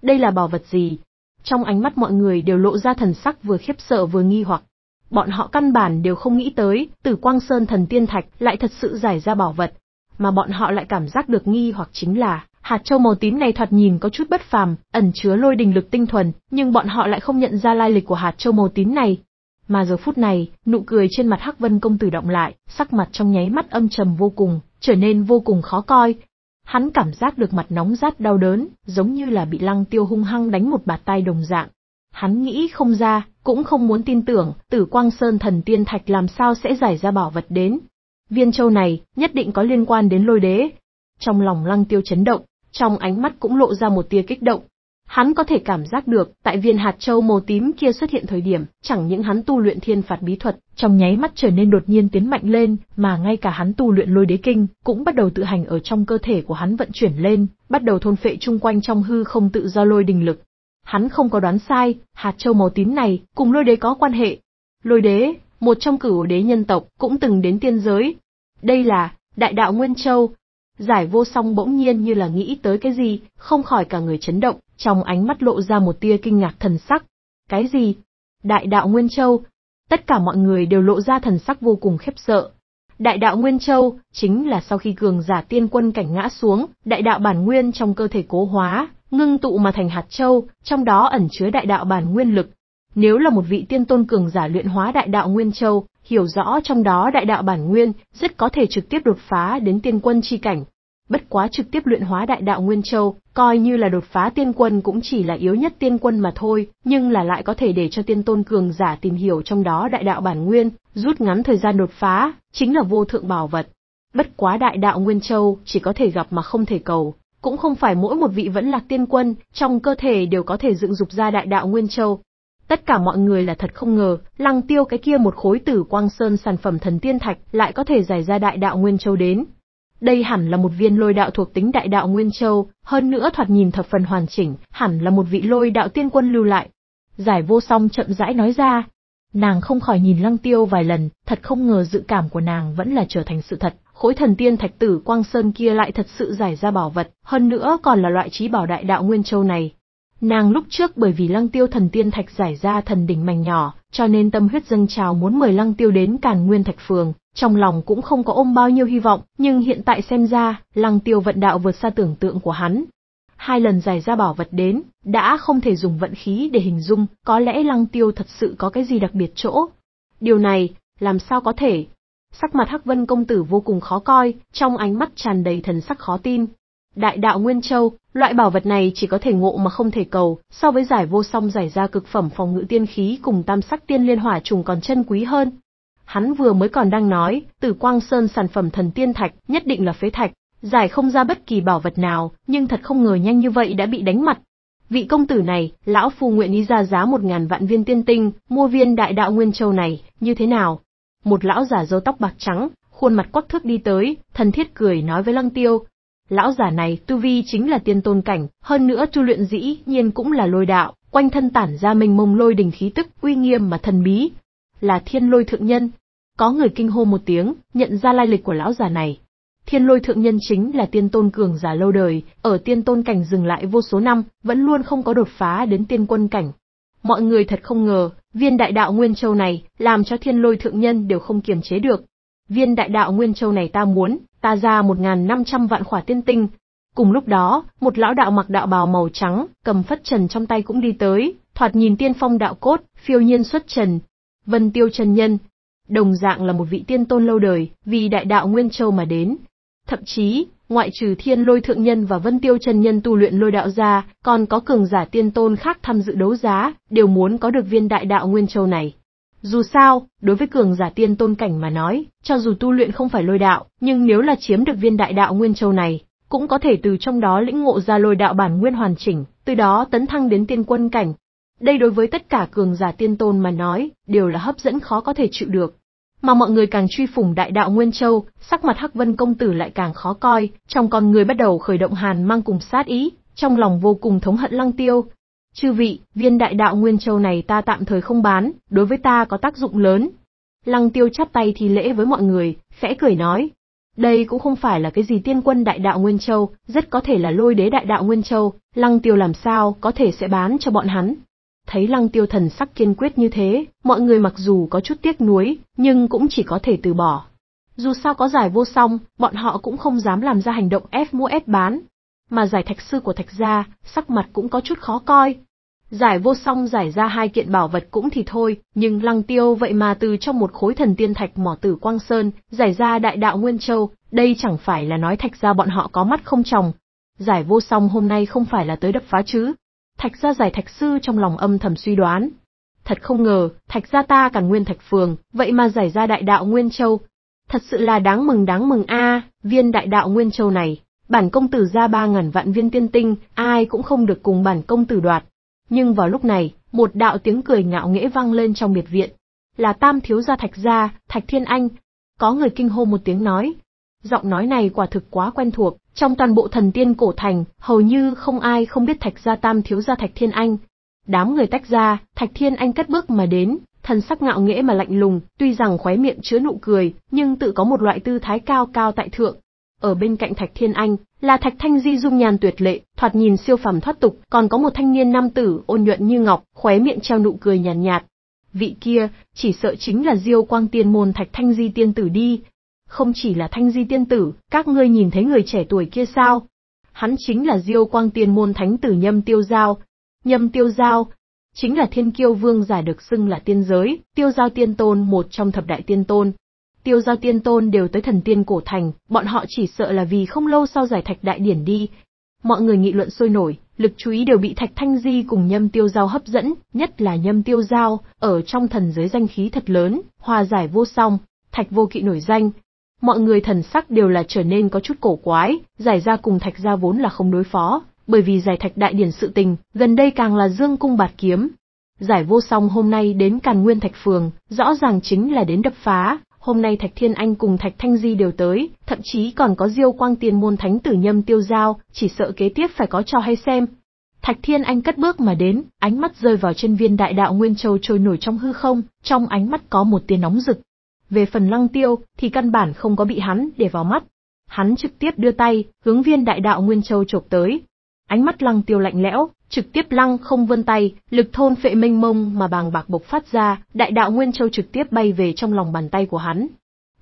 Đây là bảo vật gì? Trong ánh mắt mọi người đều lộ ra thần sắc vừa khiếp sợ vừa nghi hoặc bọn họ căn bản đều không nghĩ tới, tử Quang Sơn thần tiên thạch lại thật sự giải ra bảo vật, mà bọn họ lại cảm giác được nghi hoặc chính là, hạt châu màu tím này thoạt nhìn có chút bất phàm, ẩn chứa lôi đình lực tinh thuần, nhưng bọn họ lại không nhận ra lai lịch của hạt châu màu tím này. Mà giờ phút này, nụ cười trên mặt Hắc Vân công tử động lại, sắc mặt trong nháy mắt âm trầm vô cùng, trở nên vô cùng khó coi. Hắn cảm giác được mặt nóng rát đau đớn, giống như là bị Lăng Tiêu hung hăng đánh một bạt tay đồng dạng, Hắn nghĩ không ra, cũng không muốn tin tưởng, tử quang sơn thần tiên thạch làm sao sẽ giải ra bảo vật đến. Viên châu này, nhất định có liên quan đến lôi đế. Trong lòng lăng tiêu chấn động, trong ánh mắt cũng lộ ra một tia kích động. Hắn có thể cảm giác được, tại viên hạt châu màu tím kia xuất hiện thời điểm, chẳng những hắn tu luyện thiên phạt bí thuật, trong nháy mắt trở nên đột nhiên tiến mạnh lên, mà ngay cả hắn tu luyện lôi đế kinh, cũng bắt đầu tự hành ở trong cơ thể của hắn vận chuyển lên, bắt đầu thôn phệ chung quanh trong hư không tự do lôi đình lực. Hắn không có đoán sai, hạt châu màu tím này cùng lôi đế có quan hệ. Lôi đế, một trong cửu đế nhân tộc, cũng từng đến tiên giới. Đây là Đại đạo Nguyên Châu. Giải vô song bỗng nhiên như là nghĩ tới cái gì, không khỏi cả người chấn động, trong ánh mắt lộ ra một tia kinh ngạc thần sắc. Cái gì? Đại đạo Nguyên Châu. Tất cả mọi người đều lộ ra thần sắc vô cùng khiếp sợ, Đại đạo Nguyên Châu, chính là sau khi cường giả tiên quân cảnh ngã xuống, đại đạo bản nguyên trong cơ thể cố hóa, ngưng tụ mà thành hạt châu, trong đó ẩn chứa đại đạo bản nguyên lực. Nếu là một vị tiên tôn cường giả luyện hóa đại đạo nguyên châu, hiểu rõ trong đó đại đạo bản nguyên, rất có thể trực tiếp đột phá đến tiên quân chi cảnh. Bất quá trực tiếp luyện hóa đại đạo nguyên châu, coi như là đột phá tiên quân cũng chỉ là yếu nhất tiên quân mà thôi, nhưng là lại có thể để cho tiên tôn cường giả tìm hiểu trong đó đại đạo bản nguyên, rút ngắn thời gian đột phá, chính là vô thượng bảo vật. Bất quá đại đạo nguyên châu chỉ có thể gặp mà không thể cầu, cũng không phải mỗi một vị vẫn lạc tiên quân, trong cơ thể đều có thể dựng dục ra đại đạo Nguyên Châu. Tất cả mọi người là thật không ngờ, lăng tiêu cái kia một khối tử quang sơn sản phẩm thần tiên thạch lại có thể giải ra đại đạo Nguyên Châu đến. Đây hẳn là một viên lôi đạo thuộc tính đại đạo Nguyên Châu, hơn nữa thoạt nhìn thập phần hoàn chỉnh, hẳn là một vị lôi đạo tiên quân lưu lại. Giải vô song chậm rãi nói ra. Nàng không khỏi nhìn lăng tiêu vài lần, thật không ngờ dự cảm của nàng vẫn là trở thành sự thật, khối thần tiên thạch tử quang sơn kia lại thật sự giải ra bảo vật, hơn nữa còn là loại trí bảo đại đạo nguyên châu này. Nàng lúc trước bởi vì lăng tiêu thần tiên thạch giải ra thần đỉnh mảnh nhỏ, cho nên tâm huyết dâng trào muốn mời lăng tiêu đến càn nguyên thạch phường, trong lòng cũng không có ôm bao nhiêu hy vọng, nhưng hiện tại xem ra, lăng tiêu vận đạo vượt xa tưởng tượng của hắn. Hai lần giải ra bảo vật đến, đã không thể dùng vận khí để hình dung, có lẽ lăng tiêu thật sự có cái gì đặc biệt chỗ. Điều này, làm sao có thể, Sắc mặt Hắc Vân công tử vô cùng khó coi, trong ánh mắt tràn đầy thần sắc khó tin. Đại đạo Nguyên Châu, loại bảo vật này chỉ có thể ngộ mà không thể cầu, so với giải vô song giải ra cực phẩm phòng ngự tiên khí cùng tam sắc tiên liên hỏa trùng còn chân quý hơn. Hắn vừa mới còn đang nói, từ Quang Sơn sản phẩm thần tiên thạch, nhất định là phế thạch, giải không ra bất kỳ bảo vật nào, nhưng thật không ngờ nhanh như vậy đã bị đánh mặt. Vị công tử này, lão phu nguyện ý ra giá một ngàn vạn viên tiên tinh, mua viên đại đạo Nguyên Châu này, như thế nào? Một lão già râu tóc bạc trắng, khuôn mặt quắc thước đi tới, thân thiết cười nói với Lăng Tiêu. Lão giả này tu vi chính là tiên tôn cảnh, hơn nữa tu luyện dĩ nhiên cũng là lôi đạo, quanh thân tản ra mình mông lôi đình khí tức uy nghiêm mà thần bí. Là thiên lôi thượng nhân. Có người kinh hô một tiếng, nhận ra lai lịch của lão giả này. Thiên lôi thượng nhân chính là tiên tôn cường giả lâu đời, ở tiên tôn cảnh dừng lại vô số năm, vẫn luôn không có đột phá đến tiên quân cảnh. Mọi người thật không ngờ, Viên đại đạo Nguyên Châu này, làm cho thiên lôi thượng nhân đều không kiềm chế được. Viên đại đạo Nguyên Châu này ta muốn, ta ra một ngàn năm trăm vạn khỏa tiên tinh. Cùng lúc đó, một lão đạo mặc đạo bào màu trắng, cầm phất trần trong tay cũng đi tới, thoạt nhìn tiên phong đạo cốt, phiêu nhiên xuất trần. Vân tiêu trần nhân, đồng dạng là một vị tiên tôn lâu đời, vì đại đạo Nguyên Châu mà đến, Thậm chí, ngoại trừ thiên lôi thượng nhân và vân tiêu chân nhân tu luyện lôi đạo ra, còn có cường giả tiên tôn khác tham dự đấu giá, đều muốn có được viên đại đạo nguyên châu này. Dù sao, đối với cường giả tiên tôn cảnh mà nói, cho dù tu luyện không phải lôi đạo, nhưng nếu là chiếm được viên đại đạo nguyên châu này, cũng có thể từ trong đó lĩnh ngộ ra lôi đạo bản nguyên hoàn chỉnh, từ đó tấn thăng đến tiên quân cảnh. Đây đối với tất cả cường giả tiên tôn mà nói, đều là hấp dẫn khó có thể chịu được mà mọi người càng truy phủng đại đạo Nguyên Châu, sắc mặt Hắc Vân công tử lại càng khó coi, trong con người bắt đầu khởi động hàn mang cùng sát ý, trong lòng vô cùng thống hận Lăng Tiêu. Chư vị, viên đại đạo Nguyên Châu này ta tạm thời không bán, đối với ta có tác dụng lớn. Lăng Tiêu chắp tay thì lễ với mọi người, khẽ cười nói. Đây cũng không phải là cái gì tiên quân đại đạo Nguyên Châu, rất có thể là lôi đế đại đạo Nguyên Châu, Lăng Tiêu làm sao có thể sẽ bán cho bọn hắn thấy lăng tiêu thần sắc kiên quyết như thế, mọi người mặc dù có chút tiếc nuối, nhưng cũng chỉ có thể từ bỏ. Dù sao có giải vô song, bọn họ cũng không dám làm ra hành động ép mua ép bán. Mà giải thạch sư của thạch gia, sắc mặt cũng có chút khó coi. Giải vô song giải ra hai kiện bảo vật cũng thì thôi, nhưng lăng tiêu vậy mà từ trong một khối thần tiên thạch mỏ tử Quang Sơn, giải ra đại đạo Nguyên Châu, đây chẳng phải là nói thạch gia bọn họ có mắt không chồng? Giải vô song hôm nay không phải là tới đập phá chứ, Thạch gia giải thạch sư trong lòng âm thầm suy đoán. Thật không ngờ, thạch gia ta càng nguyên thạch phường, vậy mà giải ra đại đạo Nguyên Châu. Thật sự là đáng mừng đáng mừng a viên đại đạo Nguyên Châu này, bản công tử ra ba ngàn vạn viên tiên tinh, ai cũng không được cùng bản công tử đoạt. Nhưng vào lúc này, một đạo tiếng cười ngạo nghễ vang lên trong biệt viện. Là tam thiếu gia thạch gia, thạch thiên anh. Có người kinh hô một tiếng nói. Giọng nói này quả thực quá quen thuộc, trong toàn bộ thần tiên cổ thành, hầu như không ai không biết Thạch Gia Tam thiếu gia Thạch Thiên Anh. Đám người tách ra, Thạch Thiên Anh cất bước mà đến, thần sắc ngạo nghễ mà lạnh lùng, tuy rằng khóe miệng chứa nụ cười, nhưng tự có một loại tư thái cao cao tại thượng. Ở bên cạnh Thạch Thiên Anh, là Thạch Thanh Di dung nhàn tuyệt lệ, thoạt nhìn siêu phẩm thoát tục, còn có một thanh niên nam tử ôn nhuận như ngọc, khóe miệng treo nụ cười nhàn nhạt, nhạt. Vị kia, chỉ sợ chính là Diêu Quang Tiên môn Thạch Thanh Di tiên tử đi, không chỉ là thanh di tiên tử, các ngươi nhìn thấy người trẻ tuổi kia sao? Hắn chính là Diêu Quang Tiên môn thánh tử Nhâm Tiêu Giao. Nhâm Tiêu Giao chính là Thiên Kiêu Vương giải được xưng là tiên giới, Tiêu Giao Tiên Tôn một trong thập đại tiên tôn. Tiêu Giao Tiên Tôn đều tới thần tiên cổ thành, bọn họ chỉ sợ là vì không lâu sau giải thạch đại điển đi. Mọi người nghị luận sôi nổi, lực chú ý đều bị Thạch Thanh Di cùng Nhâm Tiêu Giao hấp dẫn, nhất là Nhâm Tiêu Giao, ở trong thần giới danh khí thật lớn, hòa giải vô song, Thạch Vô Kỵ nổi danh, mọi người thần sắc đều là trở nên có chút cổ quái, giải ra cùng thạch ra vốn là không đối phó, bởi vì giải thạch đại điển sự tình, gần đây càng là dương cung bạt kiếm. Giải vô song hôm nay đến Càn Nguyên Thạch Phường, rõ ràng chính là đến đập phá, hôm nay Thạch Thiên Anh cùng Thạch Thanh Di đều tới, thậm chí còn có diêu quang tiền môn thánh tử nhâm tiêu giao, chỉ sợ kế tiếp phải có cho hay xem. Thạch Thiên Anh cất bước mà đến, ánh mắt rơi vào trên viên đại đạo Nguyên Châu trôi nổi trong hư không, trong ánh mắt có một tia nóng rực, về phần lăng tiêu, thì căn bản không có bị hắn để vào mắt. Hắn trực tiếp đưa tay, hướng viên đại đạo Nguyên Châu chộp tới. Ánh mắt lăng tiêu lạnh lẽo, trực tiếp lăng không vươn tay, lực thôn phệ mênh mông mà bàng bạc bộc phát ra, đại đạo Nguyên Châu trực tiếp bay về trong lòng bàn tay của hắn.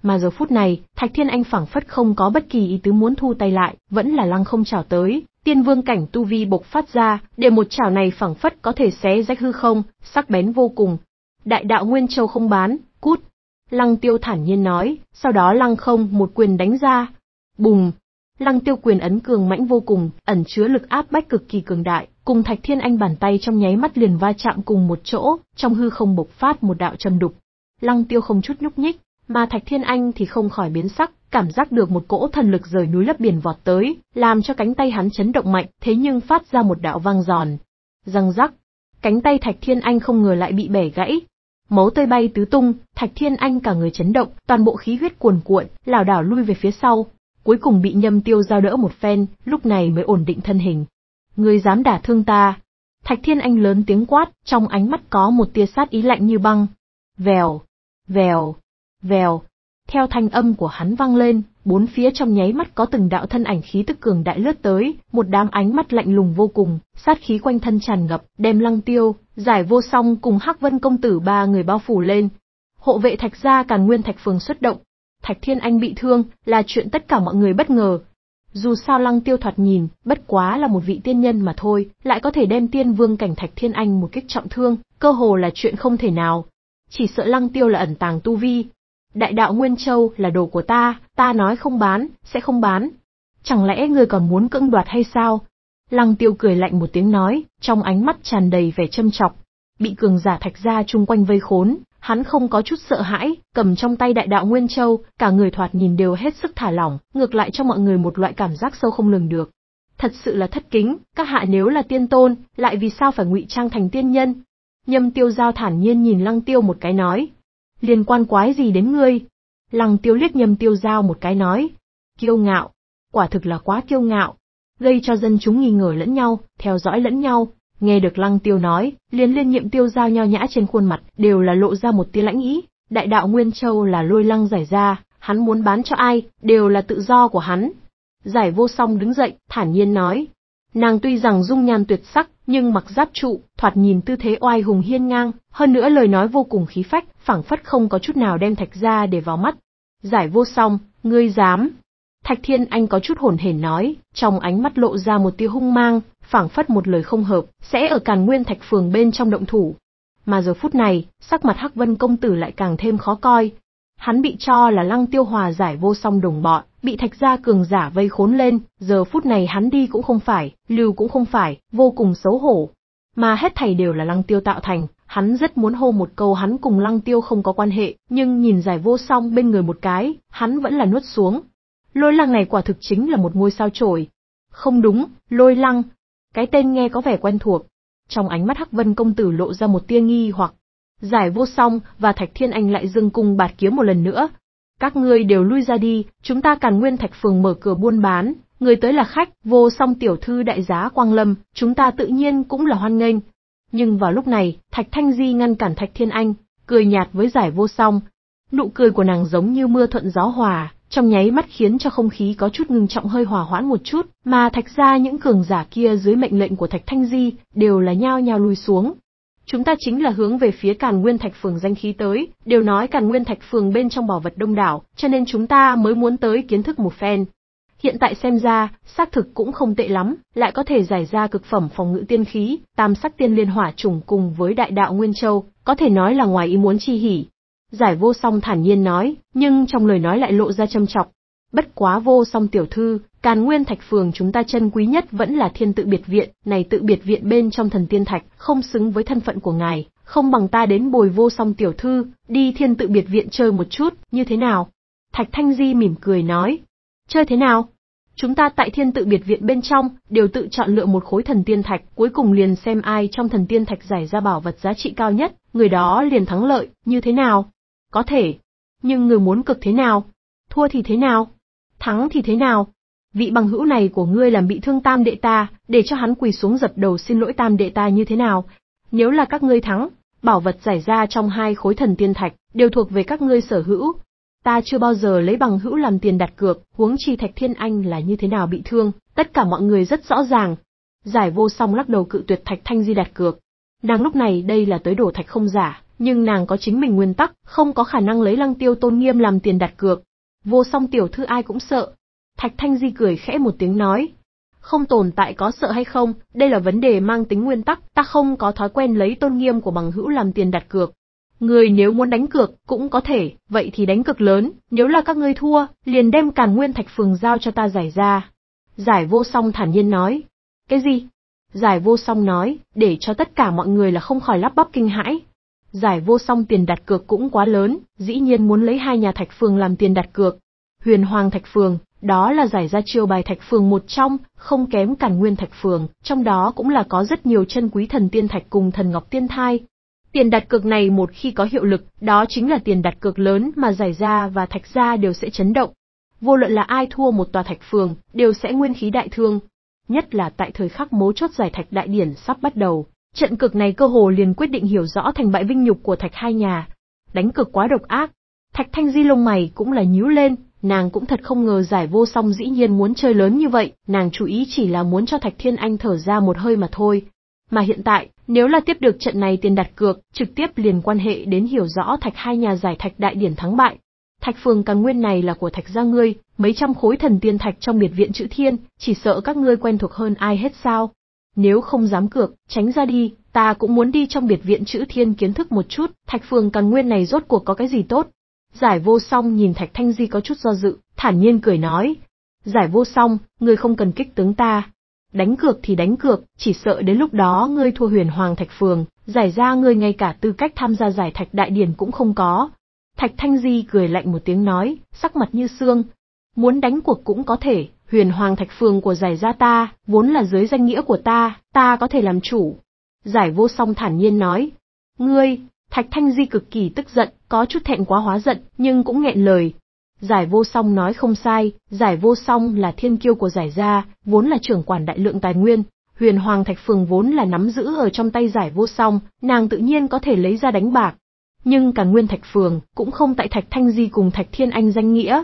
Mà giờ phút này, Thạch Thiên Anh phảng phất không có bất kỳ ý tứ muốn thu tay lại, vẫn là lăng không chảo tới, tiên vương cảnh tu vi bộc phát ra, để một chảo này phảng phất có thể xé rách hư không, sắc bén vô cùng. Đại đạo Nguyên Châu không bán, cút. Lăng tiêu thản nhiên nói, sau đó lăng không một quyền đánh ra. bùm. Lăng tiêu quyền ấn cường mãnh vô cùng, ẩn chứa lực áp bách cực kỳ cường đại, cùng thạch thiên anh bàn tay trong nháy mắt liền va chạm cùng một chỗ, trong hư không bộc phát một đạo trầm đục. Lăng tiêu không chút nhúc nhích, mà thạch thiên anh thì không khỏi biến sắc, cảm giác được một cỗ thần lực rời núi lấp biển vọt tới, làm cho cánh tay hắn chấn động mạnh, thế nhưng phát ra một đạo vang giòn. Răng rắc, cánh tay Thạch Thiên Anh không ngờ lại bị bẻ gãy, Máu tươi bay tứ tung, Thạch Thiên Anh cả người chấn động, toàn bộ khí huyết cuồn cuộn, lảo đảo lui về phía sau, cuối cùng bị Nhâm Tiêu giao đỡ một phen, lúc này mới ổn định thân hình. Ngươi dám đả thương ta? Thạch Thiên Anh lớn tiếng quát, trong ánh mắt có một tia sát ý lạnh như băng. Vèo, vèo, vèo. Theo thanh âm của hắn vang lên, bốn phía trong nháy mắt có từng đạo thân ảnh khí tức cường đại lướt tới, một đám ánh mắt lạnh lùng vô cùng, sát khí quanh thân tràn ngập, đem Lăng Tiêu, giải vô song cùng Hắc Vân công tử ba người bao phủ lên. Hộ vệ Thạch gia Càn Nguyên Thạch Phường xuất động, Thạch Thiên Anh bị thương là chuyện tất cả mọi người bất ngờ. Dù sao Lăng Tiêu thoạt nhìn, bất quá là một vị tiên nhân mà thôi, lại có thể đem tiên vương cảnh Thạch Thiên Anh một kích trọng thương, cơ hồ là chuyện không thể nào. Chỉ sợ Lăng Tiêu là ẩn tàng tu vi. Đại đạo Nguyên Châu là đồ của ta, ta nói không bán, sẽ không bán. Chẳng lẽ người còn muốn cưỡng đoạt hay sao? Lăng tiêu cười lạnh một tiếng nói, trong ánh mắt tràn đầy vẻ châm chọc. Bị cường giả thạch ra chung quanh vây khốn, hắn không có chút sợ hãi, cầm trong tay đại đạo Nguyên Châu, cả người thoạt nhìn đều hết sức thả lỏng, ngược lại cho mọi người một loại cảm giác sâu không lường được. Thật sự là thất kính, các hạ nếu là tiên tôn, lại vì sao phải ngụy trang thành tiên nhân? Nhâm tiêu giao thản nhiên nhìn lăng tiêu một cái nói. Liên quan quái gì đến ngươi? Lăng tiêu liếc nhâm tiêu giao một cái nói. Kiêu ngạo, quả thực là quá kiêu ngạo gây cho dân chúng nghi ngờ lẫn nhau, theo dõi lẫn nhau. Nghe được Lăng Tiêu nói, liền liên nhiệm tiêu giao nho nhã trên khuôn mặt đều là lộ ra một tia lãnh ý. Đại đạo Nguyên Châu là lôi lăng giải ra, hắn muốn bán cho ai, đều là tự do của hắn. Giải vô song đứng dậy, thản nhiên nói. Nàng tuy rằng dung nhan tuyệt sắc, nhưng mặc giáp trụ, thoạt nhìn tư thế oai hùng hiên ngang, hơn nữa lời nói vô cùng khí phách, phảng phất không có chút nào đem thạch ra để vào mắt. Giải vô song, ngươi dám, Thạch Thiên Anh có chút hồn hển nói, trong ánh mắt lộ ra một tia hung mang, phảng phất một lời không hợp, sẽ ở Càn Nguyên Thạch Phường bên trong động thủ. Mà giờ phút này, sắc mặt Hắc Vân công tử lại càng thêm khó coi. Hắn bị cho là Lăng Tiêu Hòa giải vô song đồng bọn, bị Thạch gia cường giả vây khốn lên, giờ phút này hắn đi cũng không phải, lưu cũng không phải, vô cùng xấu hổ. Mà hết thầy đều là Lăng Tiêu tạo thành, hắn rất muốn hô một câu hắn cùng Lăng Tiêu không có quan hệ, nhưng nhìn giải vô song bên người một cái, hắn vẫn là nuốt xuống, Lôi lăng này quả thực chính là một ngôi sao trổi. Không đúng, lôi lăng. Cái tên nghe có vẻ quen thuộc. Trong ánh mắt Hắc Vân công tử lộ ra một tia nghi hoặc. Giải vô song và Thạch Thiên Anh lại dương cung bạt kiếm một lần nữa. Các ngươi đều lui ra đi, chúng ta càn nguyên thạch phường mở cửa buôn bán, người tới là khách, vô song tiểu thư đại giá Quang Lâm, chúng ta tự nhiên cũng là hoan nghênh. Nhưng vào lúc này, Thạch Thanh Di ngăn cản Thạch Thiên Anh, cười nhạt với giải vô song. Nụ cười của nàng giống như mưa thuận gió hòa, trong nháy mắt khiến cho không khí có chút ngừng trọng hơi hòa hoãn một chút, mà thạch ra những cường giả kia dưới mệnh lệnh của thạch thanh di đều là nhao nhao lùi xuống. Chúng ta chính là hướng về phía Càn Nguyên Thạch Phường danh khí tới, đều nói Càn Nguyên Thạch Phường bên trong bảo vật đông đảo, cho nên chúng ta mới muốn tới kiến thức một phen. Hiện tại xem ra, xác thực cũng không tệ lắm, lại có thể giải ra cực phẩm phòng ngự tiên khí, tam sắc tiên liên hỏa trùng cùng với đại đạo Nguyên Châu, có thể nói là ngoài ý muốn chi hỉ, Giải vô song thản nhiên nói, nhưng trong lời nói lại lộ ra châm chọc. Bất quá vô song tiểu thư, càn nguyên thạch phường chúng ta chân quý nhất vẫn là thiên tự biệt viện, này tự biệt viện bên trong thần tiên thạch, không xứng với thân phận của ngài, không bằng ta đến bồi vô song tiểu thư, đi thiên tự biệt viện chơi một chút, như thế nào? Thạch Thanh Di mỉm cười nói, chơi thế nào? Chúng ta tại thiên tự biệt viện bên trong, đều tự chọn lựa một khối thần tiên thạch, cuối cùng liền xem ai trong thần tiên thạch giải ra bảo vật giá trị cao nhất, người đó liền thắng lợi, như thế nào? Có thể. Nhưng người muốn cực thế nào? Thua thì thế nào? Thắng thì thế nào? Vị bằng hữu này của ngươi làm bị thương tam đệ ta, để cho hắn quỳ xuống dập đầu xin lỗi tam đệ ta như thế nào? Nếu là các ngươi thắng, bảo vật giải ra trong hai khối thần tiên thạch, đều thuộc về các ngươi sở hữu. Ta chưa bao giờ lấy bằng hữu làm tiền đặt cược, huống chi thạch thiên anh là như thế nào bị thương, tất cả mọi người rất rõ ràng. Giải vô song lắc đầu cự tuyệt thạch thanh di đặt cược. đang lúc này đây là tới đổ thạch không giả, nhưng nàng có chính mình nguyên tắc, không có khả năng lấy lăng tiêu tôn nghiêm làm tiền đặt cược. Vô song tiểu thư ai cũng sợ. Thạch Thanh Di cười khẽ một tiếng nói. Không tồn tại có sợ hay không, đây là vấn đề mang tính nguyên tắc, ta không có thói quen lấy tôn nghiêm của bằng hữu làm tiền đặt cược. Người nếu muốn đánh cược, cũng có thể, vậy thì đánh cược lớn, nếu là các ngươi thua, liền đem càn nguyên thạch phường giao cho ta giải ra. Giải vô song thản nhiên nói. Cái gì? Giải vô song nói, để cho tất cả mọi người là không khỏi lắp bắp kinh hãi, Giải vô song tiền đặt cược cũng quá lớn, dĩ nhiên muốn lấy hai nhà Thạch Phường làm tiền đặt cược. Huyền Hoàng Thạch Phường, đó là giải ra chiêu bài Thạch Phường một trong, không kém cản nguyên Thạch Phường, trong đó cũng là có rất nhiều chân quý thần tiên thạch cùng thần ngọc tiên thai. Tiền đặt cược này một khi có hiệu lực, đó chính là tiền đặt cược lớn mà giải ra và thạch ra đều sẽ chấn động. Vô luận là ai thua một tòa thạch phường, đều sẽ nguyên khí đại thương. Nhất là tại thời khắc mấu chốt giải thạch đại điển sắp bắt đầu, Trận cực này cơ hồ liền quyết định hiểu rõ thành bại vinh nhục của Thạch hai nhà. Đánh cực quá độc ác. Thạch Thanh Di lông mày cũng là nhíu lên, nàng cũng thật không ngờ giải vô song dĩ nhiên muốn chơi lớn như vậy, nàng chú ý chỉ là muốn cho Thạch Thiên Anh thở ra một hơi mà thôi. Mà hiện tại, nếu là tiếp được trận này tiền đặt cược, trực tiếp liền quan hệ đến hiểu rõ Thạch hai nhà giải Thạch đại điển thắng bại. Thạch phường càng nguyên này là của Thạch gia ngươi, mấy trăm khối thần tiên thạch trong biệt viện chữ thiên, chỉ sợ các ngươi quen thuộc hơn ai hết sao. Nếu không dám cược, tránh ra đi, ta cũng muốn đi trong biệt viện chữ thiên kiến thức một chút, thạch phường càng nguyên này rốt cuộc có cái gì tốt. Giải vô song nhìn thạch thanh di có chút do dự, thản nhiên cười nói. Giải vô song, ngươi không cần kích tướng ta. Đánh cược thì đánh cược, chỉ sợ đến lúc đó ngươi thua huyền hoàng thạch phường, giải ra ngươi ngay cả tư cách tham gia giải thạch đại điển cũng không có. Thạch thanh di cười lạnh một tiếng nói, sắc mặt như xương. Muốn đánh cuộc cũng có thể, huyền hoàng thạch phường của giải gia ta, vốn là dưới danh nghĩa của ta, ta có thể làm chủ. Giải vô song thản nhiên nói. Ngươi, thạch thanh di cực kỳ tức giận, có chút thẹn quá hóa giận, nhưng cũng nghẹn lời. Giải vô song nói không sai, giải vô song là thiên kiêu của giải gia, vốn là trưởng quản đại lượng tài nguyên. Huyền Hoàng Thạch Phường vốn là nắm giữ ở trong tay giải vô song, nàng tự nhiên có thể lấy ra đánh bạc, nhưng cả nguyên thạch phường cũng không tại thạch thanh di cùng thạch thiên anh danh nghĩa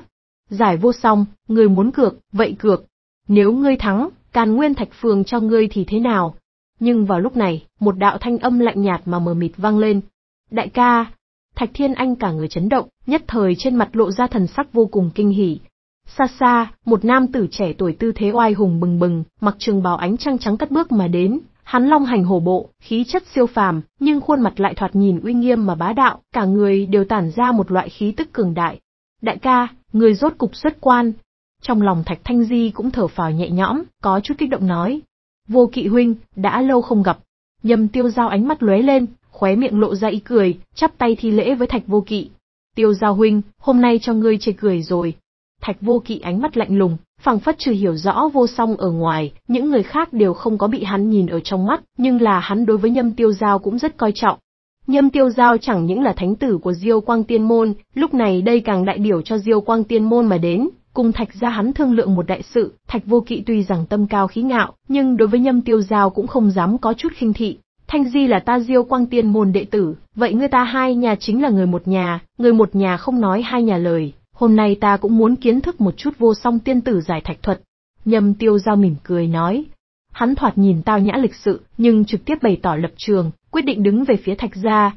Giải vô song, ngươi muốn cược, vậy cược. Nếu ngươi thắng, Càn Nguyên Thạch Phường cho ngươi thì thế nào? Nhưng vào lúc này, một đạo thanh âm lạnh nhạt mà mờ mịt vang lên. Đại ca! Thạch Thiên Anh cả người chấn động, nhất thời trên mặt lộ ra thần sắc vô cùng kinh hỉ. Xa xa, một nam tử trẻ tuổi tư thế oai hùng bừng bừng, mặc trường bào ánh trăng trắng cất bước mà đến, hắn long hành hổ bộ, khí chất siêu phàm, nhưng khuôn mặt lại thoạt nhìn uy nghiêm mà bá đạo, cả người đều tản ra một loại khí tức cường đại, Đại ca, người rốt cục xuất quan. Trong lòng Thạch Thanh Di cũng thở phào nhẹ nhõm, có chút kích động nói. Vô kỵ huynh, đã lâu không gặp. Nhầm tiêu giao ánh mắt lóe lên, khóe miệng lộ ra ý cười, chắp tay thi lễ với Thạch Vô Kỵ. Tiêu giao huynh, hôm nay cho ngươi chê cười rồi. Thạch Vô Kỵ ánh mắt lạnh lùng, phảng phất trừ hiểu rõ vô song ở ngoài, những người khác đều không có bị hắn nhìn ở trong mắt, nhưng là hắn đối với nhâm tiêu giao cũng rất coi trọng, Nhâm tiêu giao chẳng những là thánh tử của Diêu Quang Tiên Môn, lúc này đây càng đại biểu cho Diêu Quang Tiên Môn mà đến, cùng thạch gia hắn thương lượng một đại sự, thạch vô kỵ tuy rằng tâm cao khí ngạo, nhưng đối với nhâm tiêu giao cũng không dám có chút khinh thị. Thanh Di là ta Diêu Quang Tiên Môn đệ tử, vậy ngươi ta hai nhà chính là người một nhà, người một nhà không nói hai nhà lời, hôm nay ta cũng muốn kiến thức một chút vô song tiên tử giải thạch thuật. Nhâm tiêu giao mỉm cười nói, hắn thoạt nhìn tao nhã lịch sự, nhưng trực tiếp bày tỏ lập trường, quyết định đứng về phía thạch gia.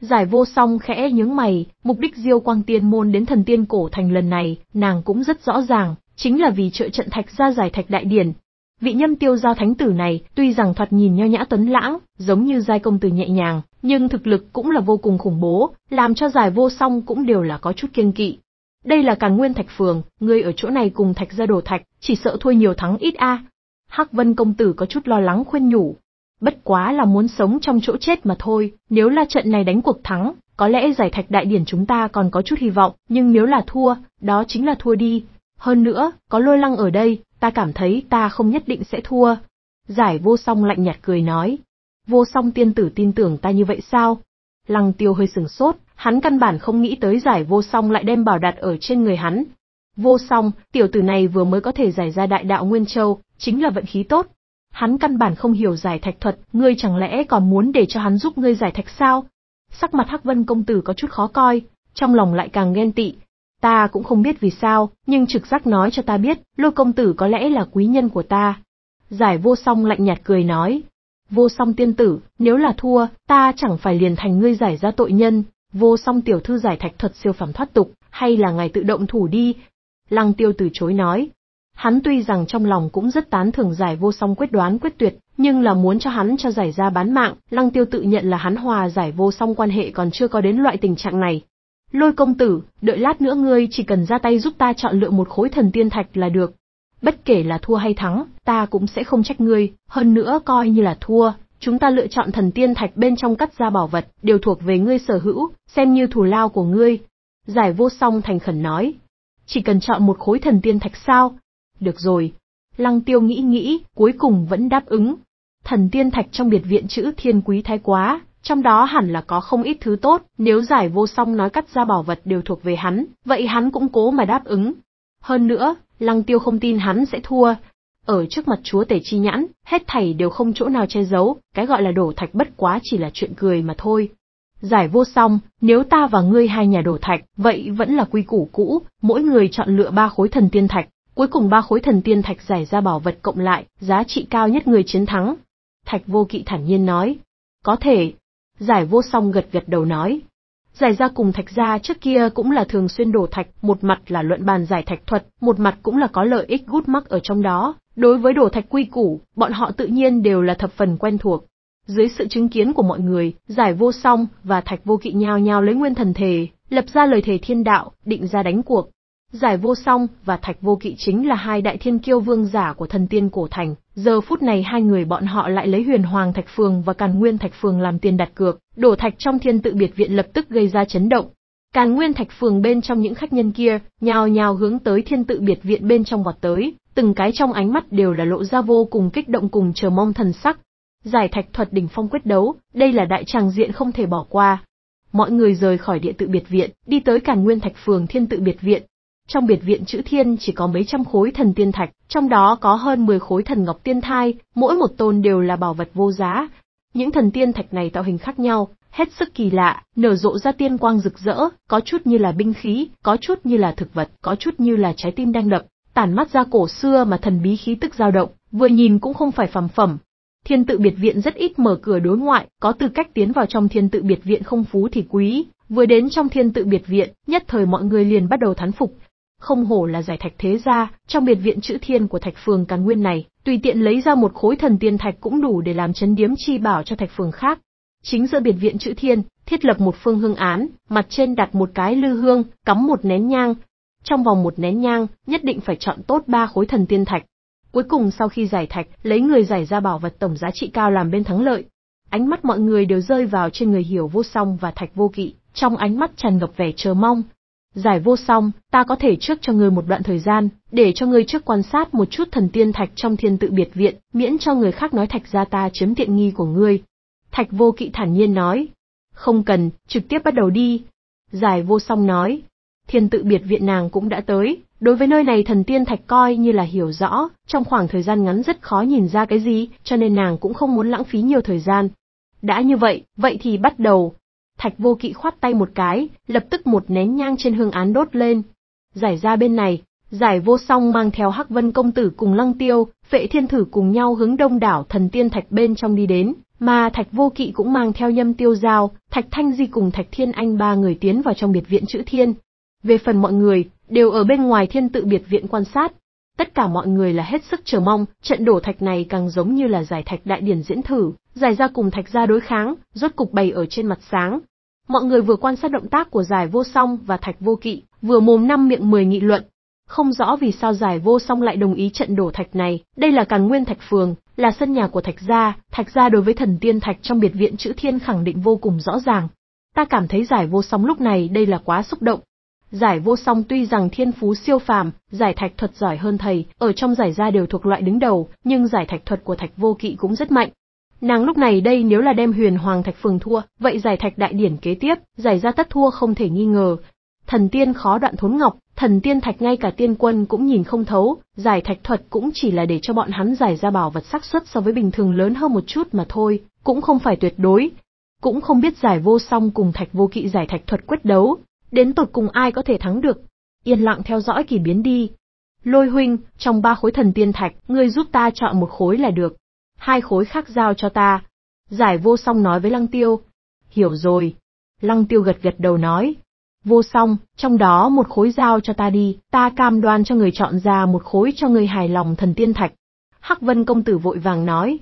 Giải vô song khẽ nhướng mày, mục đích diêu quang tiên môn đến thần tiên cổ thành lần này, nàng cũng rất rõ ràng, chính là vì trợ trận thạch gia giải thạch đại điển. Vị nhâm tiêu giao thánh tử này, tuy rằng thoạt nhìn nho nhã tuấn lãng, giống như giai công tử nhẹ nhàng, nhưng thực lực cũng là vô cùng khủng bố, làm cho giải vô song cũng đều là có chút kiêng kỵ. Đây là càn nguyên thạch phường, ngươi ở chỗ này cùng thạch gia đổ thạch, chỉ sợ thua nhiều thắng ít a. Hắc Vân công tử có chút lo lắng khuyên nhủ, bất quá là muốn sống trong chỗ chết mà thôi, nếu là trận này đánh cuộc thắng, có lẽ giải thạch đại điển chúng ta còn có chút hy vọng, nhưng nếu là thua, đó chính là thua đi. Hơn nữa, có lôi lăng ở đây, ta cảm thấy ta không nhất định sẽ thua. Giải vô song lạnh nhạt cười nói. Vô song tiên tử tin tưởng ta như vậy sao? Lăng tiêu hơi sừng sốt, hắn căn bản không nghĩ tới giải vô song lại đem bảo đạt ở trên người hắn. Vô song, tiểu tử này vừa mới có thể giải ra đại đạo Nguyên Châu, chính là vận khí tốt, Hắn căn bản không hiểu giải thạch thuật, ngươi chẳng lẽ còn muốn để cho hắn giúp ngươi giải thạch sao? Sắc mặt Hắc Vân công tử có chút khó coi, trong lòng lại càng ghen tị. Ta cũng không biết vì sao, nhưng trực giác nói cho ta biết, lôi công tử có lẽ là quý nhân của ta. Giải vô song lạnh nhạt cười nói. Vô song tiên tử, nếu là thua, ta chẳng phải liền thành ngươi giải ra tội nhân, vô song tiểu thư giải thạch thuật siêu phẩm thoát tục, hay là ngài tự động thủ đi. Lăng tiêu từ chối nói, Hắn tuy rằng trong lòng cũng rất tán thưởng giải vô song quyết đoán quyết tuyệt, nhưng là muốn cho hắn cho giải ra bán mạng, lăng tiêu tự nhận là hắn hòa giải vô song quan hệ còn chưa có đến loại tình trạng này. Lôi công tử, đợi lát nữa ngươi chỉ cần ra tay giúp ta chọn lựa một khối thần tiên thạch là được. Bất kể là thua hay thắng, ta cũng sẽ không trách ngươi, hơn nữa coi như là thua, chúng ta lựa chọn thần tiên thạch bên trong cắt ra bảo vật, đều thuộc về ngươi sở hữu, xem như thù lao của ngươi. Giải vô song thành khẩn nói. Chỉ cần chọn một khối thần tiên thạch sao, được rồi. Lăng tiêu nghĩ nghĩ, cuối cùng vẫn đáp ứng. Thần tiên thạch trong biệt viện chữ thiên quý thái quá, trong đó hẳn là có không ít thứ tốt, nếu giải vô song nói cắt ra bảo vật đều thuộc về hắn, vậy hắn cũng cố mà đáp ứng. Hơn nữa, lăng tiêu không tin hắn sẽ thua. Ở trước mặt chúa tể chi nhãn, hết thảy đều không chỗ nào che giấu, cái gọi là đổ thạch bất quá chỉ là chuyện cười mà thôi. Giải vô song, nếu ta và ngươi hai nhà đổ thạch, vậy vẫn là quy củ cũ, mỗi người chọn lựa ba khối thần tiên thạch, Cuối cùng ba khối thần tiên thạch giải ra bảo vật cộng lại, giá trị cao nhất người chiến thắng. Thạch vô kỵ thản nhiên nói. Có thể. Giải vô song gật gật đầu nói. Giải ra cùng thạch ra trước kia cũng là thường xuyên đổ thạch, một mặt là luận bàn giải thạch thuật, một mặt cũng là có lợi ích gút mắc ở trong đó. Đối với đổ thạch quy củ, bọn họ tự nhiên đều là thập phần quen thuộc. Dưới sự chứng kiến của mọi người, giải vô song và thạch vô kỵ nhao nhao lấy nguyên thần thể, lập ra lời thề thiên đạo, định ra đánh cuộc. Giải vô song và thạch vô kỵ chính là hai đại thiên kiêu vương giả của thần tiên cổ thành. Giờ phút này hai người bọn họ lại lấy huyền hoàng thạch phường và càn nguyên thạch phường làm tiền đặt cược, đổ thạch trong thiên tự biệt viện lập tức gây ra chấn động. Càn nguyên thạch phường bên trong những khách nhân kia, nhào nhào hướng tới thiên tự biệt viện bên trong vọt tới, từng cái trong ánh mắt đều là lộ ra vô cùng kích động cùng chờ mong thần sắc. Giải thạch thuật đỉnh phong quyết đấu, đây là đại tràng diện không thể bỏ qua. Mọi người rời khỏi địa tự biệt viện, đi tới càn nguyên thạch phường thiên tự biệt viện, trong biệt viện chữ thiên chỉ có mấy trăm khối thần tiên thạch, trong đó có hơn 10 khối thần ngọc tiên thai, mỗi một tôn đều là bảo vật vô giá. Những thần tiên thạch này tạo hình khác nhau, hết sức kỳ lạ, nở rộ ra tiên quang rực rỡ, có chút như là binh khí, có chút như là thực vật, có chút như là trái tim đang đập, tản mắt ra cổ xưa mà thần bí khí tức dao động, vừa nhìn cũng không phải phàm phẩm. Thiên tự biệt viện rất ít mở cửa đối ngoại, có tư cách tiến vào trong thiên tự biệt viện không phú thì quý, vừa đến trong thiên tự biệt viện, nhất thời mọi người liền bắt đầu thán phục, không hổ là giải thạch thế gia, trong biệt viện chữ thiên của thạch phường Càn Nguyên này, tùy tiện lấy ra một khối thần tiên thạch cũng đủ để làm chấn điếm chi bảo cho thạch phường khác. Chính giữa biệt viện chữ thiên, thiết lập một phương hương án, mặt trên đặt một cái lư hương, cắm một nén nhang. Trong vòng một nén nhang, nhất định phải chọn tốt ba khối thần tiên thạch. Cuối cùng sau khi giải thạch, lấy người giải ra bảo vật tổng giá trị cao làm bên thắng lợi. Ánh mắt mọi người đều rơi vào trên người hiểu vô song và thạch vô kỵ, trong ánh mắt tràn ngập vẻ chờ mong, Giải vô song, ta có thể trước cho ngươi một đoạn thời gian, để cho ngươi trước quan sát một chút thần tiên thạch trong thiên tự biệt viện, miễn cho người khác nói thạch gia ta chiếm tiện nghi của ngươi. Thạch vô kỵ thản nhiên nói. Không cần, trực tiếp bắt đầu đi. Giải vô song nói. Thiên tự biệt viện nàng cũng đã tới, đối với nơi này thần tiên thạch coi như là hiểu rõ, trong khoảng thời gian ngắn rất khó nhìn ra cái gì, cho nên nàng cũng không muốn lãng phí nhiều thời gian. Đã như vậy, vậy thì bắt đầu, Thạch vô kỵ khoát tay một cái, lập tức một nén nhang trên hương án đốt lên. Giải ra bên này, giải vô song mang theo Hắc Vân Công Tử cùng Lăng Tiêu, vệ thiên thử cùng nhau hướng đông đảo thần tiên thạch bên trong đi đến, mà Thạch Vô Kỵ cũng mang theo Nhâm Tiêu Giao, Thạch Thanh Di cùng Thạch Thiên Anh ba người tiến vào trong biệt viện chữ thiên. Về phần mọi người, đều ở bên ngoài thiên tự biệt viện quan sát, Tất cả mọi người là hết sức chờ mong, trận đổ thạch này càng giống như là giải thạch đại điển diễn thử, giải ra cùng thạch ra đối kháng, rốt cục bày ở trên mặt sáng. Mọi người vừa quan sát động tác của giải vô song và thạch vô kỵ, vừa mồm năm miệng mười nghị luận. Không rõ vì sao giải vô song lại đồng ý trận đổ thạch này, đây là càn nguyên thạch phường, là sân nhà của thạch gia, thạch gia đối với thần tiên thạch trong biệt viện chữ thiên khẳng định vô cùng rõ ràng. Ta cảm thấy giải vô song lúc này đây là quá xúc động, Giải vô song tuy rằng thiên phú siêu phàm, giải thạch thuật giỏi hơn thầy, ở trong giải gia đều thuộc loại đứng đầu, nhưng giải thạch thuật của thạch vô kỵ cũng rất mạnh. Nàng lúc này đây nếu là đem huyền hoàng thạch phường thua, vậy giải thạch đại điển kế tiếp, giải ra tất thua không thể nghi ngờ. Thần tiên khó đoạn thốn ngọc, thần tiên thạch ngay cả tiên quân cũng nhìn không thấu, giải thạch thuật cũng chỉ là để cho bọn hắn giải ra bảo vật xác suất so với bình thường lớn hơn một chút mà thôi, cũng không phải tuyệt đối. Cũng không biết giải vô song cùng thạch vô kỵ giải thạch thuật quyết đấu, Đến tột cùng ai có thể thắng được? Yên lặng theo dõi kỳ biến đi. Lôi huynh, trong ba khối thần tiên thạch, ngươi giúp ta chọn một khối là được. Hai khối khác giao cho ta. Giải vô song nói với lăng tiêu. Hiểu rồi. Lăng tiêu gật gật đầu nói. Vô song, trong đó một khối giao cho ta đi, ta cam đoan cho người chọn ra một khối cho người hài lòng thần tiên thạch. Hắc Vân công tử vội vàng nói.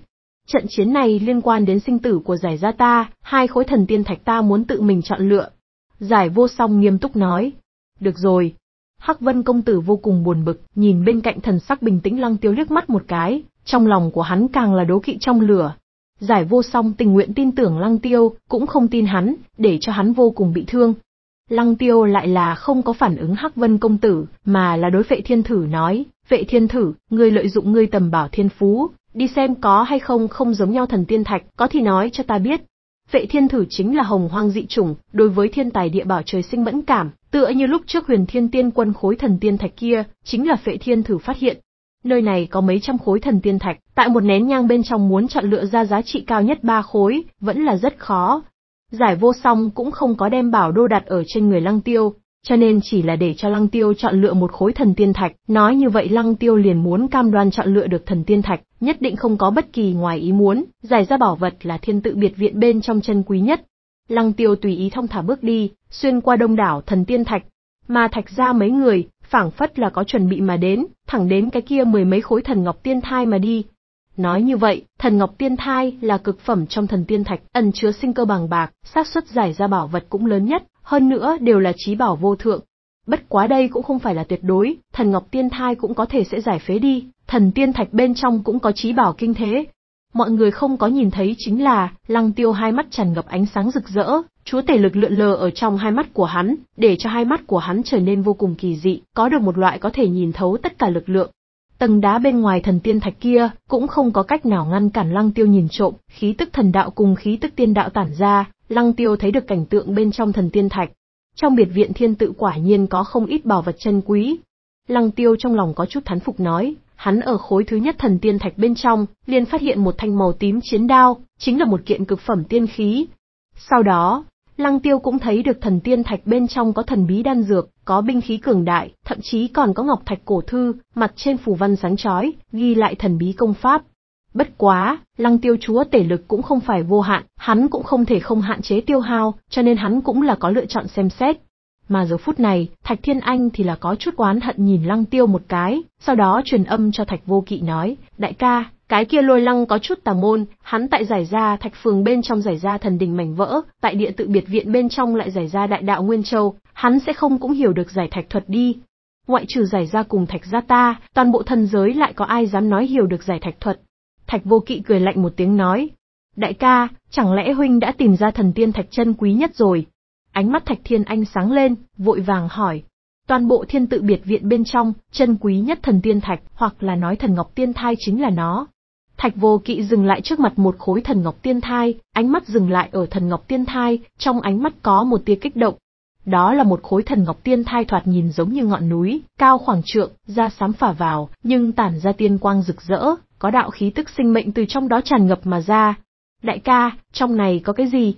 Trận chiến này liên quan đến sinh tử của giải gia ta, hai khối thần tiên thạch ta muốn tự mình chọn lựa, Giải vô song nghiêm túc nói. Được rồi. Hắc Vân công tử vô cùng buồn bực, nhìn bên cạnh thần sắc bình tĩnh lăng tiêu liếc mắt một cái, trong lòng của hắn càng là đố kỵ trong lửa. Giải vô song tình nguyện tin tưởng lăng tiêu, cũng không tin hắn, để cho hắn vô cùng bị thương. Lăng tiêu lại là không có phản ứng Hắc Vân công tử, mà là đối vệ thiên thử nói, vệ thiên thử, ngươi lợi dụng ngươi tầm bảo thiên phú, đi xem có hay không không giống nhau thần tiên thạch, có thì nói cho ta biết, Vệ thiên thử chính là hồng hoang dị chủng, đối với thiên tài địa bảo trời sinh mẫn cảm, tựa như lúc trước huyền thiên tiên quân khối thần tiên thạch kia, chính là vệ thiên thử phát hiện. Nơi này có mấy trăm khối thần tiên thạch, tại một nén nhang bên trong muốn chọn lựa ra giá trị cao nhất ba khối, vẫn là rất khó. Giải vô song cũng không có đem bảo đô đặt ở trên người lăng tiêu, cho nên chỉ là để cho Lăng Tiêu chọn lựa một khối thần tiên thạch, nói như vậy Lăng Tiêu liền muốn cam đoan chọn lựa được thần tiên thạch, nhất định không có bất kỳ ngoài ý muốn, giải ra bảo vật là thiên tự biệt viện bên trong chân quý nhất. Lăng Tiêu tùy ý thông thả bước đi, xuyên qua đông đảo thần tiên thạch, mà thạch ra mấy người, phảng phất là có chuẩn bị mà đến, thẳng đến cái kia mười mấy khối thần ngọc tiên thai mà đi. Nói như vậy, thần ngọc tiên thai là cực phẩm trong thần tiên thạch, ẩn chứa sinh cơ bằng bạc, xác suất giải ra bảo vật cũng lớn nhất hơn nữa đều là trí bảo vô thượng. Bất quá đây cũng không phải là tuyệt đối, thần ngọc tiên thai cũng có thể sẽ giải phế đi, thần tiên thạch bên trong cũng có trí bảo kinh thế. Mọi người không có nhìn thấy chính là, lăng tiêu hai mắt tràn ngập ánh sáng rực rỡ, chúa tể lực lượn lờ ở trong hai mắt của hắn, để cho hai mắt của hắn trở nên vô cùng kỳ dị, có được một loại có thể nhìn thấu tất cả lực lượng. Tầng đá bên ngoài thần tiên thạch kia cũng không có cách nào ngăn cản lăng tiêu nhìn trộm, khí tức thần đạo cùng khí tức tiên đạo tản ra, Lăng Tiêu thấy được cảnh tượng bên trong thần tiên thạch. Trong biệt viện thiên tự quả nhiên có không ít bảo vật chân quý. Lăng Tiêu trong lòng có chút thán phục nói, hắn ở khối thứ nhất thần tiên thạch bên trong, liền phát hiện một thanh màu tím chiến đao, chính là một kiện cực phẩm tiên khí. Sau đó, Lăng Tiêu cũng thấy được thần tiên thạch bên trong có thần bí đan dược, có binh khí cường đại, thậm chí còn có ngọc thạch cổ thư, mặt trên phù văn sáng chói, ghi lại thần bí công pháp. Bất quá, lăng tiêu chúa tể lực cũng không phải vô hạn, hắn cũng không thể không hạn chế tiêu hao, cho nên hắn cũng là có lựa chọn xem xét. Mà giờ phút này, Thạch Thiên Anh thì là có chút oán hận nhìn lăng tiêu một cái, sau đó truyền âm cho Thạch Vô Kỵ nói, đại ca, cái kia lôi lăng có chút tà môn, hắn tại giải ra thạch phường bên trong giải ra thần đình mảnh vỡ, tại địa tự biệt viện bên trong lại giải ra đại đạo Nguyên Châu, hắn sẽ không cũng hiểu được giải thạch thuật đi. Ngoại trừ giải ra cùng thạch gia ta, toàn bộ thần giới lại có ai dám nói hiểu được giải thạch thuật, Thạch Vô Kỵ cười lạnh một tiếng nói. Đại ca, chẳng lẽ huynh đã tìm ra thần tiên thạch chân quý nhất rồi? Ánh mắt Thạch Thiên Anh sáng lên, vội vàng hỏi. Toàn bộ thiên tự biệt viện bên trong, chân quý nhất thần tiên thạch, hoặc là nói thần ngọc tiên thai chính là nó. Thạch Vô Kỵ dừng lại trước mặt một khối thần ngọc tiên thai, ánh mắt dừng lại ở thần ngọc tiên thai, trong ánh mắt có một tia kích động. Đó là một khối thần ngọc tiên thai thoạt nhìn giống như ngọn núi, cao khoảng trượng, da sám phả vào, nhưng tản ra tiên quang rực rỡ, có đạo khí tức sinh mệnh từ trong đó tràn ngập mà ra. Đại ca, trong này có cái gì?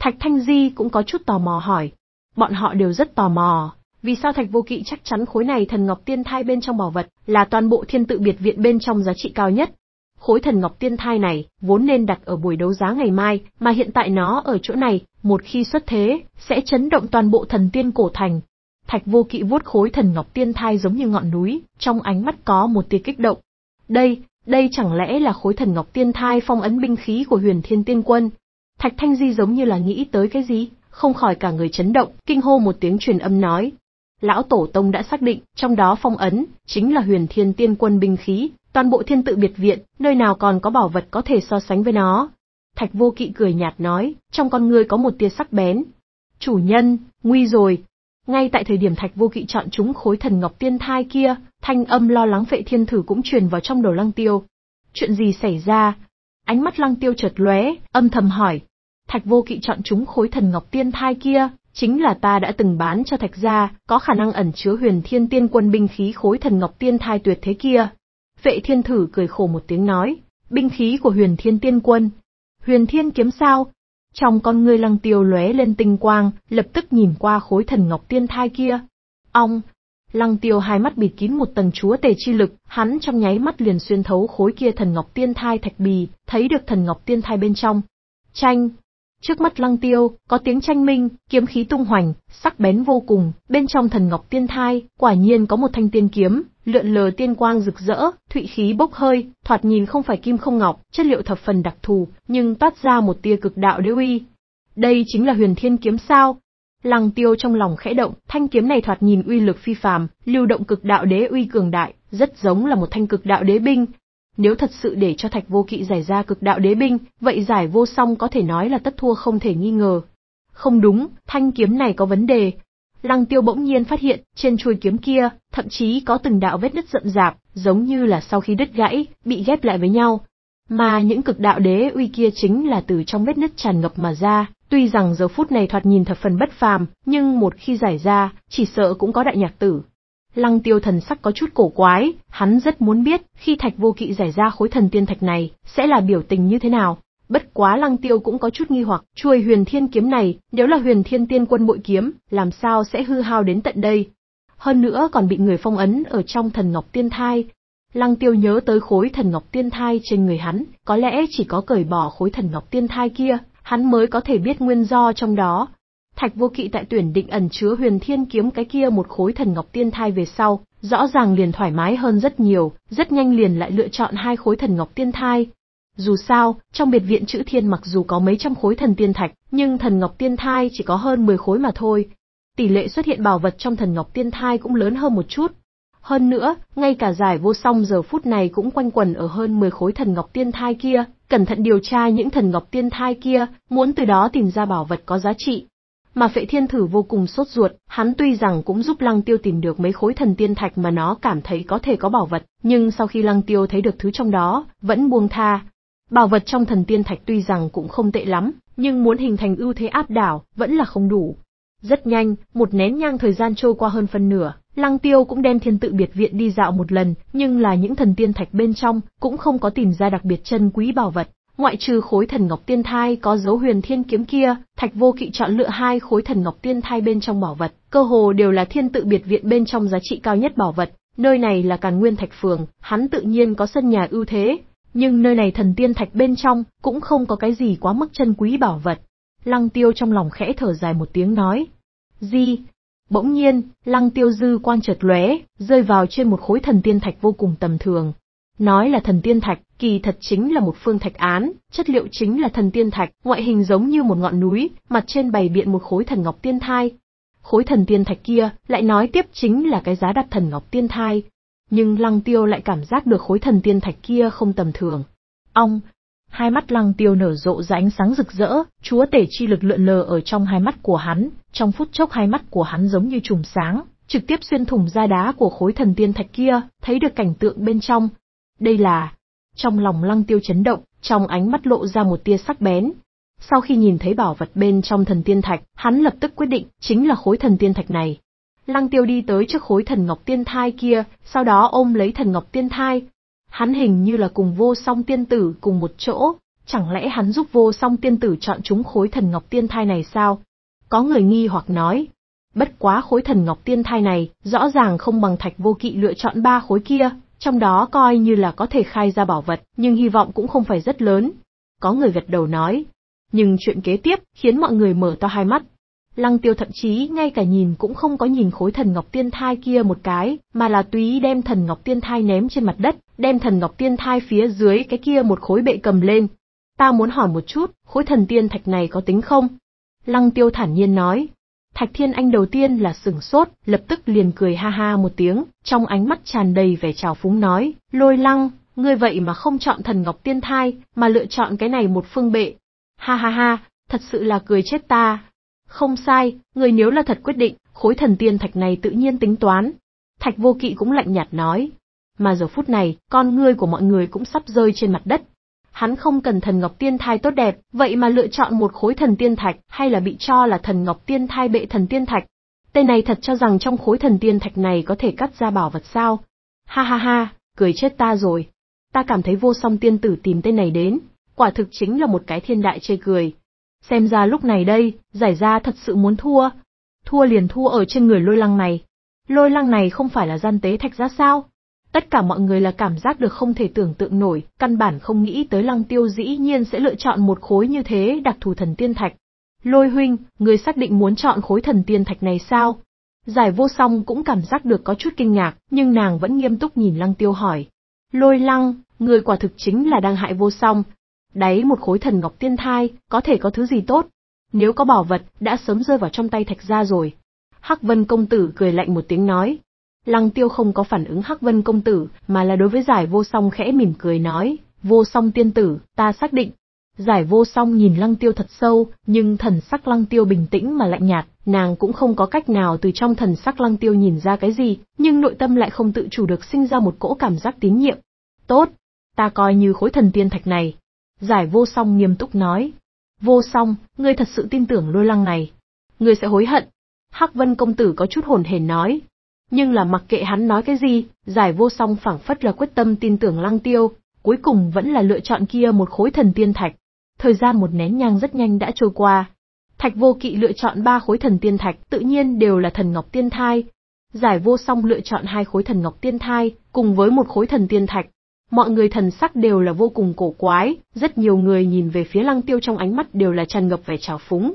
Thạch Thanh Di cũng có chút tò mò hỏi. Bọn họ đều rất tò mò, vì sao Thạch Vô Kỵ chắc chắn khối này thần ngọc tiên thai bên trong bảo vật là toàn bộ thiên tự biệt viện bên trong giá trị cao nhất. Khối thần ngọc tiên thai này vốn nên đặt ở buổi đấu giá ngày mai, mà hiện tại nó ở chỗ này, một khi xuất thế, sẽ chấn động toàn bộ thần tiên cổ thành. Thạch Vô Kỵ vuốt khối thần ngọc tiên thai giống như ngọn núi, trong ánh mắt có một tia kích động. Đây, đây chẳng lẽ là khối thần ngọc tiên thai phong ấn binh khí của huyền thiên tiên quân? Thạch Thanh Di giống như là nghĩ tới cái gì, không khỏi cả người chấn động, kinh hô một tiếng truyền âm nói. Lão Tổ Tông đã xác định, trong đó phong ấn, chính là huyền thiên tiên quân binh khí, toàn bộ thiên tự biệt viện, nơi nào còn có bảo vật có thể so sánh với nó. Thạch Vô Kỵ cười nhạt nói, trong con người có một tia sắc bén. Chủ nhân, nguy rồi. Ngay tại thời điểm Thạch Vô Kỵ chọn chúng khối thần ngọc tiên thai kia, Thanh âm lo lắng vệ thiên thử cũng truyền vào trong đầu lăng tiêu. Chuyện gì xảy ra? Ánh mắt lăng tiêu chợt lóe, âm thầm hỏi. Thạch vô kỵ chọn chúng khối thần ngọc tiên thai kia, chính là ta đã từng bán cho thạch gia, có khả năng ẩn chứa huyền thiên tiên quân binh khí khối thần ngọc tiên thai tuyệt thế kia. Vệ thiên thử cười khổ một tiếng nói, binh khí của huyền thiên tiên quân. Huyền thiên kiếm sao? Trong con ngươi lăng tiêu lóe lên tinh quang, lập tức nhìn qua khối thần ngọc tiên thai kia. Ông. Lăng tiêu hai mắt bịt kín một tầng chúa tề chi lực, hắn trong nháy mắt liền xuyên thấu khối kia thần ngọc tiên thai thạch bì, thấy được thần ngọc tiên thai bên trong. Tranh! Trước mắt lăng tiêu, có tiếng tranh minh, kiếm khí tung hoành, sắc bén vô cùng, bên trong thần ngọc tiên thai, quả nhiên có một thanh tiên kiếm, lượn lờ tiên quang rực rỡ, thụy khí bốc hơi, thoạt nhìn không phải kim không ngọc, chất liệu thập phần đặc thù, nhưng toát ra một tia cực đạo đế uy. Đây chính là huyền thiên kiếm sao, Lăng tiêu trong lòng khẽ động, thanh kiếm này thoạt nhìn uy lực phi phàm, lưu động cực đạo đế uy cường đại, rất giống là một thanh cực đạo đế binh. Nếu thật sự để cho thạch vô kỵ giải ra cực đạo đế binh, vậy giải vô song có thể nói là tất thua không thể nghi ngờ. Không đúng, thanh kiếm này có vấn đề. Lăng tiêu bỗng nhiên phát hiện, trên chuôi kiếm kia, thậm chí có từng đạo vết nứt rậm rạp, giống như là sau khi đứt gãy, bị ghép lại với nhau. Mà những cực đạo đế uy kia chính là từ trong vết nứt tràn ngập mà ra, Tuy rằng giờ phút này thoạt nhìn thật phần bất phàm, nhưng một khi giải ra, chỉ sợ cũng có đại nhạc tử. Lăng tiêu thần sắc có chút cổ quái, hắn rất muốn biết khi thạch vô kỵ giải ra khối thần tiên thạch này, sẽ là biểu tình như thế nào. Bất quá lăng tiêu cũng có chút nghi hoặc, chuôi huyền thiên kiếm này, nếu là huyền thiên tiên quân bội kiếm, làm sao sẽ hư hao đến tận đây. Hơn nữa còn bị người phong ấn ở trong thần ngọc tiên thai. Lăng tiêu nhớ tới khối thần ngọc tiên thai trên người hắn, có lẽ chỉ có cởi bỏ khối thần ngọc tiên thai kia, hắn mới có thể biết nguyên do trong đó. Thạch Vô Kỵ tại tuyển định ẩn chứa Huyền Thiên kiếm cái kia một khối thần ngọc tiên thai về sau, rõ ràng liền thoải mái hơn rất nhiều, rất nhanh liền lại lựa chọn hai khối thần ngọc tiên thai. Dù sao, trong biệt viện chữ thiên mặc dù có mấy trăm khối thần tiên thạch, nhưng thần ngọc tiên thai chỉ có hơn 10 khối mà thôi. Tỷ lệ xuất hiện bảo vật trong thần ngọc tiên thai cũng lớn hơn một chút, hơn nữa, ngay cả giải vô song giờ phút này cũng quanh quẩn ở hơn 10 khối thần ngọc tiên thai kia, cẩn thận điều tra những thần ngọc tiên thai kia, muốn từ đó tìm ra bảo vật có giá trị. Mà phệ thiên thử vô cùng sốt ruột, hắn tuy rằng cũng giúp lăng tiêu tìm được mấy khối thần tiên thạch mà nó cảm thấy có thể có bảo vật, nhưng sau khi lăng tiêu thấy được thứ trong đó, vẫn buông tha. Bảo vật trong thần tiên thạch tuy rằng cũng không tệ lắm, nhưng muốn hình thành ưu thế áp đảo, vẫn là không đủ. Rất nhanh, một nén nhang thời gian trôi qua hơn phân nửa, Lăng Tiêu cũng đem thiên tự biệt viện đi dạo một lần, nhưng là những thần tiên thạch bên trong cũng không có tìm ra đặc biệt chân quý bảo vật. Ngoại trừ khối thần ngọc tiên thai có dấu huyền thiên kiếm kia, Thạch Vô Kỵ chọn lựa hai khối thần ngọc tiên thai bên trong bảo vật, cơ hồ đều là thiên tự biệt viện bên trong giá trị cao nhất bảo vật. Nơi này là Càn Nguyên Thạch Phường, hắn tự nhiên có sân nhà ưu thế, nhưng nơi này thần tiên thạch bên trong cũng không có cái gì quá mức chân quý bảo vật. Lăng Tiêu trong lòng khẽ thở dài một tiếng nói, Di, Bỗng nhiên, lăng tiêu dư quang chợt lóe, rơi vào trên một khối thần tiên thạch vô cùng tầm thường. Nói là thần tiên thạch, kỳ thật chính là một phương thạch án, chất liệu chính là thần tiên thạch, ngoại hình giống như một ngọn núi, mặt trên bày biện một khối thần ngọc tiên thai. Khối thần tiên thạch kia, lại nói tiếp chính là cái giá đặt thần ngọc tiên thai. Nhưng lăng tiêu lại cảm giác được khối thần tiên thạch kia không tầm thường. Ong, Hai mắt lăng tiêu nở rộ ra ánh sáng rực rỡ, chúa tể chi lực lượn lờ ở trong hai mắt của hắn, trong phút chốc hai mắt của hắn giống như chùm sáng, trực tiếp xuyên thủng ra đá của khối thần tiên thạch kia, thấy được cảnh tượng bên trong. Đây là... Trong lòng lăng tiêu chấn động, trong ánh mắt lộ ra một tia sắc bén. Sau khi nhìn thấy bảo vật bên trong thần tiên thạch, hắn lập tức quyết định, chính là khối thần tiên thạch này. Lăng tiêu đi tới trước khối thần ngọc tiên thai kia, sau đó ôm lấy thần ngọc tiên thai, Hắn hình như là cùng vô song tiên tử cùng một chỗ, chẳng lẽ hắn giúp vô song tiên tử chọn chúng khối thần ngọc tiên thai này sao? Có người nghi hoặc nói. Bất quá khối thần ngọc tiên thai này, rõ ràng không bằng thạch vô kỵ lựa chọn ba khối kia, trong đó coi như là có thể khai ra bảo vật, nhưng hy vọng cũng không phải rất lớn. Có người gật đầu nói. Nhưng chuyện kế tiếp khiến mọi người mở to hai mắt, Lăng tiêu thậm chí ngay cả nhìn cũng không có nhìn khối thần ngọc tiên thai kia một cái, mà là túy đem thần ngọc tiên thai ném trên mặt đất, đem thần ngọc tiên thai phía dưới cái kia một khối bệ cầm lên. Ta muốn hỏi một chút, khối thần tiên thạch này có tính không? Lăng tiêu thản nhiên nói. Thạch thiên anh đầu tiên là sửng sốt, lập tức liền cười ha ha một tiếng, trong ánh mắt tràn đầy vẻ trào phúng nói, lôi lăng, ngươi vậy mà không chọn thần ngọc tiên thai, mà lựa chọn cái này một phương bệ. Ha ha ha, thật sự là cười chết ta, không sai, người nếu là thật quyết định, khối thần tiên thạch này tự nhiên tính toán. Thạch vô kỵ cũng lạnh nhạt nói. Mà giờ phút này, con ngươi của mọi người cũng sắp rơi trên mặt đất. Hắn không cần thần ngọc tiên thai tốt đẹp, vậy mà lựa chọn một khối thần tiên thạch hay là bị cho là thần ngọc tiên thai bệ thần tiên thạch. Tên này thật cho rằng trong khối thần tiên thạch này có thể cắt ra bảo vật sao. Ha ha ha, cười chết ta rồi. Ta cảm thấy vô song tiên tử tìm tên này đến, quả thực chính là một cái thiên đại chê cười, Xem ra lúc này đây, giải ra thật sự muốn thua. Thua liền thua ở trên người lôi lăng này. Lôi lăng này không phải là gian tế thạch ra sao? Tất cả mọi người là cảm giác được không thể tưởng tượng nổi, căn bản không nghĩ tới lăng tiêu dĩ nhiên sẽ lựa chọn một khối như thế đặc thù thần tiên thạch. Lôi huynh, người xác định muốn chọn khối thần tiên thạch này sao? Giải vô song cũng cảm giác được có chút kinh ngạc, nhưng nàng vẫn nghiêm túc nhìn lăng tiêu hỏi. Lôi lăng, người quả thực chính là đang hại vô song, Đáy một khối thần ngọc tiên thai, có thể có thứ gì tốt? Nếu có bảo vật, đã sớm rơi vào trong tay thạch gia rồi. Hắc Vân công tử cười lạnh một tiếng nói. Lăng tiêu không có phản ứng Hắc Vân công tử, mà là đối với giải vô song khẽ mỉm cười nói, vô song tiên tử, ta xác định. Giải vô song nhìn lăng tiêu thật sâu, nhưng thần sắc lăng tiêu bình tĩnh mà lạnh nhạt, nàng cũng không có cách nào từ trong thần sắc lăng tiêu nhìn ra cái gì, nhưng nội tâm lại không tự chủ được sinh ra một cỗ cảm giác tín nhiệm. Tốt, ta coi như khối thần tiên thạch này, Giải vô song nghiêm túc nói. Vô song, ngươi thật sự tin tưởng lôi lăng này. Ngươi sẽ hối hận. Hắc vân công tử có chút hồn hển nói. Nhưng là mặc kệ hắn nói cái gì, giải vô song phảng phất là quyết tâm tin tưởng lăng tiêu, cuối cùng vẫn là lựa chọn kia một khối thần tiên thạch. Thời gian một nén nhang rất nhanh đã trôi qua. Thạch vô kỵ lựa chọn ba khối thần tiên thạch tự nhiên đều là thần ngọc tiên thai. Giải vô song lựa chọn hai khối thần ngọc tiên thai, cùng với một khối thần tiên thạch, Mọi người thần sắc đều là vô cùng cổ quái, rất nhiều người nhìn về phía lăng tiêu trong ánh mắt đều là tràn ngập vẻ trào phúng.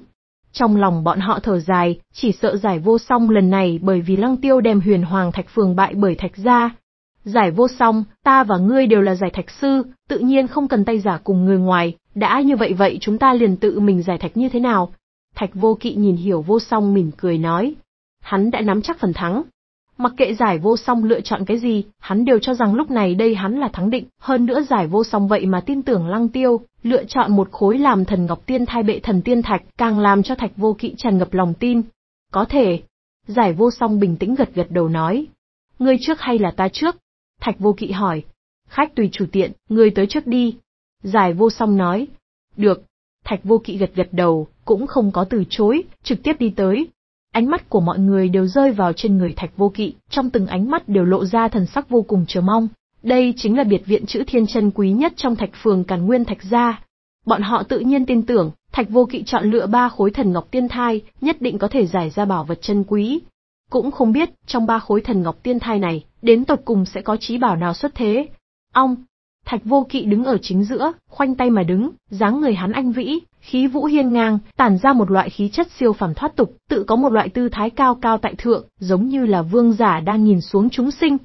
Trong lòng bọn họ thở dài, chỉ sợ giải vô song lần này bởi vì lăng tiêu đem huyền hoàng thạch phường bại bởi thạch gia. Giải vô song, ta và ngươi đều là giải thạch sư, tự nhiên không cần tay giả cùng người ngoài, đã như vậy vậy chúng ta liền tự mình giải thạch như thế nào? Thạch vô kỵ nhìn hiểu vô song mỉm cười nói. Hắn đã nắm chắc phần thắng, Mặc kệ giải vô song lựa chọn cái gì, hắn đều cho rằng lúc này đây hắn là thắng định, hơn nữa giải vô song vậy mà tin tưởng lăng tiêu, lựa chọn một khối làm thần ngọc tiên thai bệ thần tiên thạch, càng làm cho thạch vô kỵ tràn ngập lòng tin. Có thể. Giải vô song bình tĩnh gật gật đầu nói. người trước hay là ta trước? Thạch vô kỵ hỏi. Khách tùy chủ tiện, người tới trước đi. Giải vô song nói. Được. Thạch vô kỵ gật gật đầu, cũng không có từ chối, trực tiếp đi tới, Ánh mắt của mọi người đều rơi vào trên người thạch vô kỵ, trong từng ánh mắt đều lộ ra thần sắc vô cùng chờ mong. Đây chính là biệt viện chữ thiên chân quý nhất trong thạch phường Càn Nguyên Thạch Gia. Bọn họ tự nhiên tin tưởng, thạch vô kỵ chọn lựa ba khối thần ngọc tiên thai, nhất định có thể giải ra bảo vật chân quý. Cũng không biết, trong ba khối thần ngọc tiên thai này, đến tột cùng sẽ có trí bảo nào xuất thế. Ông, Thạch Vô Kỵ đứng ở chính giữa, khoanh tay mà đứng, dáng người hắn anh vĩ, khí vũ hiên ngang, tản ra một loại khí chất siêu phàm thoát tục, tự có một loại tư thái cao cao tại thượng, giống như là vương giả đang nhìn xuống chúng sinh.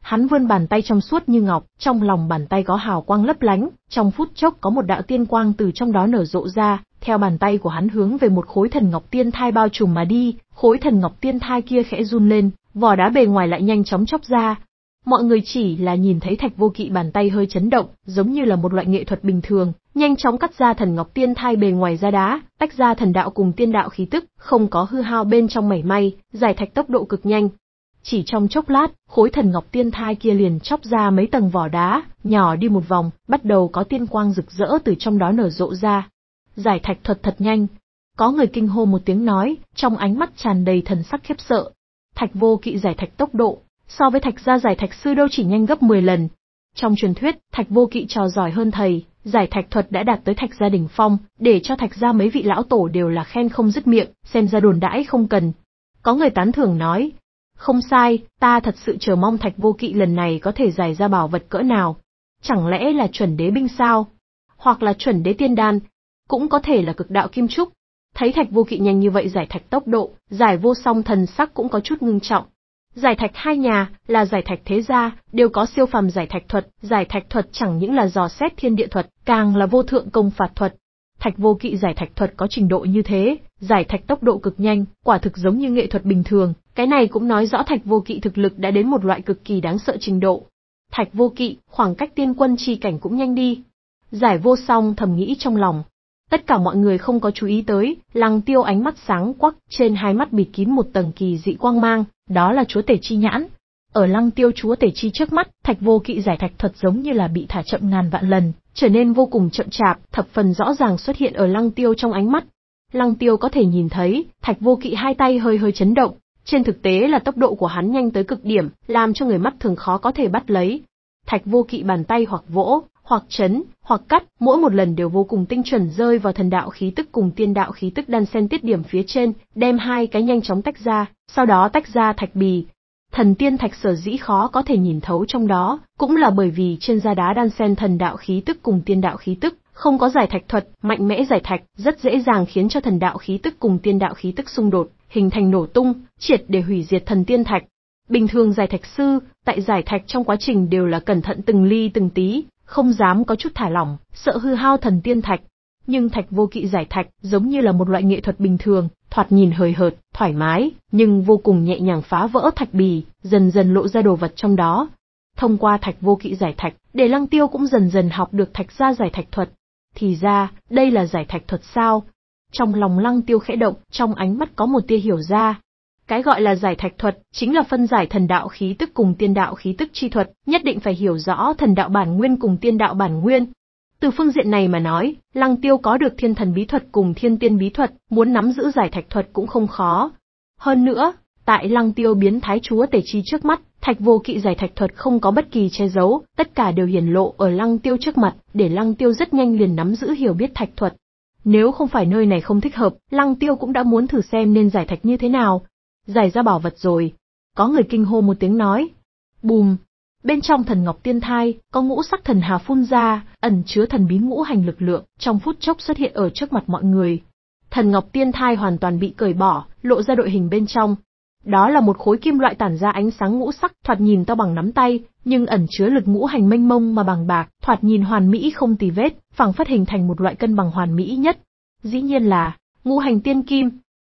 Hắn vươn bàn tay trong suốt như ngọc, trong lòng bàn tay có hào quang lấp lánh, trong phút chốc có một đạo tiên quang từ trong đó nở rộ ra, theo bàn tay của hắn hướng về một khối thần ngọc tiên thai bao trùm mà đi, khối thần ngọc tiên thai kia khẽ run lên, vỏ đá bề ngoài lại nhanh chóng chóc ra, Mọi người chỉ là nhìn thấy thạch vô kỵ bàn tay hơi chấn động, giống như là một loại nghệ thuật bình thường, nhanh chóng cắt ra thần ngọc tiên thai bề ngoài ra đá, tách ra thần đạo cùng tiên đạo khí tức, không có hư hao bên trong mảy may, giải thạch tốc độ cực nhanh. Chỉ trong chốc lát, khối thần ngọc tiên thai kia liền chóc ra mấy tầng vỏ đá, nhỏ đi một vòng, bắt đầu có tiên quang rực rỡ từ trong đó nở rộ ra. Giải thạch thuật thật nhanh. Có người kinh hô một tiếng nói, trong ánh mắt tràn đầy thần sắc khiếp sợ. Thạch vô kỵ giải thạch tốc độ, so với thạch gia giải thạch sư đâu chỉ nhanh gấp 10 lần. Trong truyền thuyết, thạch vô kỵ trò giỏi hơn thầy, giải thạch thuật đã đạt tới thạch gia đỉnh phong, để cho thạch gia mấy vị lão tổ đều là khen không dứt miệng, xem ra đồn đãi không cần. Có người tán thưởng nói, không sai, ta thật sự chờ mong thạch vô kỵ lần này có thể giải ra bảo vật cỡ nào. Chẳng lẽ là chuẩn đế binh sao? Hoặc là chuẩn đế tiên đan? Cũng có thể là cực đạo kim trúc. Thấy thạch vô kỵ nhanh như vậy giải thạch tốc độ, giải vô song thần sắc cũng có chút ngưng trọng. Giải thạch hai nhà là giải thạch thế gia, đều có siêu phàm giải thạch thuật, giải thạch thuật chẳng những là dò xét thiên địa thuật, càng là vô thượng công phạt thuật. Thạch vô kỵ giải thạch thuật có trình độ như thế, giải thạch tốc độ cực nhanh, quả thực giống như nghệ thuật bình thường, cái này cũng nói rõ thạch vô kỵ thực lực đã đến một loại cực kỳ đáng sợ trình độ. Thạch vô kỵ, khoảng cách tiên quân chi cảnh cũng nhanh đi. Giải vô song thầm nghĩ trong lòng, Tất cả mọi người không có chú ý tới, lăng tiêu ánh mắt sáng quắc, trên hai mắt bịt kín một tầng kỳ dị quang mang, đó là chúa tể chi nhãn. Ở lăng tiêu chúa tể chi trước mắt, thạch vô kỵ giải thạch thật giống như là bị thả chậm ngàn vạn lần, trở nên vô cùng chậm chạp, thập phần rõ ràng xuất hiện ở lăng tiêu trong ánh mắt. Lăng tiêu có thể nhìn thấy, thạch vô kỵ hai tay hơi hơi chấn động, trên thực tế là tốc độ của hắn nhanh tới cực điểm, làm cho người mắt thường khó có thể bắt lấy. Thạch vô kỵ bàn tay hoặc vỗ, hoặc chấn, hoặc cắt, mỗi một lần đều vô cùng tinh chuẩn rơi vào thần đạo khí tức cùng tiên đạo khí tức đan xen tiết điểm phía trên, đem hai cái nhanh chóng tách ra, sau đó tách ra thạch bì. Thần tiên thạch sở dĩ khó có thể nhìn thấu trong đó, cũng là bởi vì trên da đá đan xen thần đạo khí tức cùng tiên đạo khí tức, không có giải thạch thuật, mạnh mẽ giải thạch, rất dễ dàng khiến cho thần đạo khí tức cùng tiên đạo khí tức xung đột, hình thành nổ tung, triệt để hủy diệt thần tiên thạch. Bình thường giải thạch sư, tại giải thạch trong quá trình đều là cẩn thận từng ly từng tí, không dám có chút thả lỏng, sợ hư hao thần tiên thạch. Nhưng thạch vô kỵ giải thạch giống như là một loại nghệ thuật bình thường, thoạt nhìn hời hợt, thoải mái, nhưng vô cùng nhẹ nhàng phá vỡ thạch bì, dần dần lộ ra đồ vật trong đó. Thông qua thạch vô kỵ giải thạch, để lăng tiêu cũng dần dần học được thạch ra giải thạch thuật. Thì ra, đây là giải thạch thuật sao? Trong lòng lăng tiêu khẽ động, trong ánh mắt có một tia hiểu ra, cái gọi là giải thạch thuật chính là phân giải thần đạo khí tức cùng tiên đạo khí tức chi thuật, nhất định phải hiểu rõ thần đạo bản nguyên cùng tiên đạo bản nguyên. Từ phương diện này mà nói, Lăng Tiêu có được thiên thần bí thuật cùng thiên tiên bí thuật, muốn nắm giữ giải thạch thuật cũng không khó. Hơn nữa, tại Lăng Tiêu biến thái chúa tể chi trước mắt, thạch vô kỵ giải thạch thuật không có bất kỳ che giấu, tất cả đều hiển lộ ở Lăng Tiêu trước mặt, để Lăng Tiêu rất nhanh liền nắm giữ hiểu biết thạch thuật. Nếu không phải nơi này không thích hợp, Lăng Tiêu cũng đã muốn thử xem nên giải thạch như thế nào, giải ra bảo vật rồi. Có người kinh hô một tiếng nói. Bùm! Bên trong thần ngọc tiên thai, có ngũ sắc thần hà phun ra, ẩn chứa thần bí ngũ hành lực lượng, trong phút chốc xuất hiện ở trước mặt mọi người. Thần ngọc tiên thai hoàn toàn bị cởi bỏ, lộ ra đội hình bên trong. Đó là một khối kim loại tản ra ánh sáng ngũ sắc, thoạt nhìn to bằng nắm tay, nhưng ẩn chứa lực ngũ hành mênh mông mà bằng bạc, thoạt nhìn hoàn mỹ không tì vết, phẳng phát hình thành một loại cân bằng hoàn mỹ nhất. Dĩ nhiên là ngũ hành tiên kim,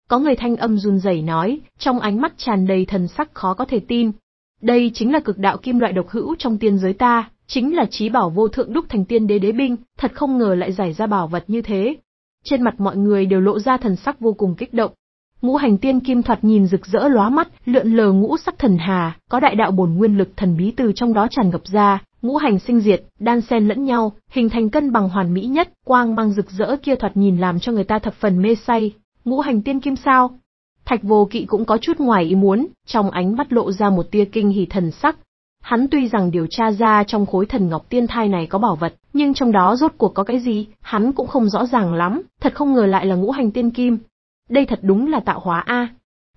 có người thanh âm run rẩy nói, trong ánh mắt tràn đầy thần sắc khó có thể tin. Đây chính là cực đạo kim loại độc hữu trong tiên giới ta, chính là trí bảo vô thượng đúc thành tiên đế đế binh, thật không ngờ lại giải ra bảo vật như thế. Trên mặt mọi người đều lộ ra thần sắc vô cùng kích động. Ngũ hành tiên kim thoạt nhìn rực rỡ lóa mắt, lượn lờ ngũ sắc thần hà, có đại đạo bổn nguyên lực thần bí từ trong đó tràn ngập ra, ngũ hành sinh diệt, đan xen lẫn nhau, hình thành cân bằng hoàn mỹ nhất, quang mang rực rỡ kia thoạt nhìn làm cho người ta thập phần mê say, ngũ hành tiên kim sao? Thạch vô kỵ cũng có chút ngoài ý muốn, trong ánh mắt lộ ra một tia kinh hỉ thần sắc. Hắn tuy rằng điều tra ra trong khối thần ngọc tiên thai này có bảo vật, nhưng trong đó rốt cuộc có cái gì, hắn cũng không rõ ràng lắm, thật không ngờ lại là ngũ hành tiên kim. Đây thật đúng là tạo hóa A.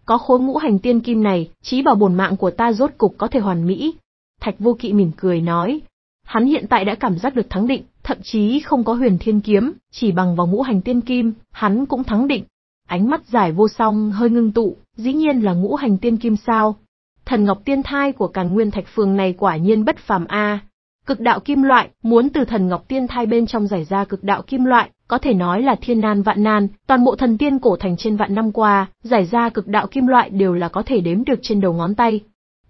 Có khối ngũ hành tiên kim này, chí bảo bổn mạng của ta rốt cục có thể hoàn mỹ. Thạch vô kỵ mỉm cười nói. Hắn hiện tại đã cảm giác được thắng định, thậm chí không có huyền thiên kiếm, chỉ bằng vào ngũ hành tiên kim, hắn cũng thắng định ánh mắt giải vô song hơi ngưng tụ, dĩ nhiên là ngũ hành tiên kim sao. Thần ngọc tiên thai của Càn Nguyên Thạch Phường này quả nhiên bất phàm a. Cực đạo kim loại, muốn từ thần ngọc tiên thai bên trong giải ra cực đạo kim loại, có thể nói là thiên nan vạn nan, toàn bộ thần tiên cổ thành trên vạn năm qua, giải ra cực đạo kim loại đều là có thể đếm được trên đầu ngón tay.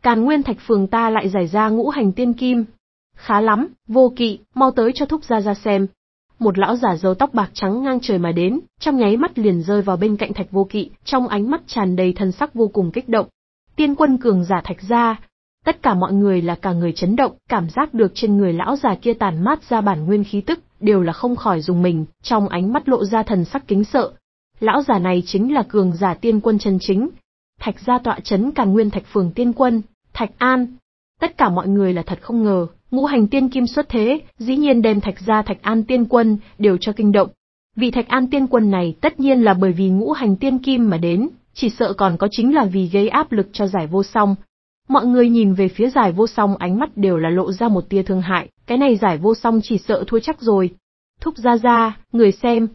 Càn Nguyên Thạch Phường ta lại giải ra ngũ hành tiên kim. Khá lắm, vô kỵ, mau tới cho thúc ra ra xem, một lão giả râu tóc bạc trắng ngang trời mà đến, trong nháy mắt liền rơi vào bên cạnh Thạch Vô Kỵ, trong ánh mắt tràn đầy thần sắc vô cùng kích động. Tiên quân cường giả Thạch gia, tất cả mọi người là cả người chấn động, cảm giác được trên người lão già kia tàn mát ra bản nguyên khí tức, đều là không khỏi dùng mình, trong ánh mắt lộ ra thần sắc kính sợ. Lão già này chính là cường giả tiên quân chân chính. Thạch gia tọa chấn Càn Nguyên Thạch Phường Tiên Quân, Thạch An. Tất cả mọi người là thật không ngờ, ngũ hành tiên kim xuất thế, dĩ nhiên đem Thạch gia Thạch An tiên quân đều cho kinh động. Vị Thạch An tiên quân này tất nhiên là bởi vì ngũ hành tiên kim mà đến, chỉ sợ còn có chính là vì gây áp lực cho giải vô song. Mọi người nhìn về phía giải vô song ánh mắt đều là lộ ra một tia thương hại, cái này giải vô song chỉ sợ thua chắc rồi. Thúc ra ra, người xem.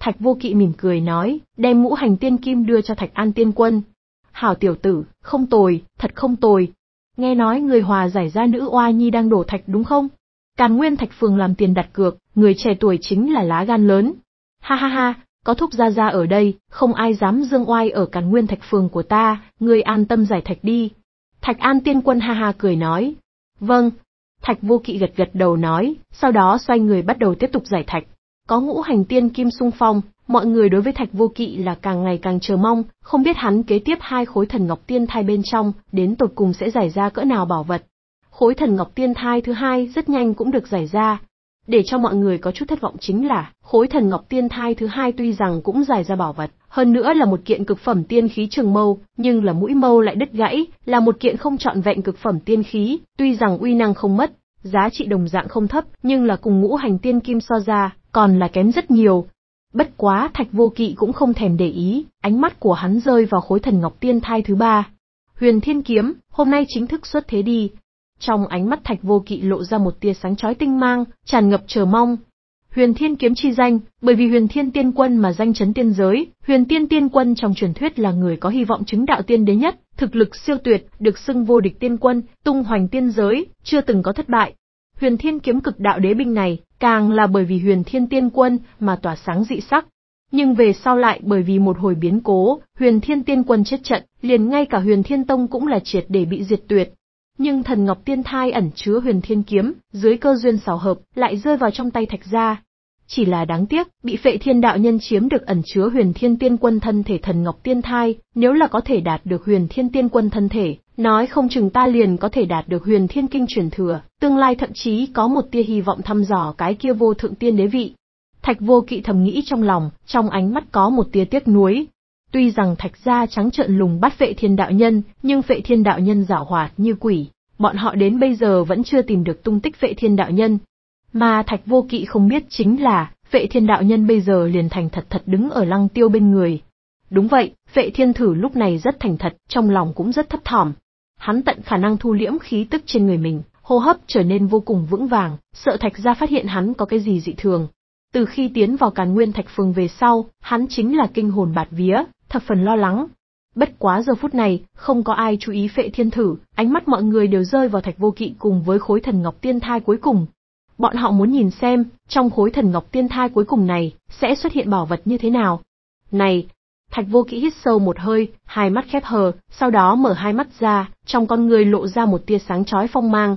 Thạch vô kỵ mỉm cười nói, đem ngũ hành tiên kim đưa cho Thạch An tiên quân. Hảo tiểu tử, không tồi, thật không tồi, Nghe nói người hòa giải ra nữ oa nhi đang đổ thạch đúng không? Càn Nguyên Thạch Phường làm tiền đặt cược, người trẻ tuổi chính là lá gan lớn. Ha ha ha, có thúc gia gia ở đây, không ai dám dương oai ở Càn Nguyên Thạch Phường của ta, người an tâm giải thạch đi. Thạch An Tiên Quân ha ha cười nói. Vâng. Thạch Vô Kỵ gật gật đầu nói, sau đó xoay người bắt đầu tiếp tục giải thạch. Có ngũ hành tiên kim sung phong, Mọi người đối với Thạch Vô Kỵ là càng ngày càng chờ mong, không biết hắn kế tiếp hai khối thần ngọc tiên thai bên trong, đến tột cùng sẽ giải ra cỡ nào bảo vật. Khối thần ngọc tiên thai thứ hai rất nhanh cũng được giải ra. Để cho mọi người có chút thất vọng chính là, khối thần ngọc tiên thai thứ hai tuy rằng cũng giải ra bảo vật, hơn nữa là một kiện cực phẩm tiên khí trường mâu, nhưng là mũi mâu lại đứt gãy, là một kiện không trọn vẹn cực phẩm tiên khí, tuy rằng uy năng không mất, giá trị đồng dạng không thấp, nhưng là cùng ngũ hành tiên kim so ra, còn là kém rất nhiều, Bất quá Thạch Vô Kỵ cũng không thèm để ý, ánh mắt của hắn rơi vào khối thần ngọc tiên thai thứ ba. Huyền Thiên Kiếm, hôm nay chính thức xuất thế đi. Trong ánh mắt Thạch Vô Kỵ lộ ra một tia sáng chói tinh mang, tràn ngập chờ mong. Huyền Thiên Kiếm chi danh, bởi vì Huyền Thiên Tiên Quân mà danh chấn tiên giới, Huyền Tiên Tiên Quân trong truyền thuyết là người có hy vọng chứng đạo tiên đế nhất, thực lực siêu tuyệt, được xưng vô địch tiên quân, tung hoành tiên giới, chưa từng có thất bại. Huyền Thiên Kiếm cực đạo đế binh này, Càng là bởi vì huyền thiên tiên quân mà tỏa sáng dị sắc. Nhưng về sau lại bởi vì một hồi biến cố, huyền thiên tiên quân chết trận, liền ngay cả huyền thiên tông cũng là triệt để bị diệt tuyệt. Nhưng thần ngọc tiên thai ẩn chứa huyền thiên kiếm, dưới cơ duyên xảo hợp, lại rơi vào trong tay thạch gia, chỉ là đáng tiếc, bị phệ thiên đạo nhân chiếm được ẩn chứa huyền thiên tiên quân thân thể thần ngọc tiên thai, nếu là có thể đạt được huyền thiên tiên quân thân thể, nói không chừng ta liền có thể đạt được huyền thiên kinh truyền thừa, tương lai thậm chí có một tia hy vọng thăm dò cái kia vô thượng tiên đế vị. Thạch vô kỵ thầm nghĩ trong lòng, trong ánh mắt có một tia tiếc nuối. Tuy rằng thạch gia trắng trợn lùng bắt vệ thiên đạo nhân, nhưng vệ thiên đạo nhân giả hoạt như quỷ. Bọn họ đến bây giờ vẫn chưa tìm được tung tích vệ thiên đạo nhân, mà Thạch Vô Kỵ không biết chính là, vệ thiên đạo nhân bây giờ liền thành thật thật đứng ở lăng tiêu bên người. Đúng vậy, vệ thiên thử lúc này rất thành thật, trong lòng cũng rất thấp thỏm. Hắn tận khả năng thu liễm khí tức trên người mình, hô hấp trở nên vô cùng vững vàng, sợ Thạch ra phát hiện hắn có cái gì dị thường. Từ khi tiến vào càn nguyên Thạch Phương về sau, hắn chính là kinh hồn bạt vía, thập phần lo lắng. Bất quá giờ phút này, không có ai chú ý vệ thiên thử, ánh mắt mọi người đều rơi vào Thạch Vô Kỵ cùng với khối thần ngọc tiên thai cuối cùng, Bọn họ muốn nhìn xem, trong khối thần ngọc tiên thai cuối cùng này, sẽ xuất hiện bảo vật như thế nào. Này, Thạch Vô Kỵ hít sâu một hơi, hai mắt khép hờ, sau đó mở hai mắt ra, trong con người lộ ra một tia sáng chói phong mang.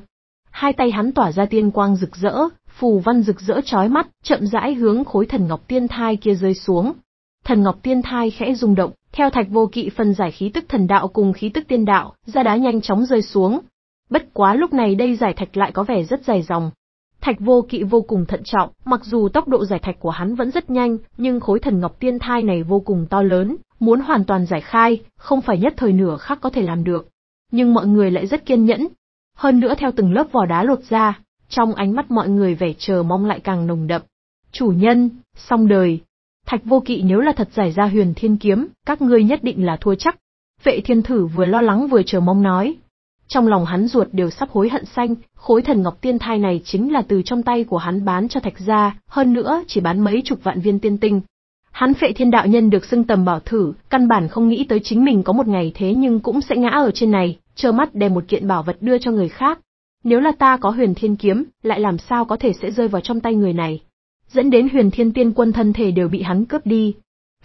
Hai tay hắn tỏa ra tiên quang rực rỡ, phù văn rực rỡ chói mắt, chậm rãi hướng khối thần ngọc tiên thai kia rơi xuống. Thần ngọc tiên thai khẽ rung động, theo Thạch Vô Kỵ phân giải khí tức thần đạo cùng khí tức tiên đạo, ra đá nhanh chóng rơi xuống. Bất quá lúc này đây giải thạch lại có vẻ rất dài dòng, Thạch Vô Kỵ vô cùng thận trọng, mặc dù tốc độ giải thạch của hắn vẫn rất nhanh, nhưng khối thần ngọc tiên thai này vô cùng to lớn, muốn hoàn toàn giải khai, không phải nhất thời nửa khắc có thể làm được. Nhưng mọi người lại rất kiên nhẫn. Hơn nữa theo từng lớp vỏ đá lột ra, trong ánh mắt mọi người vẻ chờ mong lại càng nồng đậm. Chủ nhân, xong đời. Thạch Vô Kỵ nếu là thật giải ra huyền thiên kiếm, các ngươi nhất định là thua chắc. Vệ thiên thử vừa lo lắng vừa chờ mong nói, trong lòng hắn ruột đều sắp hối hận xanh, khối thần ngọc tiên thai này chính là từ trong tay của hắn bán cho thạch gia, hơn nữa chỉ bán mấy chục vạn viên tiên tinh. Hắn phệ thiên đạo nhân được xưng tầm bảo thử, căn bản không nghĩ tới chính mình có một ngày thế nhưng cũng sẽ ngã ở trên này, trơ mắt đem một kiện bảo vật đưa cho người khác. Nếu là ta có huyền thiên kiếm, lại làm sao có thể sẽ rơi vào trong tay người này. Dẫn đến huyền thiên tiên quân thân thể đều bị hắn cướp đi.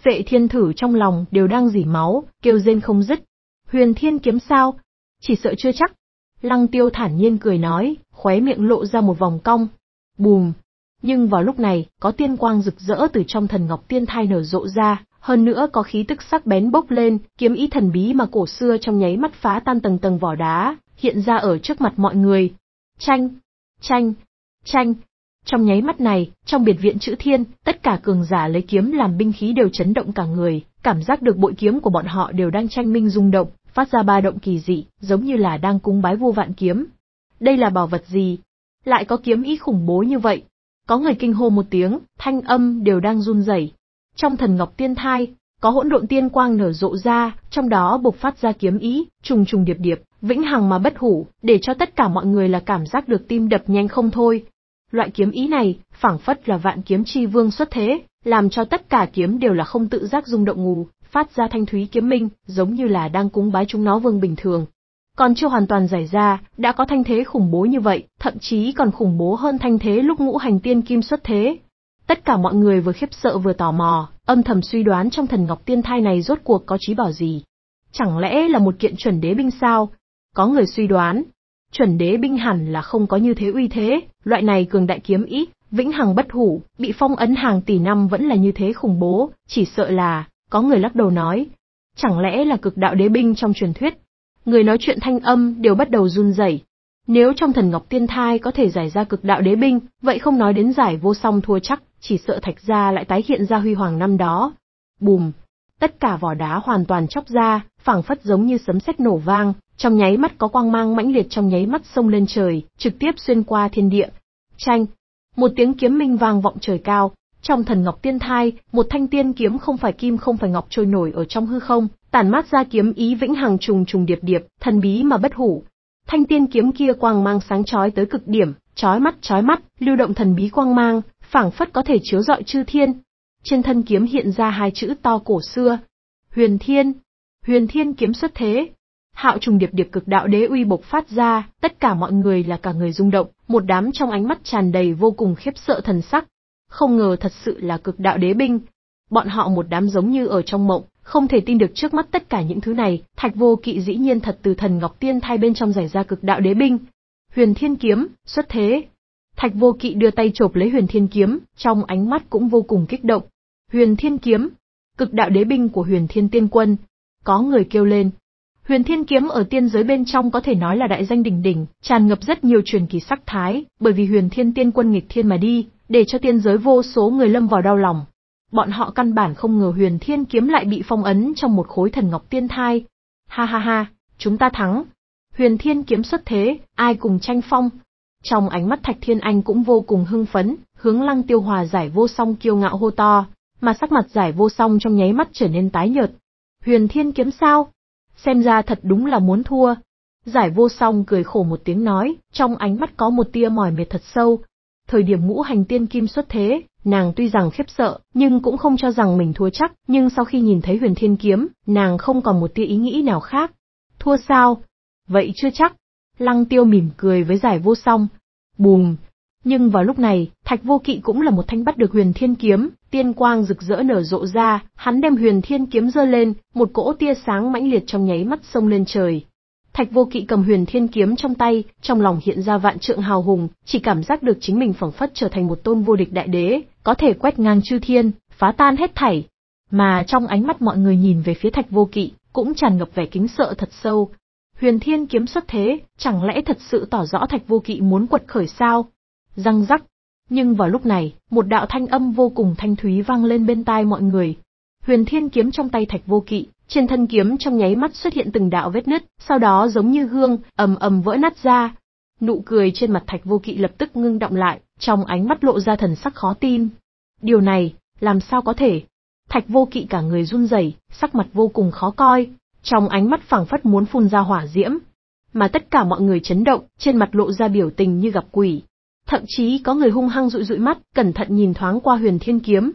Phệ thiên thử trong lòng đều đang dỉ máu, kêu rên không dứt. Huyền thiên kiếm sao, chỉ sợ chưa chắc. Lăng tiêu thản nhiên cười nói, khóe miệng lộ ra một vòng cong. Bùm! Nhưng vào lúc này, có tiên quang rực rỡ từ trong thần ngọc tiên thai nở rộ ra, hơn nữa có khí tức sắc bén bốc lên, kiếm ý thần bí mà cổ xưa trong nháy mắt phá tan tầng tầng vỏ đá, hiện ra ở trước mặt mọi người. Chanh! Chanh! Chanh! Trong nháy mắt này, trong biệt viện chữ thiên, tất cả cường giả lấy kiếm làm binh khí đều chấn động cả người, cảm giác được bội kiếm của bọn họ đều đang tranh minh rung động, phát ra ba động kỳ dị, giống như là đang cúng bái vua vạn kiếm. Đây là bảo vật gì? Lại có kiếm ý khủng bố như vậy? Có người kinh hô một tiếng, thanh âm đều đang run rẩy. Trong thần ngọc tiên thai, có hỗn độn tiên quang nở rộ ra, trong đó bộc phát ra kiếm ý, trùng trùng điệp điệp, vĩnh hằng mà bất hủ, để cho tất cả mọi người là cảm giác được tim đập nhanh không thôi. Loại kiếm ý này, phảng phất là vạn kiếm chi vương xuất thế, làm cho tất cả kiếm đều là không tự giác rung động ngủ, phát ra thanh thúy kiếm minh, giống như là đang cúng bái chúng nó vương bình thường. Còn chưa hoàn toàn giải ra, đã có thanh thế khủng bố như vậy, thậm chí còn khủng bố hơn thanh thế lúc ngũ hành tiên kim xuất thế. Tất cả mọi người vừa khiếp sợ vừa tò mò, âm thầm suy đoán trong thần ngọc tiên thai này rốt cuộc có trí bảo gì. Chẳng lẽ là một kiện chuẩn đế binh sao? Có người suy đoán, chuẩn đế binh hẳn là không có như thế uy thế, loại này cường đại kiếm ít, vĩnh hằng bất hủ, bị phong ấn hàng tỷ năm vẫn là như thế khủng bố, chỉ sợ là có người lắc đầu nói, chẳng lẽ là cực đạo đế binh trong truyền thuyết? Người nói chuyện thanh âm đều bắt đầu run rẩy. Nếu trong thần ngọc tiên thai có thể giải ra cực đạo đế binh, vậy không nói đến giải vô song thua chắc, chỉ sợ thạch gia lại tái hiện ra huy hoàng năm đó. Bùm! Tất cả vỏ đá hoàn toàn chóc ra, phảng phất giống như sấm sét nổ vang, trong nháy mắt có quang mang mãnh liệt trong nháy mắt sông lên trời, trực tiếp xuyên qua thiên địa. Tranh! Một tiếng kiếm minh vang vọng trời cao, trong thần ngọc tiên thai, một thanh tiên kiếm không phải kim không phải ngọc trôi nổi ở trong hư không, tản mát ra kiếm ý vĩnh hằng trùng trùng điệp điệp, thần bí mà bất hủ. Thanh tiên kiếm kia quang mang sáng chói tới cực điểm, chói mắt chói mắt, lưu động thần bí quang mang, phảng phất có thể chiếu rọi chư thiên. Trên thân kiếm hiện ra hai chữ to cổ xưa, Huyền Thiên. Huyền Thiên kiếm xuất thế. Hạo trùng điệp điệp cực đạo đế uy bộc phát ra, tất cả mọi người là cả người rung động, một đám trong ánh mắt tràn đầy vô cùng khiếp sợ thần sắc, không ngờ thật sự là cực đạo đế binh. Bọn họ một đám giống như ở trong mộng, không thể tin được trước mắt tất cả những thứ này, Thạch Vô Kỵ dĩ nhiên thật từ thần Ngọc Tiên thai bên trong giải ra cực đạo đế binh. Huyền Thiên Kiếm, xuất thế. Thạch Vô Kỵ đưa tay chộp lấy Huyền Thiên Kiếm, trong ánh mắt cũng vô cùng kích động. Huyền Thiên Kiếm, cực đạo đế binh của Huyền Thiên Tiên Quân. Có người kêu lên. Huyền Thiên Kiếm ở tiên giới bên trong có thể nói là đại danh đỉnh đỉnh, tràn ngập rất nhiều truyền kỳ sắc thái, bởi vì Huyền Thiên Tiên Quân nghịch thiên mà đi, để cho tiên giới vô số người lâm vào đau lòng. Bọn họ căn bản không ngờ huyền thiên kiếm lại bị phong ấn trong một khối thần ngọc tiên thai. Ha ha ha, chúng ta thắng. Huyền thiên kiếm xuất thế, ai cùng tranh phong. Trong ánh mắt Thạch Thiên Anh cũng vô cùng hưng phấn, hướng lăng tiêu hòa giải vô song kiêu ngạo hô to, mà sắc mặt giải vô song trong nháy mắt trở nên tái nhợt. Huyền thiên kiếm sao? Xem ra thật đúng là muốn thua. Giải vô song cười khổ một tiếng nói, trong ánh mắt có một tia mỏi mệt thật sâu, thời điểm ngũ hành tiên kim xuất thế, nàng tuy rằng khiếp sợ, nhưng cũng không cho rằng mình thua chắc, nhưng sau khi nhìn thấy huyền thiên kiếm, nàng không còn một tia ý nghĩ nào khác. Thua sao? Vậy chưa chắc. Lăng tiêu mỉm cười với giải vô song. Bùm! Nhưng vào lúc này, thạch vô kỵ cũng là một thanh bắt được huyền thiên kiếm, tiên quang rực rỡ nở rộ ra, hắn đem huyền thiên kiếm giơ lên, một cỗ tia sáng mãnh liệt trong nháy mắt sông lên trời, Thạch Vô Kỵ cầm Huyền Thiên kiếm trong tay, trong lòng hiện ra vạn trượng hào hùng, chỉ cảm giác được chính mình phỏng phất trở thành một tôn vô địch đại đế, có thể quét ngang chư thiên, phá tan hết thảy. Mà trong ánh mắt mọi người nhìn về phía Thạch Vô Kỵ, cũng tràn ngập vẻ kính sợ thật sâu. Huyền Thiên kiếm xuất thế, chẳng lẽ thật sự tỏ rõ Thạch Vô Kỵ muốn quật khởi sao? Răng rắc. Nhưng vào lúc này, một đạo thanh âm vô cùng thanh thúy vang lên bên tai mọi người. Huyền Thiên kiếm trong tay Thạch Vô Kỵ, trên thân kiếm trong nháy mắt xuất hiện từng đạo vết nứt, sau đó giống như gương, ầm ầm vỡ nát ra. Nụ cười trên mặt Thạch Vô Kỵ lập tức ngưng động lại, trong ánh mắt lộ ra thần sắc khó tin. Điều này, làm sao có thể? Thạch Vô Kỵ cả người run rẩy, sắc mặt vô cùng khó coi, trong ánh mắt phảng phất muốn phun ra hỏa diễm. Mà tất cả mọi người chấn động, trên mặt lộ ra biểu tình như gặp quỷ. Thậm chí có người hung hăng rụi rụi mắt, cẩn thận nhìn thoáng qua Huyền Thiên kiếm.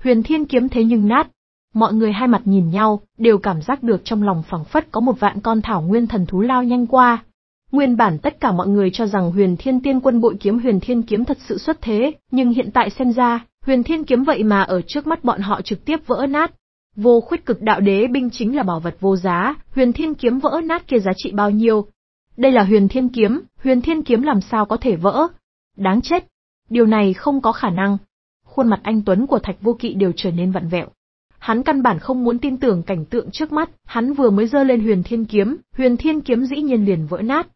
Huyền Thiên kiếm thế nhưng nát, mọi người hai mặt nhìn nhau, đều cảm giác được trong lòng phẳng phất có một vạn con thảo nguyên thần thú lao nhanh qua. Nguyên bản tất cả mọi người cho rằng huyền thiên tiên quân bội kiếm huyền thiên kiếm thật sự xuất thế, nhưng hiện tại xem ra, huyền thiên kiếm vậy mà ở trước mắt bọn họ trực tiếp vỡ nát. Vô khuyết cực đạo đế binh chính là bảo vật vô giá, huyền thiên kiếm vỡ nát kia giá trị bao nhiêu. Đây là huyền thiên kiếm, huyền thiên kiếm làm sao có thể vỡ. Đáng chết. Điều này không có khả năng. Khuôn mặt anh Tuấn của Thạch Vô Kỵ đều trở nên vặn vẹo Hắn căn bản không muốn tin tưởng cảnh tượng trước mắt, hắn vừa mới giơ lên huyền thiên kiếm, huyền thiên kiếm dĩ nhiên liền vỡ nát.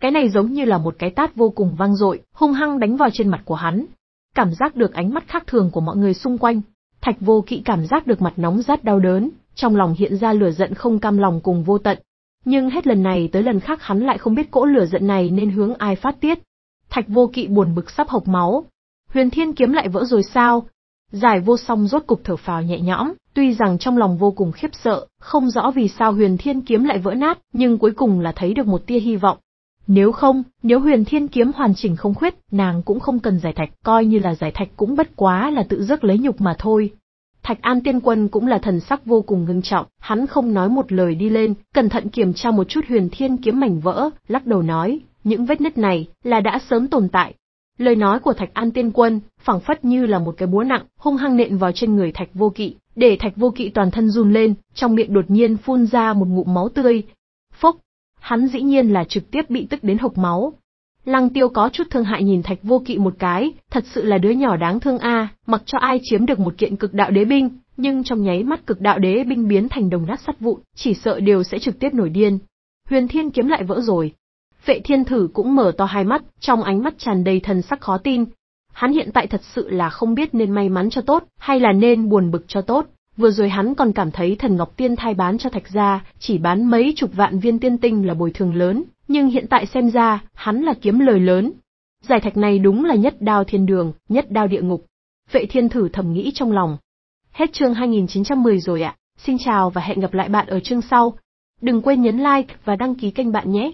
Cái này giống như là một cái tát vô cùng vang dội, hung hăng đánh vào trên mặt của hắn. Cảm giác được ánh mắt khác thường của mọi người xung quanh, Thạch Vô Kỵ cảm giác được mặt nóng rát đau đớn, trong lòng hiện ra lửa giận không cam lòng cùng vô tận. Nhưng hết lần này tới lần khác hắn lại không biết cỗ lửa giận này nên hướng ai phát tiết. Thạch Vô Kỵ buồn bực sắp hộc máu. Huyền Thiên kiếm lại vỡ rồi sao? Giải Vô Song rốt cục thở phào nhẹ nhõm, Tuy rằng trong lòng vô cùng khiếp sợ, không rõ vì sao huyền thiên kiếm lại vỡ nát, nhưng cuối cùng là thấy được một tia hy vọng. Nếu không, nếu huyền thiên kiếm hoàn chỉnh không khuyết, nàng cũng không cần giải thạch, coi như là giải thạch cũng bất quá là tự rước lấy nhục mà thôi. Thạch An Tiên Quân cũng là thần sắc vô cùng ngưng trọng, hắn không nói một lời đi lên, cẩn thận kiểm tra một chút huyền thiên kiếm mảnh vỡ, lắc đầu nói, những vết nứt này là đã sớm tồn tại, Lời nói của Thạch An Tiên Quân, phẳng phất như là một cái búa nặng, hung hăng nện vào trên người Thạch Vô Kỵ, để Thạch Vô Kỵ toàn thân run lên, trong miệng đột nhiên phun ra một ngụm máu tươi. Phốc, hắn dĩ nhiên là trực tiếp bị tức đến hộc máu. Lăng Tiêu có chút thương hại nhìn Thạch Vô Kỵ một cái, thật sự là đứa nhỏ đáng thương a, mặc cho ai chiếm được một kiện cực đạo đế binh, nhưng trong nháy mắt cực đạo đế binh biến thành đồng nát sắt vụn, chỉ sợ đều sẽ trực tiếp nổi điên. Huyền Thiên kiếm lại vỡ rồi, Vệ thiên thử cũng mở to hai mắt, trong ánh mắt tràn đầy thần sắc khó tin. Hắn hiện tại thật sự là không biết nên may mắn cho tốt, hay là nên buồn bực cho tốt. Vừa rồi hắn còn cảm thấy thần ngọc tiên thay bán cho thạch gia, chỉ bán mấy chục vạn viên tiên tinh là bồi thường lớn, nhưng hiện tại xem ra, hắn là kiếm lời lớn. Giải thạch này đúng là nhất đao thiên đường, nhất đao địa ngục. Vệ thiên thử thầm nghĩ trong lòng. Hết chương 2910 rồi ạ, xin chào và hẹn gặp lại bạn ở chương sau. Đừng quên nhấn like và đăng ký kênh bạn nhé.